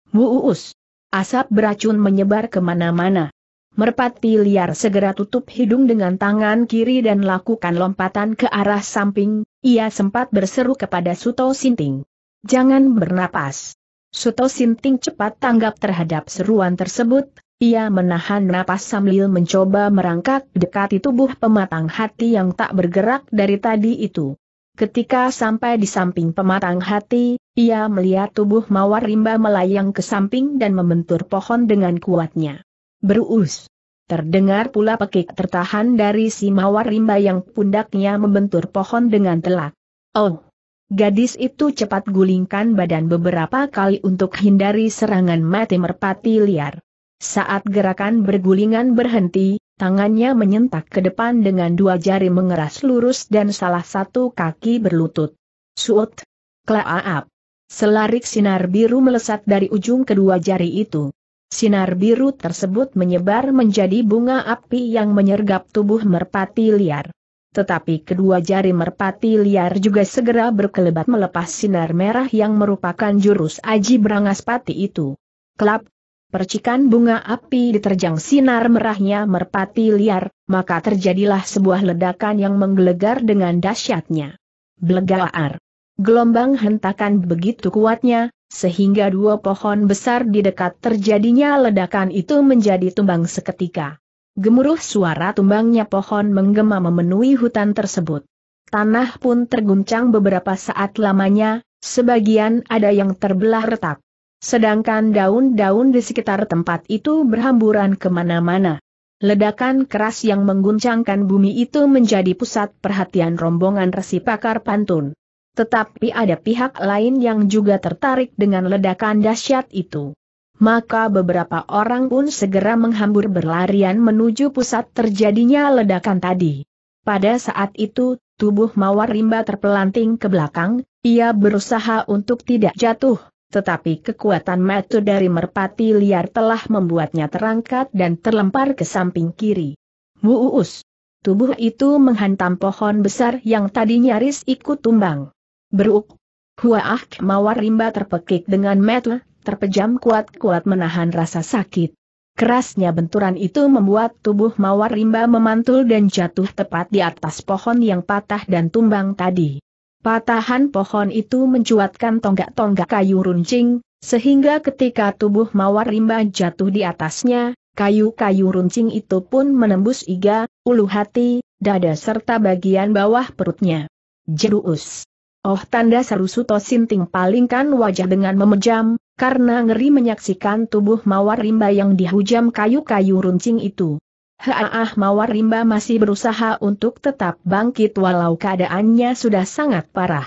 Buus, Asap beracun menyebar kemana-mana. Merpati liar segera tutup hidung dengan tangan kiri dan lakukan lompatan ke arah samping, ia sempat berseru kepada Suto Sinting. Jangan bernapas. Suto Sinting cepat tanggap terhadap seruan tersebut, ia menahan napas sambil mencoba merangkak dekati tubuh pematang hati yang tak bergerak dari tadi itu. Ketika sampai di samping pematang hati, ia melihat tubuh Mawar Rimba melayang ke samping dan membentur pohon dengan kuatnya. Berus. Terdengar pula pekik tertahan dari si Mawar Rimba yang pundaknya membentur pohon dengan telak. Oh! Gadis itu cepat gulingkan badan beberapa kali untuk hindari serangan mati merpati liar. Saat gerakan bergulingan berhenti, tangannya menyentak ke depan dengan dua jari mengeras lurus dan salah satu kaki berlutut. Suot! Klaaap! Selarik sinar biru melesat dari ujung kedua jari itu. Sinar biru tersebut menyebar menjadi bunga api yang menyergap tubuh merpati liar. Tetapi kedua jari merpati liar juga segera berkelebat melepas sinar merah yang merupakan jurus aji berangas itu. Kelap, percikan bunga api diterjang sinar merahnya merpati liar, maka terjadilah sebuah ledakan yang menggelegar dengan dahsyatnya. Blegaar. Gelombang hentakan begitu kuatnya, sehingga dua pohon besar di dekat terjadinya ledakan itu menjadi tumbang seketika. Gemuruh suara tumbangnya pohon menggema memenuhi hutan tersebut. Tanah pun terguncang beberapa saat lamanya, sebagian ada yang terbelah retak. Sedangkan daun-daun di sekitar tempat itu berhamburan kemana-mana. Ledakan keras yang mengguncangkan bumi itu menjadi pusat perhatian rombongan resi pakar pantun. Tetapi ada pihak lain yang juga tertarik dengan ledakan dahsyat itu maka beberapa orang pun segera menghambur berlarian menuju pusat terjadinya ledakan tadi. Pada saat itu, tubuh Mawar Rimba terpelanting ke belakang, ia berusaha untuk tidak jatuh, tetapi kekuatan metu dari merpati liar telah membuatnya terangkat dan terlempar ke samping kiri. Muus! Tubuh itu menghantam pohon besar yang tadi nyaris ikut tumbang. Beruk! Huaak Mawar Rimba terpekik dengan metu terpejam kuat-kuat menahan rasa sakit. Kerasnya benturan itu membuat tubuh Mawar Rimba memantul dan jatuh tepat di atas pohon yang patah dan tumbang tadi. Patahan pohon itu mencuatkan tonggak-tonggak kayu runcing, sehingga ketika tubuh Mawar Rimba jatuh di atasnya, kayu-kayu runcing itu pun menembus iga, ulu hati, dada serta bagian bawah perutnya. Jeruus. Oh tanda seru Suto Sinting palingkan wajah dengan memejam, karena ngeri menyaksikan tubuh Mawar Rimba yang dihujam kayu-kayu runcing itu. Haah Mawar Rimba masih berusaha untuk tetap bangkit walau keadaannya sudah sangat parah.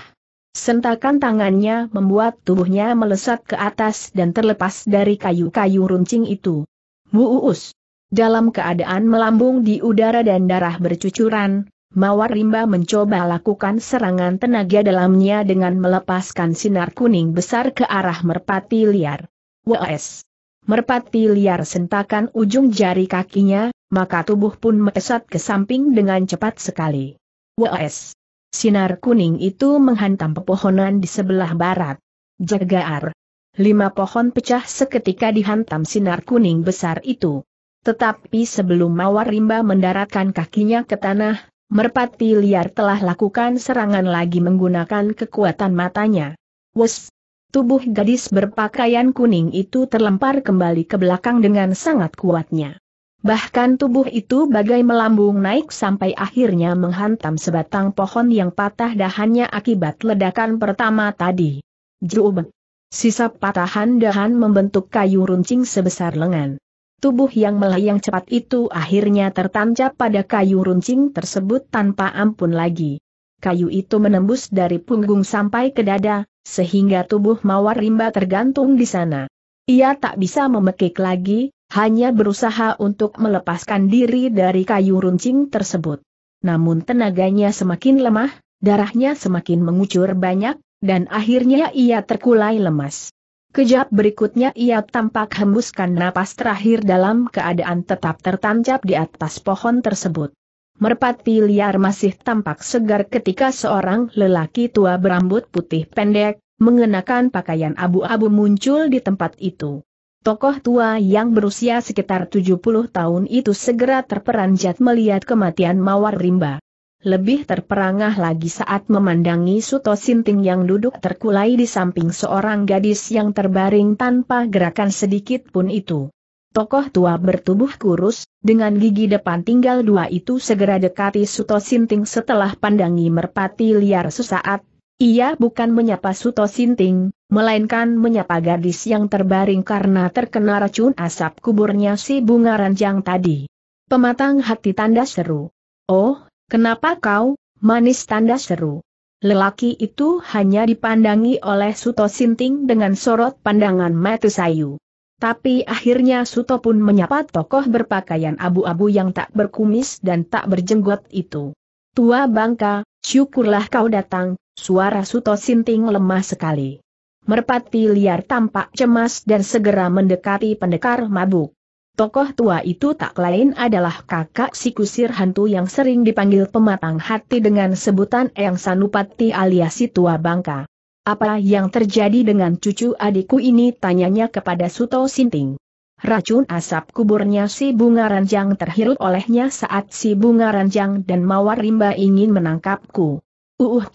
Sentakan tangannya membuat tubuhnya melesat ke atas dan terlepas dari kayu-kayu runcing itu. Muus. Dalam keadaan melambung di udara dan darah bercucuran, Mawar Rimba mencoba lakukan serangan tenaga dalamnya dengan melepaskan sinar kuning besar ke arah merpati liar. WS. Merpati liar sentakan ujung jari kakinya, maka tubuh pun melesat ke samping dengan cepat sekali. WS. Sinar kuning itu menghantam pepohonan di sebelah barat. Jagaar. Lima pohon pecah seketika dihantam sinar kuning besar itu. Tetapi sebelum Mawar Rimba mendaratkan kakinya ke tanah, Merpati liar telah lakukan serangan lagi menggunakan kekuatan matanya. Wes! Tubuh gadis berpakaian kuning itu terlempar kembali ke belakang dengan sangat kuatnya. Bahkan tubuh itu bagai melambung naik sampai akhirnya menghantam sebatang pohon yang patah dahannya akibat ledakan pertama tadi. Jub! Sisa patahan dahan membentuk kayu runcing sebesar lengan. Tubuh yang melayang cepat itu akhirnya tertancap pada kayu runcing tersebut tanpa ampun lagi. Kayu itu menembus dari punggung sampai ke dada, sehingga tubuh Mawar Rimba tergantung di sana. Ia tak bisa memekik lagi, hanya berusaha untuk melepaskan diri dari kayu runcing tersebut. Namun tenaganya semakin lemah, darahnya semakin mengucur banyak, dan akhirnya ia terkulai lemas. Kejap berikutnya ia tampak hembuskan napas terakhir dalam keadaan tetap tertancap di atas pohon tersebut. Merpati liar masih tampak segar ketika seorang lelaki tua berambut putih pendek, mengenakan pakaian abu-abu muncul di tempat itu. Tokoh tua yang berusia sekitar 70 tahun itu segera terperanjat melihat kematian Mawar Rimba. Lebih terperangah lagi saat memandangi Suto Sinting yang duduk terkulai di samping seorang gadis yang terbaring tanpa gerakan sedikit pun itu. Tokoh tua bertubuh kurus, dengan gigi depan tinggal dua itu segera dekati Suto Sinting setelah pandangi merpati liar sesaat. Ia bukan menyapa Suto Sinting, melainkan menyapa gadis yang terbaring karena terkena racun asap kuburnya si bunga ranjang tadi. Pematang hati tanda seru. Oh, Kenapa kau, manis tanda seru? Lelaki itu hanya dipandangi oleh Suto Sinting dengan sorot pandangan mata sayu. Tapi akhirnya Suto pun menyapa tokoh berpakaian abu-abu yang tak berkumis dan tak berjenggot itu. Tua bangka, syukurlah kau datang, suara Suto Sinting lemah sekali. Merpati liar tampak cemas dan segera mendekati pendekar mabuk. Tokoh tua itu tak lain adalah kakak si kusir hantu yang sering dipanggil pematang hati dengan sebutan Eyang Sanupati alias si tua bangka. Apa yang terjadi dengan cucu adikku ini tanyanya kepada Suto Sinting. Racun asap kuburnya si bunga ranjang terhirup olehnya saat si bunga ranjang dan mawar rimba ingin menangkapku. Uuh,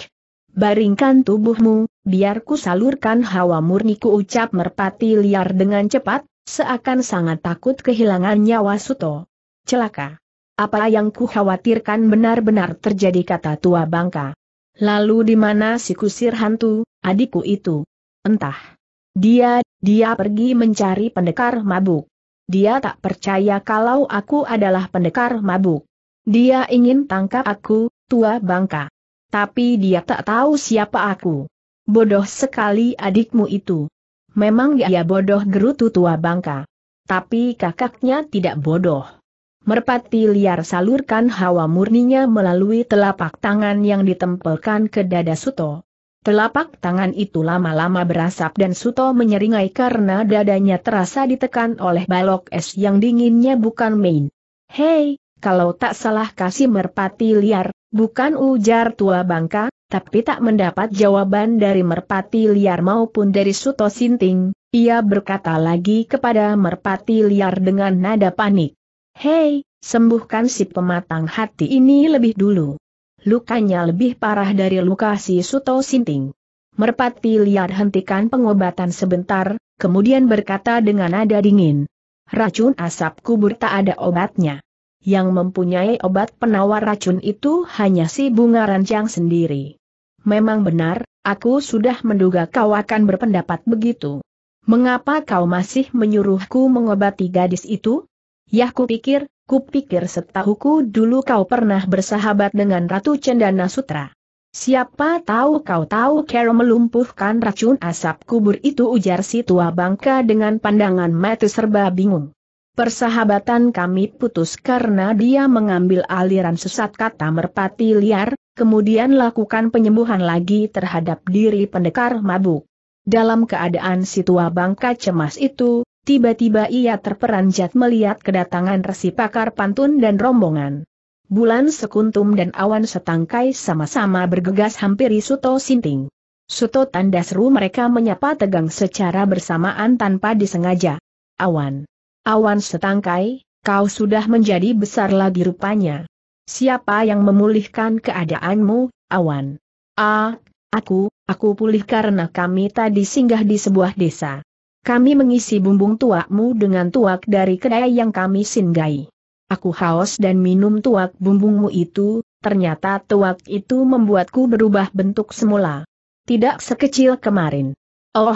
baringkan tubuhmu, biar ku salurkan hawa murniku ucap merpati liar dengan cepat, Seakan sangat takut kehilangan nyawa Suto. Celaka. Apa yang ku khawatirkan benar-benar terjadi kata tua bangka. Lalu di mana si kusir hantu, adikku itu? Entah. Dia, dia pergi mencari pendekar mabuk. Dia tak percaya kalau aku adalah pendekar mabuk. Dia ingin tangkap aku, tua bangka. Tapi dia tak tahu siapa aku. Bodoh sekali adikmu itu. Memang dia bodoh gerutu tua bangka. Tapi kakaknya tidak bodoh. Merpati liar salurkan hawa murninya melalui telapak tangan yang ditempelkan ke dada Suto. Telapak tangan itu lama-lama berasap dan Suto menyeringai karena dadanya terasa ditekan oleh balok es yang dinginnya bukan main. Hei, kalau tak salah kasih merpati liar, bukan ujar tua bangka, tapi tak mendapat jawaban dari merpati liar maupun dari Suto Sinting, ia berkata lagi kepada merpati liar dengan nada panik. Hei, sembuhkan si pematang hati ini lebih dulu. Lukanya lebih parah dari luka si Suto Sinting. Merpati liar hentikan pengobatan sebentar, kemudian berkata dengan nada dingin. Racun asap kubur tak ada obatnya. Yang mempunyai obat penawar racun itu hanya si bunga rancang sendiri. Memang benar, aku sudah menduga kau akan berpendapat begitu. Mengapa kau masih menyuruhku mengobati gadis itu? Yah kupikir, kupikir setahuku dulu kau pernah bersahabat dengan Ratu Cendana Sutra. Siapa tahu kau tahu Carol melumpuhkan racun asap kubur itu ujar si tua bangka dengan pandangan mata serba bingung. Persahabatan kami putus karena dia mengambil aliran sesat kata merpati liar, kemudian lakukan penyembuhan lagi terhadap diri pendekar mabuk. Dalam keadaan si tua bangka cemas itu, tiba-tiba ia terperanjat melihat kedatangan resi pakar pantun dan rombongan. Bulan sekuntum dan awan setangkai sama-sama bergegas hampiri Suto Sinting. Suto tanda seru mereka menyapa tegang secara bersamaan tanpa disengaja. Awan Awan setangkai, kau sudah menjadi besar lagi rupanya. Siapa yang memulihkan keadaanmu, awan? Ah, aku, aku pulih karena kami tadi singgah di sebuah desa. Kami mengisi bumbung tuakmu dengan tuak dari kedai yang kami singgahi. Aku haus dan minum tuak bumbungmu itu, ternyata tuak itu membuatku berubah bentuk semula. Tidak sekecil kemarin. Oh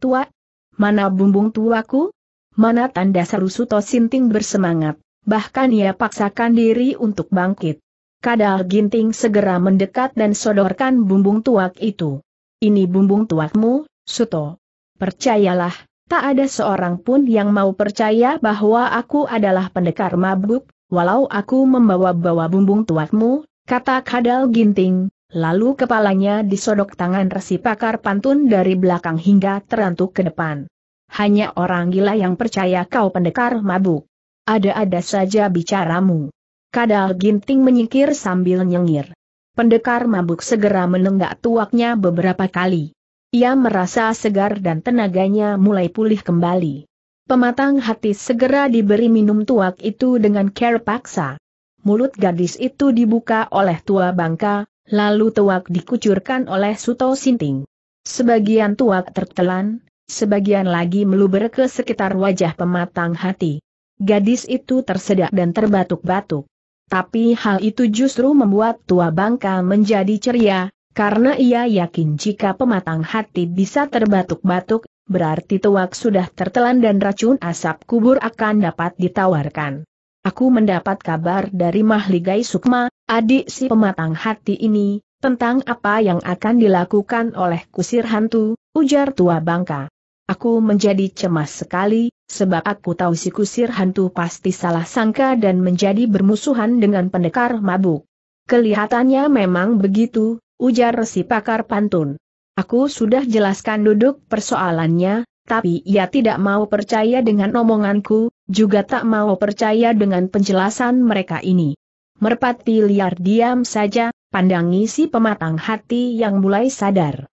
tuak, mana bumbung tuaku? mana tanda seru Suto Sinting bersemangat, bahkan ia paksakan diri untuk bangkit. Kadal Ginting segera mendekat dan sodorkan bumbung tuak itu. Ini bumbung tuakmu, Suto. Percayalah, tak ada seorang pun yang mau percaya bahwa aku adalah pendekar mabuk, walau aku membawa-bawa bumbung tuakmu, kata Kadal Ginting, lalu kepalanya disodok tangan resi pakar pantun dari belakang hingga terantuk ke depan hanya orang gila yang percaya kau pendekar mabuk. Ada-ada saja bicaramu. Kadal ginting menyingkir sambil nyengir. Pendekar mabuk segera menenggak tuaknya beberapa kali. Ia merasa segar dan tenaganya mulai pulih kembali. Pematang hati segera diberi minum tuak itu dengan care paksa. Mulut gadis itu dibuka oleh tua bangka, lalu tuak dikucurkan oleh Suto Sinting. Sebagian tuak tertelan, sebagian lagi meluber ke sekitar wajah pematang hati. Gadis itu tersedak dan terbatuk-batuk. Tapi hal itu justru membuat tua bangka menjadi ceria, karena ia yakin jika pematang hati bisa terbatuk-batuk, berarti tuak sudah tertelan dan racun asap kubur akan dapat ditawarkan. Aku mendapat kabar dari Mahligai Sukma, adik si pematang hati ini, tentang apa yang akan dilakukan oleh kusir hantu, ujar tua bangka. Aku menjadi cemas sekali, sebab aku tahu si kusir hantu pasti salah sangka dan menjadi bermusuhan dengan pendekar mabuk. Kelihatannya memang begitu, ujar si pakar pantun. Aku sudah jelaskan duduk persoalannya, tapi ia tidak mau percaya dengan omonganku, juga tak mau percaya dengan penjelasan mereka ini. Merpati liar diam saja, pandangi si pematang hati yang mulai sadar.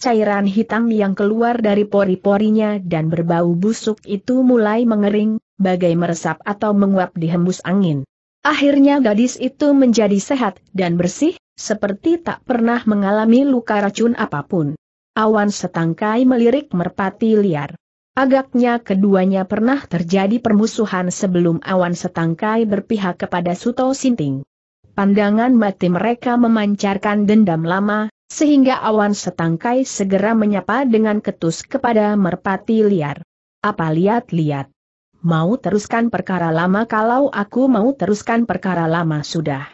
Cairan hitam yang keluar dari pori-porinya dan berbau busuk itu mulai mengering, bagai meresap atau menguap dihembus angin. Akhirnya gadis itu menjadi sehat dan bersih, seperti tak pernah mengalami luka racun apapun. Awan setangkai melirik merpati liar. Agaknya keduanya pernah terjadi permusuhan sebelum awan setangkai berpihak kepada Suto Sinting. Pandangan mati mereka memancarkan dendam lama, sehingga awan setangkai segera menyapa dengan ketus kepada merpati liar. Apa lihat-lihat? Mau teruskan perkara lama kalau aku mau teruskan perkara lama sudah.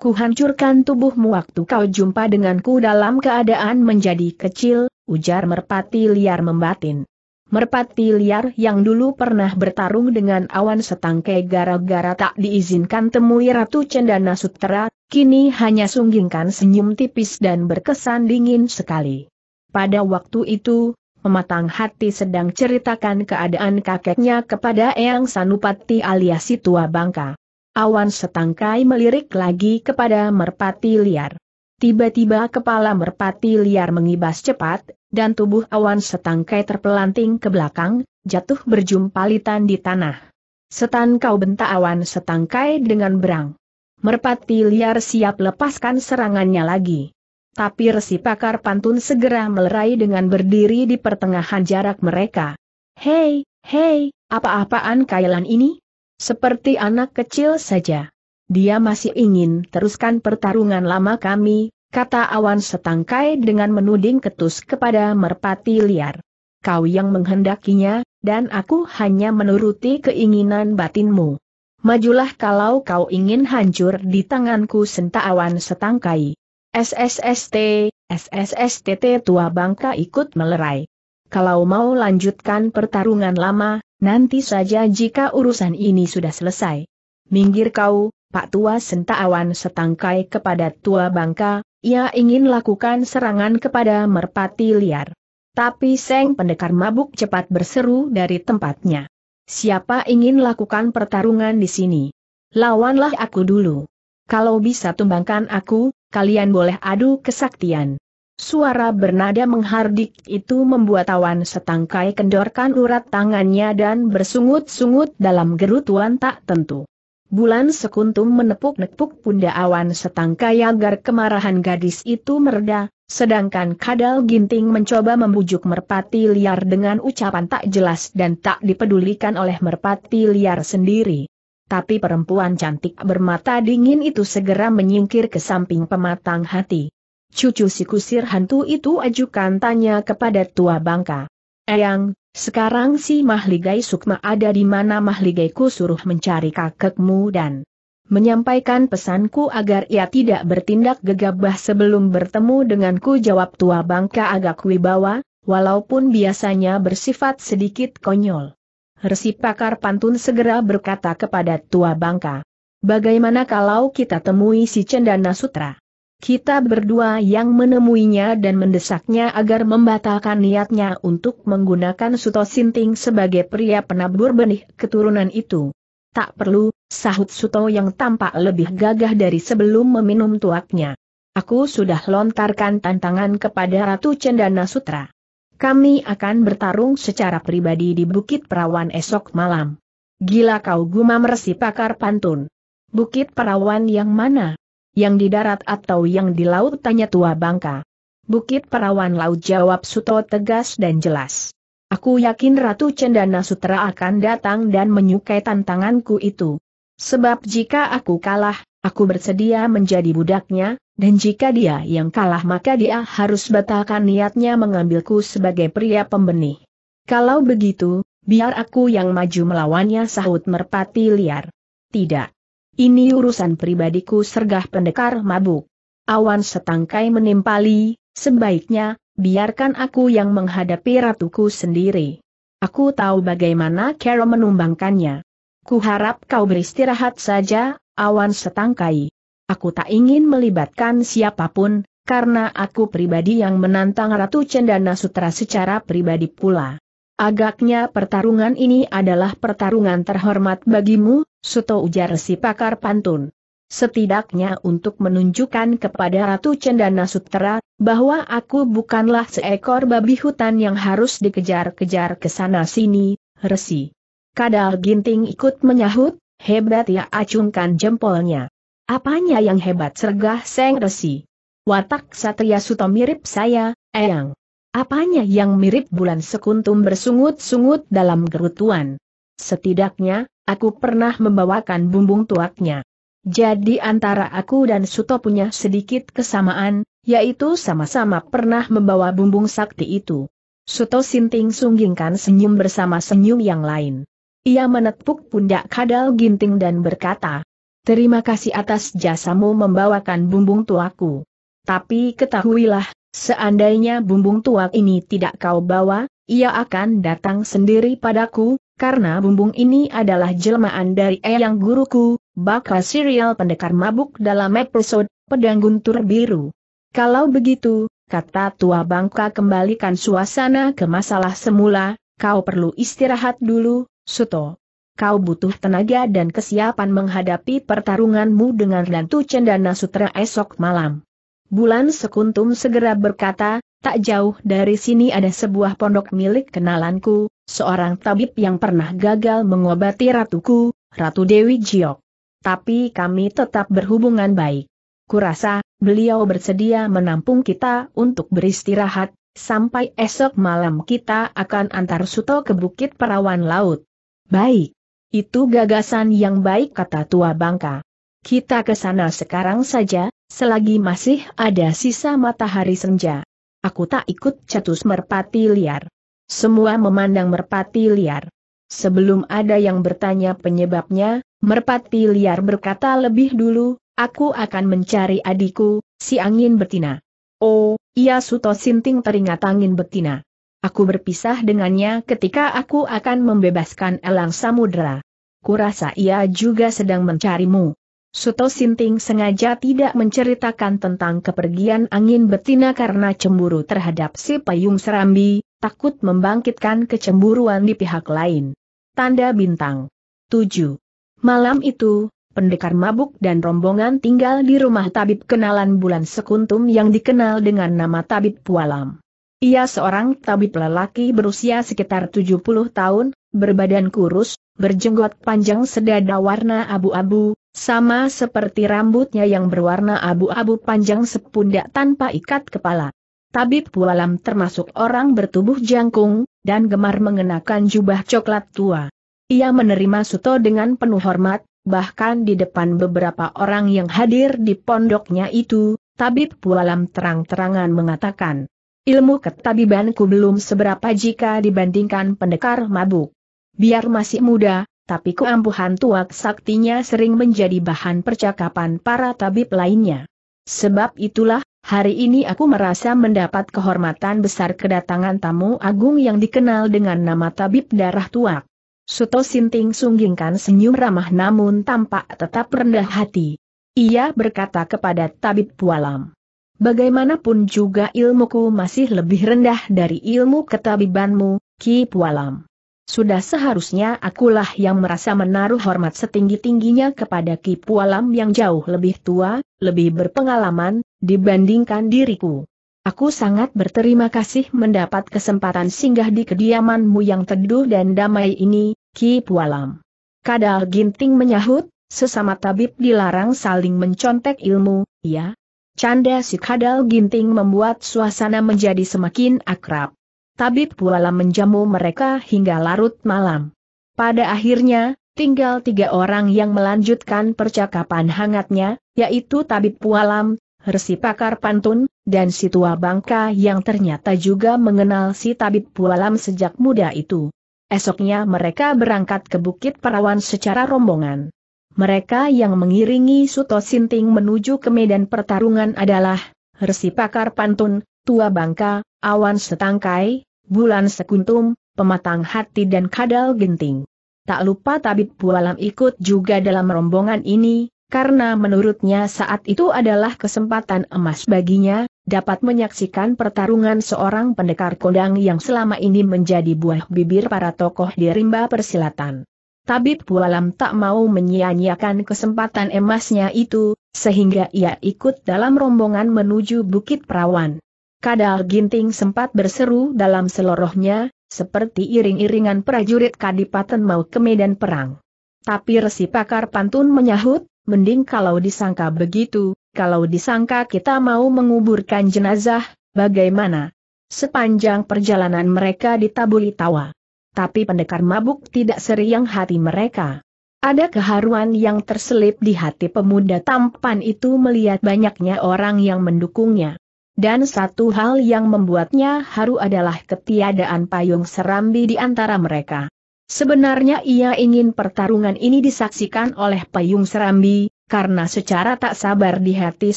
Kuhancurkan tubuhmu waktu kau jumpa denganku dalam keadaan menjadi kecil, ujar merpati liar membatin. Merpati liar yang dulu pernah bertarung dengan awan setangkai gara-gara tak diizinkan temui Ratu Cendana Sutera, kini hanya sunggingkan senyum tipis dan berkesan dingin sekali. Pada waktu itu, pematang hati sedang ceritakan keadaan kakeknya kepada Eyang Sanupati alias Tua Bangka. Awan setangkai melirik lagi kepada merpati liar. Tiba-tiba kepala merpati liar mengibas cepat, dan tubuh awan setangkai terpelanting ke belakang, jatuh berjumpalitan di tanah. Setan kau bentak awan setangkai dengan berang. Merpati liar siap lepaskan serangannya lagi. Tapi resi pakar pantun segera melerai dengan berdiri di pertengahan jarak mereka. Hei, hei, apa-apaan kailan ini? Seperti anak kecil saja. Dia masih ingin teruskan pertarungan lama kami, kata awan setangkai dengan menuding ketus kepada merpati liar. Kau yang menghendakinya, dan aku hanya menuruti keinginan batinmu. Majulah kalau kau ingin hancur di tanganku senta awan setangkai. SSST, SSSTT tua bangka ikut melerai. Kalau mau lanjutkan pertarungan lama, nanti saja jika urusan ini sudah selesai. Minggir kau, Pak Tua Sentaawan setangkai kepada Tua Bangka, ia ingin lakukan serangan kepada merpati liar. Tapi Seng Pendekar Mabuk cepat berseru dari tempatnya. Siapa ingin lakukan pertarungan di sini? Lawanlah aku dulu. Kalau bisa tumbangkan aku, kalian boleh adu kesaktian. Suara bernada menghardik itu membuat awan setangkai kendorkan urat tangannya dan bersungut-sungut dalam gerutuan tak tentu. Bulan sekuntum menepuk-nepuk pundak awan setangkai agar kemarahan gadis itu mereda, sedangkan kadal ginting mencoba membujuk merpati liar dengan ucapan tak jelas dan tak dipedulikan oleh merpati liar sendiri. Tapi perempuan cantik bermata dingin itu segera menyingkir ke samping pematang hati. Cucu si kusir hantu itu ajukan tanya kepada tua bangka. Eyang, sekarang si Mahligai Sukma ada di mana Mahligai ku suruh mencari kakekmu dan menyampaikan pesanku agar ia tidak bertindak gegabah sebelum bertemu denganku jawab tua bangka agak wibawa, walaupun biasanya bersifat sedikit konyol. Resi pakar pantun segera berkata kepada tua bangka, bagaimana kalau kita temui si Cendana Sutra? Kita berdua yang menemuinya dan mendesaknya agar membatalkan niatnya untuk menggunakan Suto Sinting sebagai pria penabur benih keturunan itu. Tak perlu, sahut Suto yang tampak lebih gagah dari sebelum meminum tuaknya. Aku sudah lontarkan tantangan kepada Ratu Cendana Sutra. Kami akan bertarung secara pribadi di Bukit Perawan esok malam. Gila kau gumam resi pakar pantun. Bukit Perawan yang mana? yang di darat atau yang di laut tanya tua bangka. Bukit Perawan Laut jawab Suto tegas dan jelas. Aku yakin Ratu Cendana Sutra akan datang dan menyukai tantanganku itu. Sebab jika aku kalah, aku bersedia menjadi budaknya, dan jika dia yang kalah maka dia harus batalkan niatnya mengambilku sebagai pria pembenih. Kalau begitu, biar aku yang maju melawannya sahut merpati liar. Tidak. Ini urusan pribadiku sergah pendekar mabuk. Awan setangkai menimpali, sebaiknya, biarkan aku yang menghadapi ratuku sendiri. Aku tahu bagaimana Kero menumbangkannya. Kuharap kau beristirahat saja, awan setangkai. Aku tak ingin melibatkan siapapun, karena aku pribadi yang menantang Ratu Cendana Sutra secara pribadi pula. Agaknya pertarungan ini adalah pertarungan terhormat bagimu, Suto ujar si pakar pantun. Setidaknya untuk menunjukkan kepada Ratu Cendana Sutera, bahwa aku bukanlah seekor babi hutan yang harus dikejar-kejar ke sana-sini, resi. Kadal Ginting ikut menyahut, hebat ya acungkan jempolnya. Apanya yang hebat sergah Seng Resi? Watak Satria Suto mirip saya, Eyang. Apanya yang mirip bulan sekuntum bersungut-sungut dalam gerutuan? Setidaknya, Aku pernah membawakan bumbung tuaknya. Jadi antara aku dan Suto punya sedikit kesamaan, yaitu sama-sama pernah membawa bumbung sakti itu. Suto Sinting sunggingkan senyum bersama senyum yang lain. Ia menepuk pundak kadal ginting dan berkata, Terima kasih atas jasamu membawakan bumbung tuaku. Tapi ketahuilah, seandainya bumbung tuak ini tidak kau bawa, ia akan datang sendiri padaku, karena bumbung ini adalah jelmaan dari eyang guruku, bakal serial pendekar mabuk dalam episode Pedang Guntur Biru. Kalau begitu, kata tua bangka kembalikan suasana ke masalah semula, kau perlu istirahat dulu, Suto. Kau butuh tenaga dan kesiapan menghadapi pertarunganmu dengan Lantu Cendana Sutra esok malam. Bulan Sekuntum segera berkata, Tak jauh dari sini ada sebuah pondok milik kenalanku, seorang tabib yang pernah gagal mengobati ratuku, Ratu Dewi Jiok. Tapi kami tetap berhubungan baik. Kurasa, beliau bersedia menampung kita untuk beristirahat, sampai esok malam kita akan antar Suto ke Bukit Perawan Laut. Baik. Itu gagasan yang baik kata Tua Bangka. Kita ke sana sekarang saja, selagi masih ada sisa matahari senja. Aku tak ikut cetus merpati liar. Semua memandang merpati liar. Sebelum ada yang bertanya penyebabnya, merpati liar berkata lebih dulu, aku akan mencari adikku, si angin betina. Oh, ia suto sinting teringat angin betina. Aku berpisah dengannya ketika aku akan membebaskan elang samudera. Kurasa ia juga sedang mencarimu. Suto Sinting sengaja tidak menceritakan tentang kepergian angin betina karena cemburu terhadap si payung serambi, takut membangkitkan kecemburuan di pihak lain. Tanda bintang. 7. Malam itu, pendekar mabuk dan rombongan tinggal di rumah tabib kenalan bulan sekuntum yang dikenal dengan nama tabib Pualam. Ia seorang tabib lelaki berusia sekitar 70 tahun, berbadan kurus, berjenggot panjang sedada warna abu-abu, sama seperti rambutnya yang berwarna abu-abu panjang sepundak tanpa ikat kepala. Tabib Pualam termasuk orang bertubuh jangkung, dan gemar mengenakan jubah coklat tua. Ia menerima Suto dengan penuh hormat, bahkan di depan beberapa orang yang hadir di pondoknya itu, Tabib Pualam terang-terangan mengatakan, ilmu ketabibanku belum seberapa jika dibandingkan pendekar mabuk. Biar masih muda, tapi keampuhan tuak saktinya sering menjadi bahan percakapan para tabib lainnya. Sebab itulah, hari ini aku merasa mendapat kehormatan besar kedatangan tamu agung yang dikenal dengan nama tabib darah tuak. Suto Sinting sunggingkan senyum ramah namun tampak tetap rendah hati. Ia berkata kepada tabib pualam. Bagaimanapun juga ilmuku masih lebih rendah dari ilmu ketabibanmu, Ki Pualam. Sudah seharusnya akulah yang merasa menaruh hormat setinggi-tingginya kepada Ki Pualam yang jauh lebih tua, lebih berpengalaman, dibandingkan diriku. Aku sangat berterima kasih mendapat kesempatan singgah di kediamanmu yang teduh dan damai ini, Ki Pualam. Kadal Ginting menyahut, sesama tabib dilarang saling mencontek ilmu, ya. Canda si Kadal Ginting membuat suasana menjadi semakin akrab. Tabib Puala menjamu mereka hingga larut malam. Pada akhirnya, tinggal tiga orang yang melanjutkan percakapan hangatnya, yaitu Tabib Pualam, Resi Pakar Pantun, dan si tua bangka yang ternyata juga mengenal si Tabib Pualam sejak muda itu. Esoknya mereka berangkat ke Bukit Perawan secara rombongan. Mereka yang mengiringi Suto Sinting menuju ke medan pertarungan adalah Resi Pakar Pantun, Tua Bangka, Awan Setangkai, bulan sekuntum, pematang hati dan kadal genting. Tak lupa tabib Pualam ikut juga dalam rombongan ini, karena menurutnya saat itu adalah kesempatan emas baginya, dapat menyaksikan pertarungan seorang pendekar kondang yang selama ini menjadi buah bibir para tokoh di rimba persilatan. Tabib Pualam tak mau menyia-nyiakan kesempatan emasnya itu, sehingga ia ikut dalam rombongan menuju Bukit Perawan. Kadal Ginting sempat berseru dalam selorohnya, seperti iring-iringan prajurit kadipaten mau ke medan perang. Tapi resi pakar pantun menyahut, mending kalau disangka begitu, kalau disangka kita mau menguburkan jenazah, bagaimana? Sepanjang perjalanan mereka ditaburi tawa. Tapi pendekar mabuk tidak seriang hati mereka. Ada keharuan yang terselip di hati pemuda tampan itu melihat banyaknya orang yang mendukungnya. Dan satu hal yang membuatnya haru adalah ketiadaan payung serambi di antara mereka. Sebenarnya ia ingin pertarungan ini disaksikan oleh payung serambi, karena secara tak sabar di hati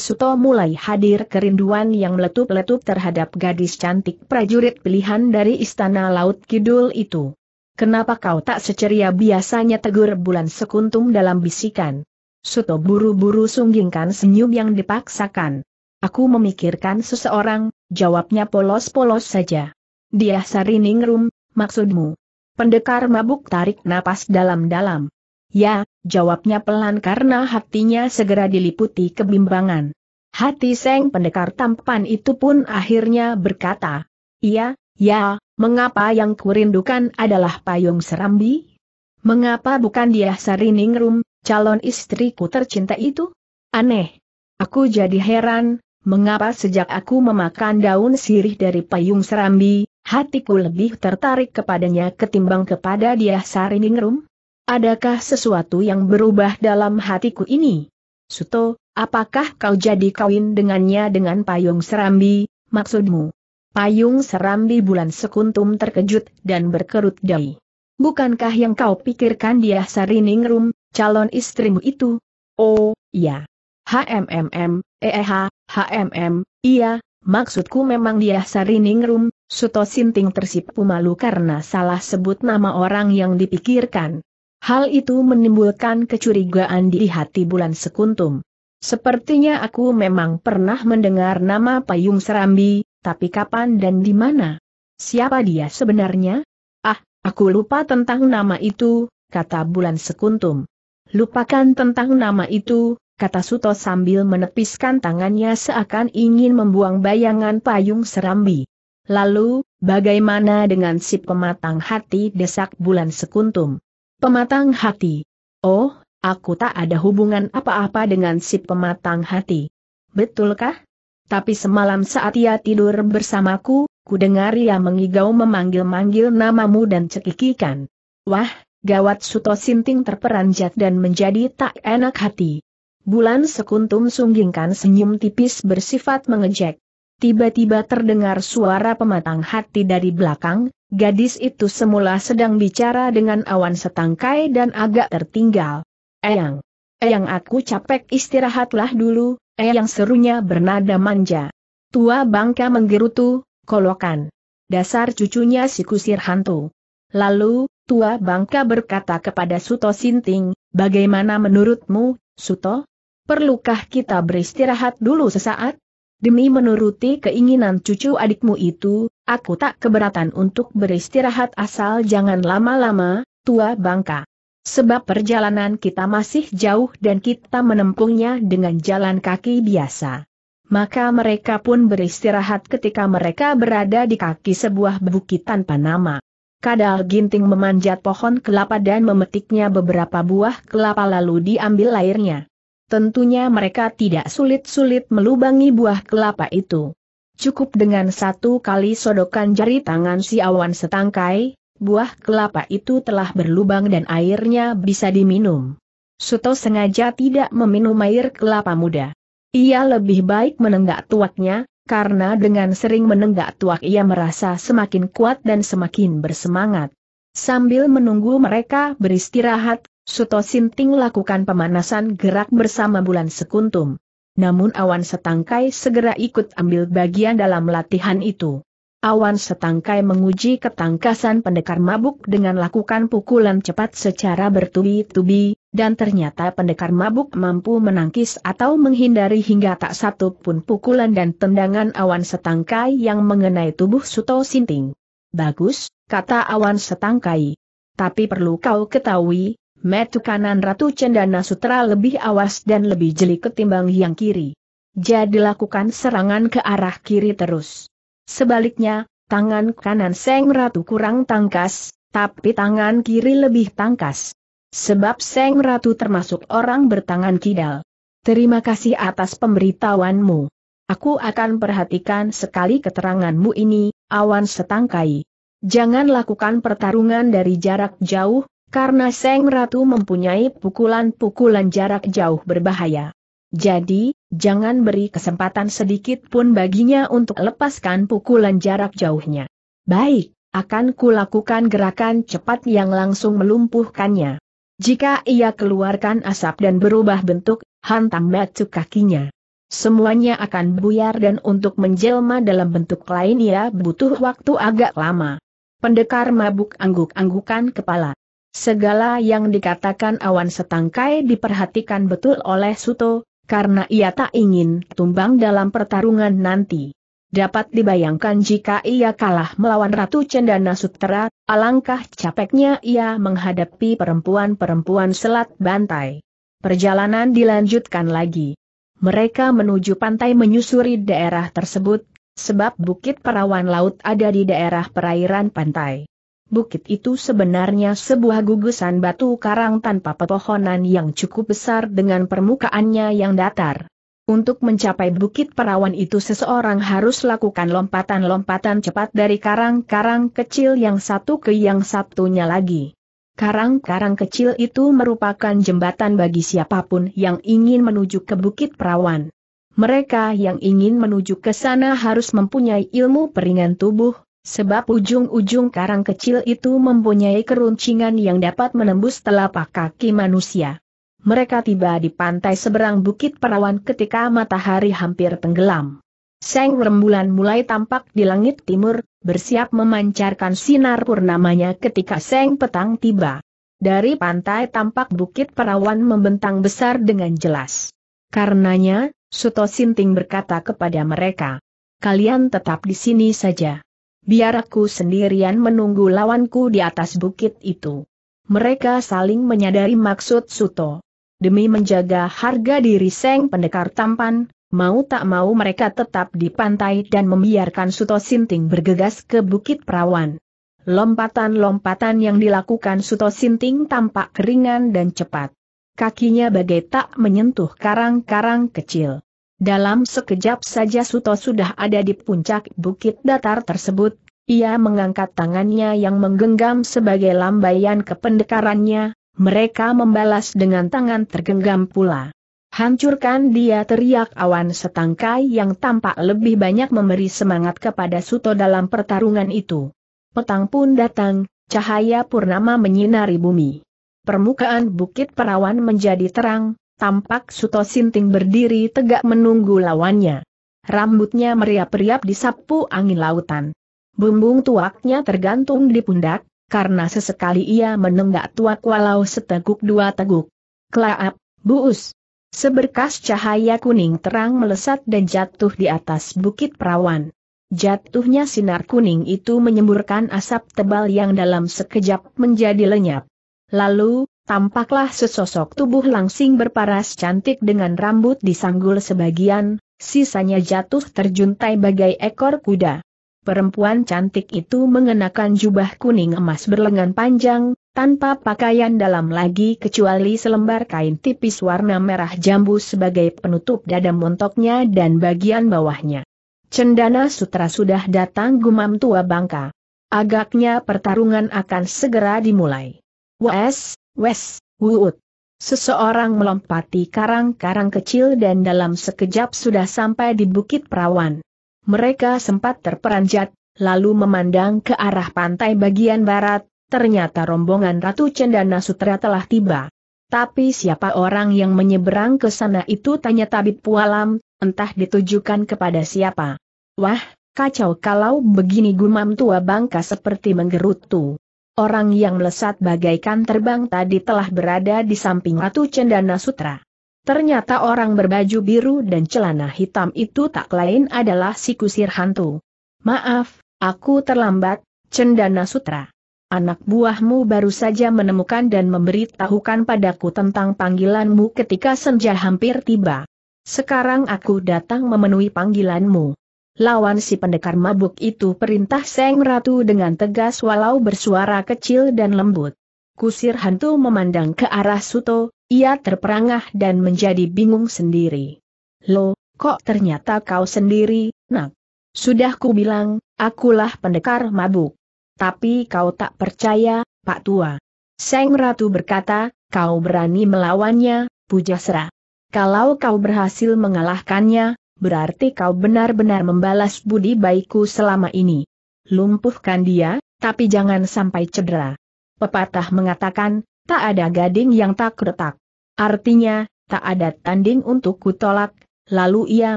Suto mulai hadir kerinduan yang meletup-letup terhadap gadis cantik prajurit pilihan dari Istana Laut Kidul itu. Kenapa kau tak seceria biasanya tegur bulan sekuntum dalam bisikan? Suto buru-buru sunggingkan senyum yang dipaksakan. Aku memikirkan seseorang, jawabnya polos-polos saja. Dia Sariningrum, maksudmu? Pendekar mabuk tarik napas dalam-dalam. Ya, jawabnya pelan karena hatinya segera diliputi kebimbangan. Hati Seng pendekar tampan itu pun akhirnya berkata, Iya, ya, mengapa yang kurindukan adalah payung serambi? Mengapa bukan dia Sariningrum, calon istriku tercinta itu? Aneh. Aku jadi heran, mengapa sejak aku memakan daun sirih dari payung serambi, hatiku lebih tertarik kepadanya ketimbang kepada dia Sariningrum? Adakah sesuatu yang berubah dalam hatiku ini? Suto, apakah kau jadi kawin dengannya dengan payung serambi, maksudmu? Payung serambi bulan sekuntum terkejut dan berkerut dahi. Bukankah yang kau pikirkan dia Sariningrum, calon istrimu itu? Oh, ya. HMMM, eh, HMM, iya, maksudku memang dia Sariningrum, Suto Sinting tersipu malu karena salah sebut nama orang yang dipikirkan. Hal itu menimbulkan kecurigaan di hati bulan sekuntum. Sepertinya aku memang pernah mendengar nama Payung Serambi, tapi kapan dan di mana? Siapa dia sebenarnya? Ah, aku lupa tentang nama itu, kata bulan sekuntum. Lupakan tentang nama itu, kata Suto sambil menepiskan tangannya seakan ingin membuang bayangan payung serambi. Lalu, bagaimana dengan si pematang hati desak bulan sekuntum? Pematang hati. Oh, aku tak ada hubungan apa-apa dengan si pematang hati. Betulkah? Tapi semalam saat ia tidur bersamaku, ku dengar ia mengigau memanggil-manggil namamu dan cekikikan. Wah, gawat Suto Sinting terperanjat dan menjadi tak enak hati. Bulan sekuntum sunggingkan senyum tipis bersifat mengejek. Tiba-tiba terdengar suara pematang hati dari belakang, gadis itu semula sedang bicara dengan awan setangkai dan agak tertinggal. Eyang! Eyang aku capek istirahatlah dulu, Eyang serunya bernada manja. Tua bangka menggerutu, kolokan. Dasar cucunya si kusir hantu. Lalu, tua bangka berkata kepada Suto Sinting, bagaimana menurutmu, Suto? perlukah kita beristirahat dulu sesaat? Demi menuruti keinginan cucu adikmu itu, aku tak keberatan untuk beristirahat asal jangan lama-lama, tua bangka. Sebab perjalanan kita masih jauh dan kita menempuhnya dengan jalan kaki biasa. Maka mereka pun beristirahat ketika mereka berada di kaki sebuah bukit tanpa nama. Kadal ginting memanjat pohon kelapa dan memetiknya beberapa buah kelapa lalu diambil airnya. Tentunya mereka tidak sulit-sulit melubangi buah kelapa itu. Cukup dengan satu kali sodokan jari tangan si awan setangkai, buah kelapa itu telah berlubang dan airnya bisa diminum. Suto sengaja tidak meminum air kelapa muda. Ia lebih baik menenggak tuaknya, karena dengan sering menenggak tuak ia merasa semakin kuat dan semakin bersemangat. Sambil menunggu mereka beristirahat, Suto Sinting lakukan pemanasan gerak bersama bulan sekuntum. Namun awan setangkai segera ikut ambil bagian dalam latihan itu. Awan setangkai menguji ketangkasan pendekar mabuk dengan lakukan pukulan cepat secara bertubi-tubi, dan ternyata pendekar mabuk mampu menangkis atau menghindari hingga tak satu pun pukulan dan tendangan awan setangkai yang mengenai tubuh Suto Sinting. Bagus, kata awan setangkai. Tapi perlu kau ketahui, Metu kanan Ratu Cendana Sutra lebih awas dan lebih jeli ketimbang yang kiri. Jadi lakukan serangan ke arah kiri terus. Sebaliknya, tangan kanan Seng Ratu kurang tangkas, tapi tangan kiri lebih tangkas. Sebab Seng Ratu termasuk orang bertangan kidal. Terima kasih atas pemberitahuanmu. Aku akan perhatikan sekali keteranganmu ini, awan setangkai. Jangan lakukan pertarungan dari jarak jauh, karena Seng Ratu mempunyai pukulan-pukulan jarak jauh berbahaya. Jadi, jangan beri kesempatan sedikit pun baginya untuk lepaskan pukulan jarak jauhnya. Baik, akan kulakukan gerakan cepat yang langsung melumpuhkannya. Jika ia keluarkan asap dan berubah bentuk, hantam batu kakinya. Semuanya akan buyar dan untuk menjelma dalam bentuk lain ia butuh waktu agak lama. Pendekar mabuk angguk-anggukan kepala. Segala yang dikatakan awan setangkai diperhatikan betul oleh Suto, karena ia tak ingin tumbang dalam pertarungan nanti. Dapat dibayangkan jika ia kalah melawan Ratu Cendana Sutera, alangkah capeknya ia menghadapi perempuan-perempuan selat bantai. Perjalanan dilanjutkan lagi. Mereka menuju pantai menyusuri daerah tersebut, sebab Bukit Perawan Laut ada di daerah perairan pantai bukit itu sebenarnya sebuah gugusan batu karang tanpa pepohonan yang cukup besar dengan permukaannya yang datar. Untuk mencapai bukit perawan itu seseorang harus lakukan lompatan-lompatan cepat dari karang-karang kecil yang satu ke yang satunya lagi. Karang-karang kecil itu merupakan jembatan bagi siapapun yang ingin menuju ke bukit perawan. Mereka yang ingin menuju ke sana harus mempunyai ilmu peringan tubuh, Sebab ujung-ujung karang kecil itu mempunyai keruncingan yang dapat menembus telapak kaki manusia. Mereka tiba di pantai seberang bukit perawan ketika matahari hampir tenggelam. Seng rembulan mulai tampak di langit timur, bersiap memancarkan sinar purnamanya ketika seng petang tiba. Dari pantai tampak bukit perawan membentang besar dengan jelas. Karenanya, Suto Sinting berkata kepada mereka, Kalian tetap di sini saja biar aku sendirian menunggu lawanku di atas bukit itu. Mereka saling menyadari maksud Suto. Demi menjaga harga diri Seng Pendekar Tampan, mau tak mau mereka tetap di pantai dan membiarkan Suto Sinting bergegas ke Bukit Perawan. Lompatan-lompatan yang dilakukan Suto Sinting tampak ringan dan cepat. Kakinya bagai tak menyentuh karang-karang kecil. Dalam sekejap saja Suto sudah ada di puncak bukit datar tersebut, ia mengangkat tangannya yang menggenggam sebagai lambaian kependekarannya, mereka membalas dengan tangan tergenggam pula. Hancurkan dia teriak awan setangkai yang tampak lebih banyak memberi semangat kepada Suto dalam pertarungan itu. Petang pun datang, cahaya purnama menyinari bumi. Permukaan bukit perawan menjadi terang, tampak Suto Sinting berdiri tegak menunggu lawannya. Rambutnya meriap-riap disapu angin lautan. Bumbung tuaknya tergantung di pundak, karena sesekali ia menenggak tuak walau seteguk dua teguk. Kelaap, buus. Seberkas cahaya kuning terang melesat dan jatuh di atas bukit perawan. Jatuhnya sinar kuning itu menyemburkan asap tebal yang dalam sekejap menjadi lenyap. Lalu, tampaklah sesosok tubuh langsing berparas cantik dengan rambut disanggul sebagian, sisanya jatuh terjuntai bagai ekor kuda. Perempuan cantik itu mengenakan jubah kuning emas berlengan panjang, tanpa pakaian dalam lagi kecuali selembar kain tipis warna merah jambu sebagai penutup dada montoknya dan bagian bawahnya. Cendana Sutra sudah datang gumam tua bangka. Agaknya pertarungan akan segera dimulai. Wes, Wes, wuut. Seseorang melompati karang-karang kecil dan dalam sekejap sudah sampai di bukit perawan. Mereka sempat terperanjat, lalu memandang ke arah pantai bagian barat, ternyata rombongan Ratu Cendana Sutra telah tiba. Tapi siapa orang yang menyeberang ke sana itu tanya tabib pualam, entah ditujukan kepada siapa. Wah, kacau kalau begini gumam tua bangka seperti menggerutu orang yang melesat bagaikan terbang tadi telah berada di samping Ratu Cendana Sutra. Ternyata orang berbaju biru dan celana hitam itu tak lain adalah si kusir hantu. Maaf, aku terlambat, Cendana Sutra. Anak buahmu baru saja menemukan dan memberitahukan padaku tentang panggilanmu ketika senja hampir tiba. Sekarang aku datang memenuhi panggilanmu. Lawan si pendekar mabuk itu perintah Seng Ratu dengan tegas walau bersuara kecil dan lembut. Kusir hantu memandang ke arah Suto, ia terperangah dan menjadi bingung sendiri. Lo, kok ternyata kau sendiri, nak? Sudah ku bilang, akulah pendekar mabuk. Tapi kau tak percaya, Pak Tua. Seng Ratu berkata, kau berani melawannya, Pujasra. Kalau kau berhasil mengalahkannya, berarti kau benar-benar membalas budi baikku selama ini. Lumpuhkan dia, tapi jangan sampai cedera. Pepatah mengatakan, tak ada gading yang tak retak. Artinya, tak ada tanding untuk kutolak, lalu ia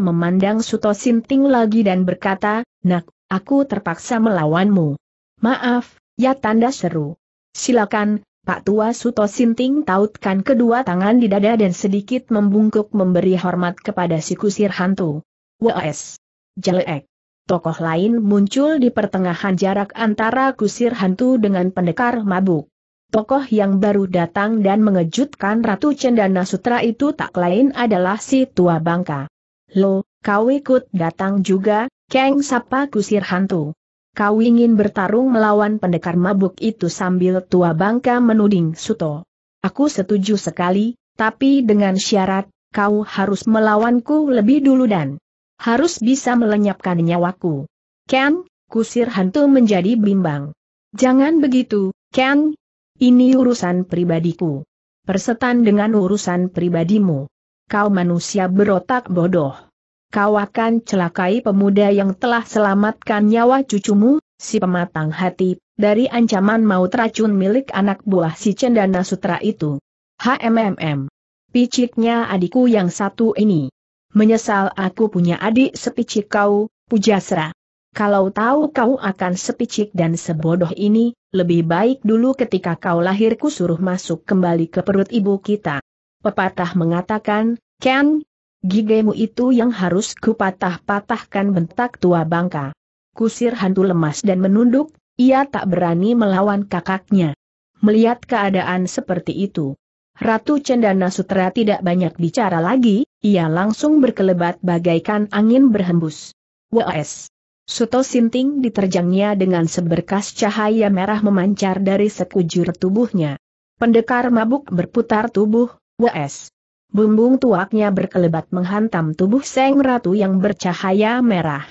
memandang Suto Sinting lagi dan berkata, Nak, aku terpaksa melawanmu. Maaf, ya tanda seru. Silakan, Pak Tua Suto Sinting tautkan kedua tangan di dada dan sedikit membungkuk memberi hormat kepada si kusir hantu. W.S. Jelek. Tokoh lain muncul di pertengahan jarak antara kusir hantu dengan pendekar mabuk. Tokoh yang baru datang dan mengejutkan Ratu Cendana Sutra itu tak lain adalah si tua bangka. Lo, kau ikut datang juga, keng sapa kusir hantu kau ingin bertarung melawan pendekar mabuk itu sambil tua bangka menuding Suto. Aku setuju sekali, tapi dengan syarat, kau harus melawanku lebih dulu dan harus bisa melenyapkan nyawaku. Ken, kusir hantu menjadi bimbang. Jangan begitu, Ken. Ini urusan pribadiku. Persetan dengan urusan pribadimu. Kau manusia berotak bodoh kau akan celakai pemuda yang telah selamatkan nyawa cucumu, si pematang hati, dari ancaman maut racun milik anak buah si cendana sutra itu. HMMM. Piciknya adikku yang satu ini. Menyesal aku punya adik sepicik kau, Pujasra. Kalau tahu kau akan sepicik dan sebodoh ini, lebih baik dulu ketika kau lahirku suruh masuk kembali ke perut ibu kita. Pepatah mengatakan, Ken, Gigemu itu yang harus kupatah-patahkan bentak tua bangka. Kusir hantu lemas dan menunduk, ia tak berani melawan kakaknya. Melihat keadaan seperti itu, Ratu Cendana Sutra tidak banyak bicara lagi, ia langsung berkelebat bagaikan angin berhembus. W.S. Suto Sinting diterjangnya dengan seberkas cahaya merah memancar dari sekujur tubuhnya. Pendekar mabuk berputar tubuh, W.S. Bumbung tuaknya berkelebat menghantam tubuh Seng Ratu yang bercahaya merah.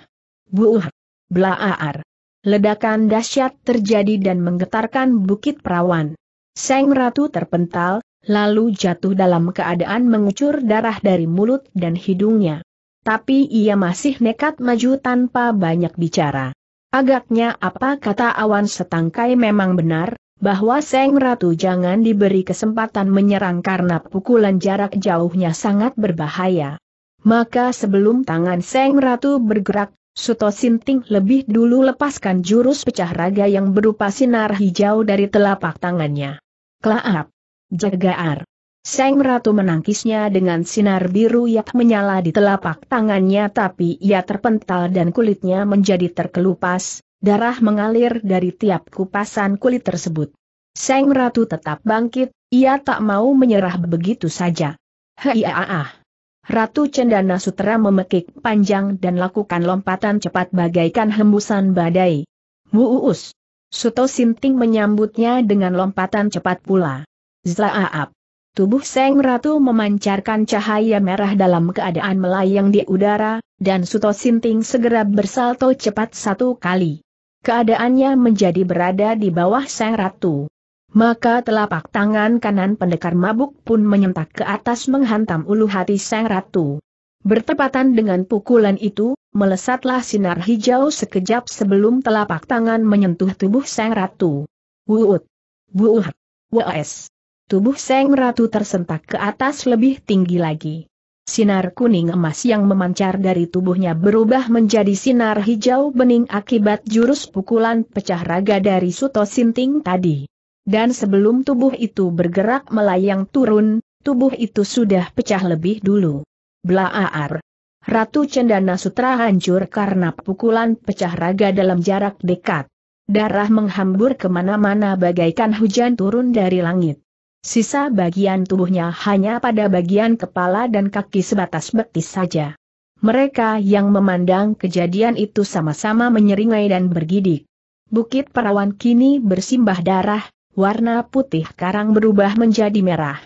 Buuh! Blaaar! Ledakan dahsyat terjadi dan menggetarkan bukit perawan. Seng Ratu terpental, lalu jatuh dalam keadaan mengucur darah dari mulut dan hidungnya. Tapi ia masih nekat maju tanpa banyak bicara. Agaknya apa kata awan setangkai memang benar, bahwa Seng Ratu jangan diberi kesempatan menyerang karena pukulan jarak jauhnya sangat berbahaya. Maka sebelum tangan Seng Ratu bergerak, Suto Sinting lebih dulu lepaskan jurus pecah raga yang berupa sinar hijau dari telapak tangannya. Klaap! Jagaar! Seng Ratu menangkisnya dengan sinar biru yang menyala di telapak tangannya tapi ia terpental dan kulitnya menjadi terkelupas, Darah mengalir dari tiap kupasan kulit tersebut. Seng Ratu tetap bangkit, ia tak mau menyerah begitu saja. Hei ah ah. Ratu Cendana Sutera memekik panjang dan lakukan lompatan cepat bagaikan hembusan badai. Muus. Suto Sinting menyambutnya dengan lompatan cepat pula. Zlaaap. Tubuh Seng Ratu memancarkan cahaya merah dalam keadaan melayang di udara, dan Suto Sinting segera bersalto cepat satu kali keadaannya menjadi berada di bawah sang ratu. Maka telapak tangan kanan pendekar mabuk pun menyentak ke atas menghantam ulu hati sang ratu. Bertepatan dengan pukulan itu, melesatlah sinar hijau sekejap sebelum telapak tangan menyentuh tubuh sang ratu. Wuut! Wuut! Waes! Tubuh sang ratu tersentak ke atas lebih tinggi lagi. Sinar kuning emas yang memancar dari tubuhnya berubah menjadi sinar hijau bening akibat jurus pukulan pecah raga dari Suto Sinting tadi. Dan sebelum tubuh itu bergerak melayang turun, tubuh itu sudah pecah lebih dulu. Blaaar. Ratu Cendana Sutra hancur karena pukulan pecah raga dalam jarak dekat. Darah menghambur kemana-mana bagaikan hujan turun dari langit. Sisa bagian tubuhnya hanya pada bagian kepala dan kaki sebatas betis saja. Mereka yang memandang kejadian itu sama-sama menyeringai dan bergidik. Bukit perawan kini bersimbah darah, warna putih karang berubah menjadi merah.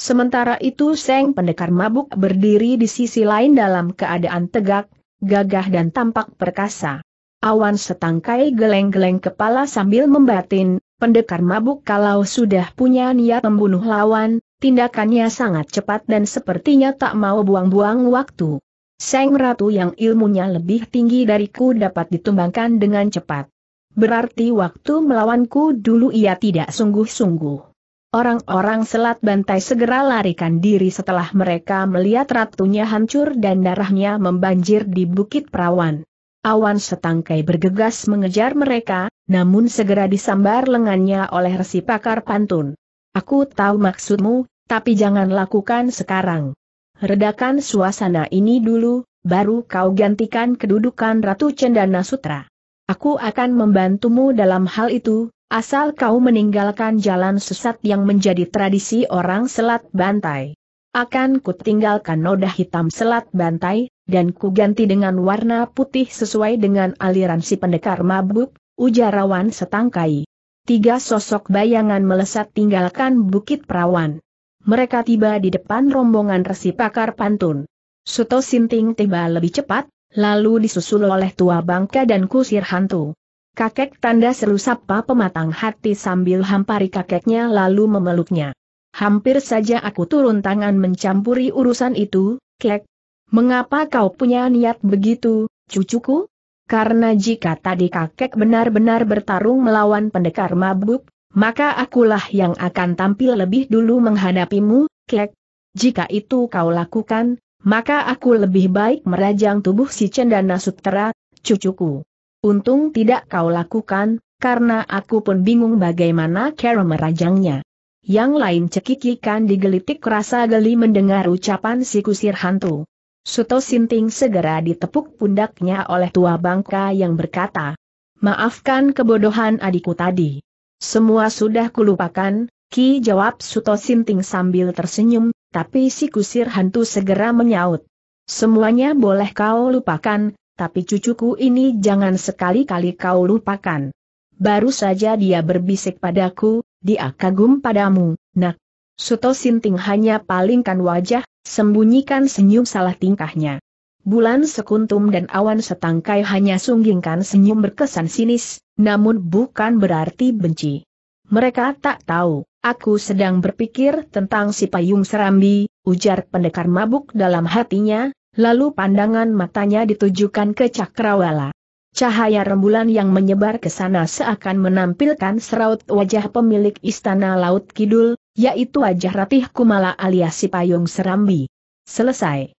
Sementara itu Seng Pendekar Mabuk berdiri di sisi lain dalam keadaan tegak, gagah dan tampak perkasa. Awan setangkai geleng-geleng kepala sambil membatin, pendekar mabuk kalau sudah punya niat membunuh lawan, tindakannya sangat cepat dan sepertinya tak mau buang-buang waktu. Seng Ratu yang ilmunya lebih tinggi dariku dapat ditumbangkan dengan cepat. Berarti waktu melawanku dulu ia tidak sungguh-sungguh. Orang-orang selat bantai segera larikan diri setelah mereka melihat ratunya hancur dan darahnya membanjir di bukit perawan. Awan setangkai bergegas mengejar mereka, namun segera disambar lengannya oleh resi pakar pantun. Aku tahu maksudmu, tapi jangan lakukan sekarang. Redakan suasana ini dulu, baru kau gantikan kedudukan Ratu Cendana Sutra. Aku akan membantumu dalam hal itu, asal kau meninggalkan jalan sesat yang menjadi tradisi orang Selat Bantai. Akan kutinggalkan noda hitam Selat Bantai, dan ku ganti dengan warna putih sesuai dengan aliran si pendekar mabuk, ujar Rawan setangkai. Tiga sosok bayangan melesat tinggalkan Bukit Perawan. Mereka tiba di depan rombongan resi pakar pantun. Suto Sinting tiba lebih cepat, lalu disusul oleh tua bangka dan kusir hantu. Kakek tanda seru sapa pematang hati sambil hampari kakeknya lalu memeluknya. Hampir saja aku turun tangan mencampuri urusan itu, kek. Mengapa kau punya niat begitu, cucuku? Karena jika tadi kakek benar-benar bertarung melawan pendekar mabuk, maka akulah yang akan tampil lebih dulu menghadapimu, kek. Jika itu kau lakukan, maka aku lebih baik merajang tubuh si cendana sutera, cucuku. Untung tidak kau lakukan, karena aku pun bingung bagaimana cara merajangnya. Yang lain cekikikan digelitik rasa geli mendengar ucapan si kusir hantu. Suto Sinting segera ditepuk pundaknya oleh tua bangka yang berkata, Maafkan kebodohan adikku tadi. Semua sudah kulupakan, Ki jawab Suto Sinting sambil tersenyum, tapi si kusir hantu segera menyaut. Semuanya boleh kau lupakan, tapi cucuku ini jangan sekali-kali kau lupakan. Baru saja dia berbisik padaku, dia kagum padamu, nak. Suto Sinting hanya palingkan wajah, sembunyikan senyum salah tingkahnya. Bulan sekuntum dan awan setangkai hanya sunggingkan senyum berkesan sinis, namun bukan berarti benci. Mereka tak tahu, aku sedang berpikir tentang si payung serambi, ujar pendekar mabuk dalam hatinya, lalu pandangan matanya ditujukan ke cakrawala. Cahaya rembulan yang menyebar ke sana seakan menampilkan seraut wajah pemilik istana Laut Kidul, yaitu wajah Ratih Kumala alias si Payung Serambi. Selesai.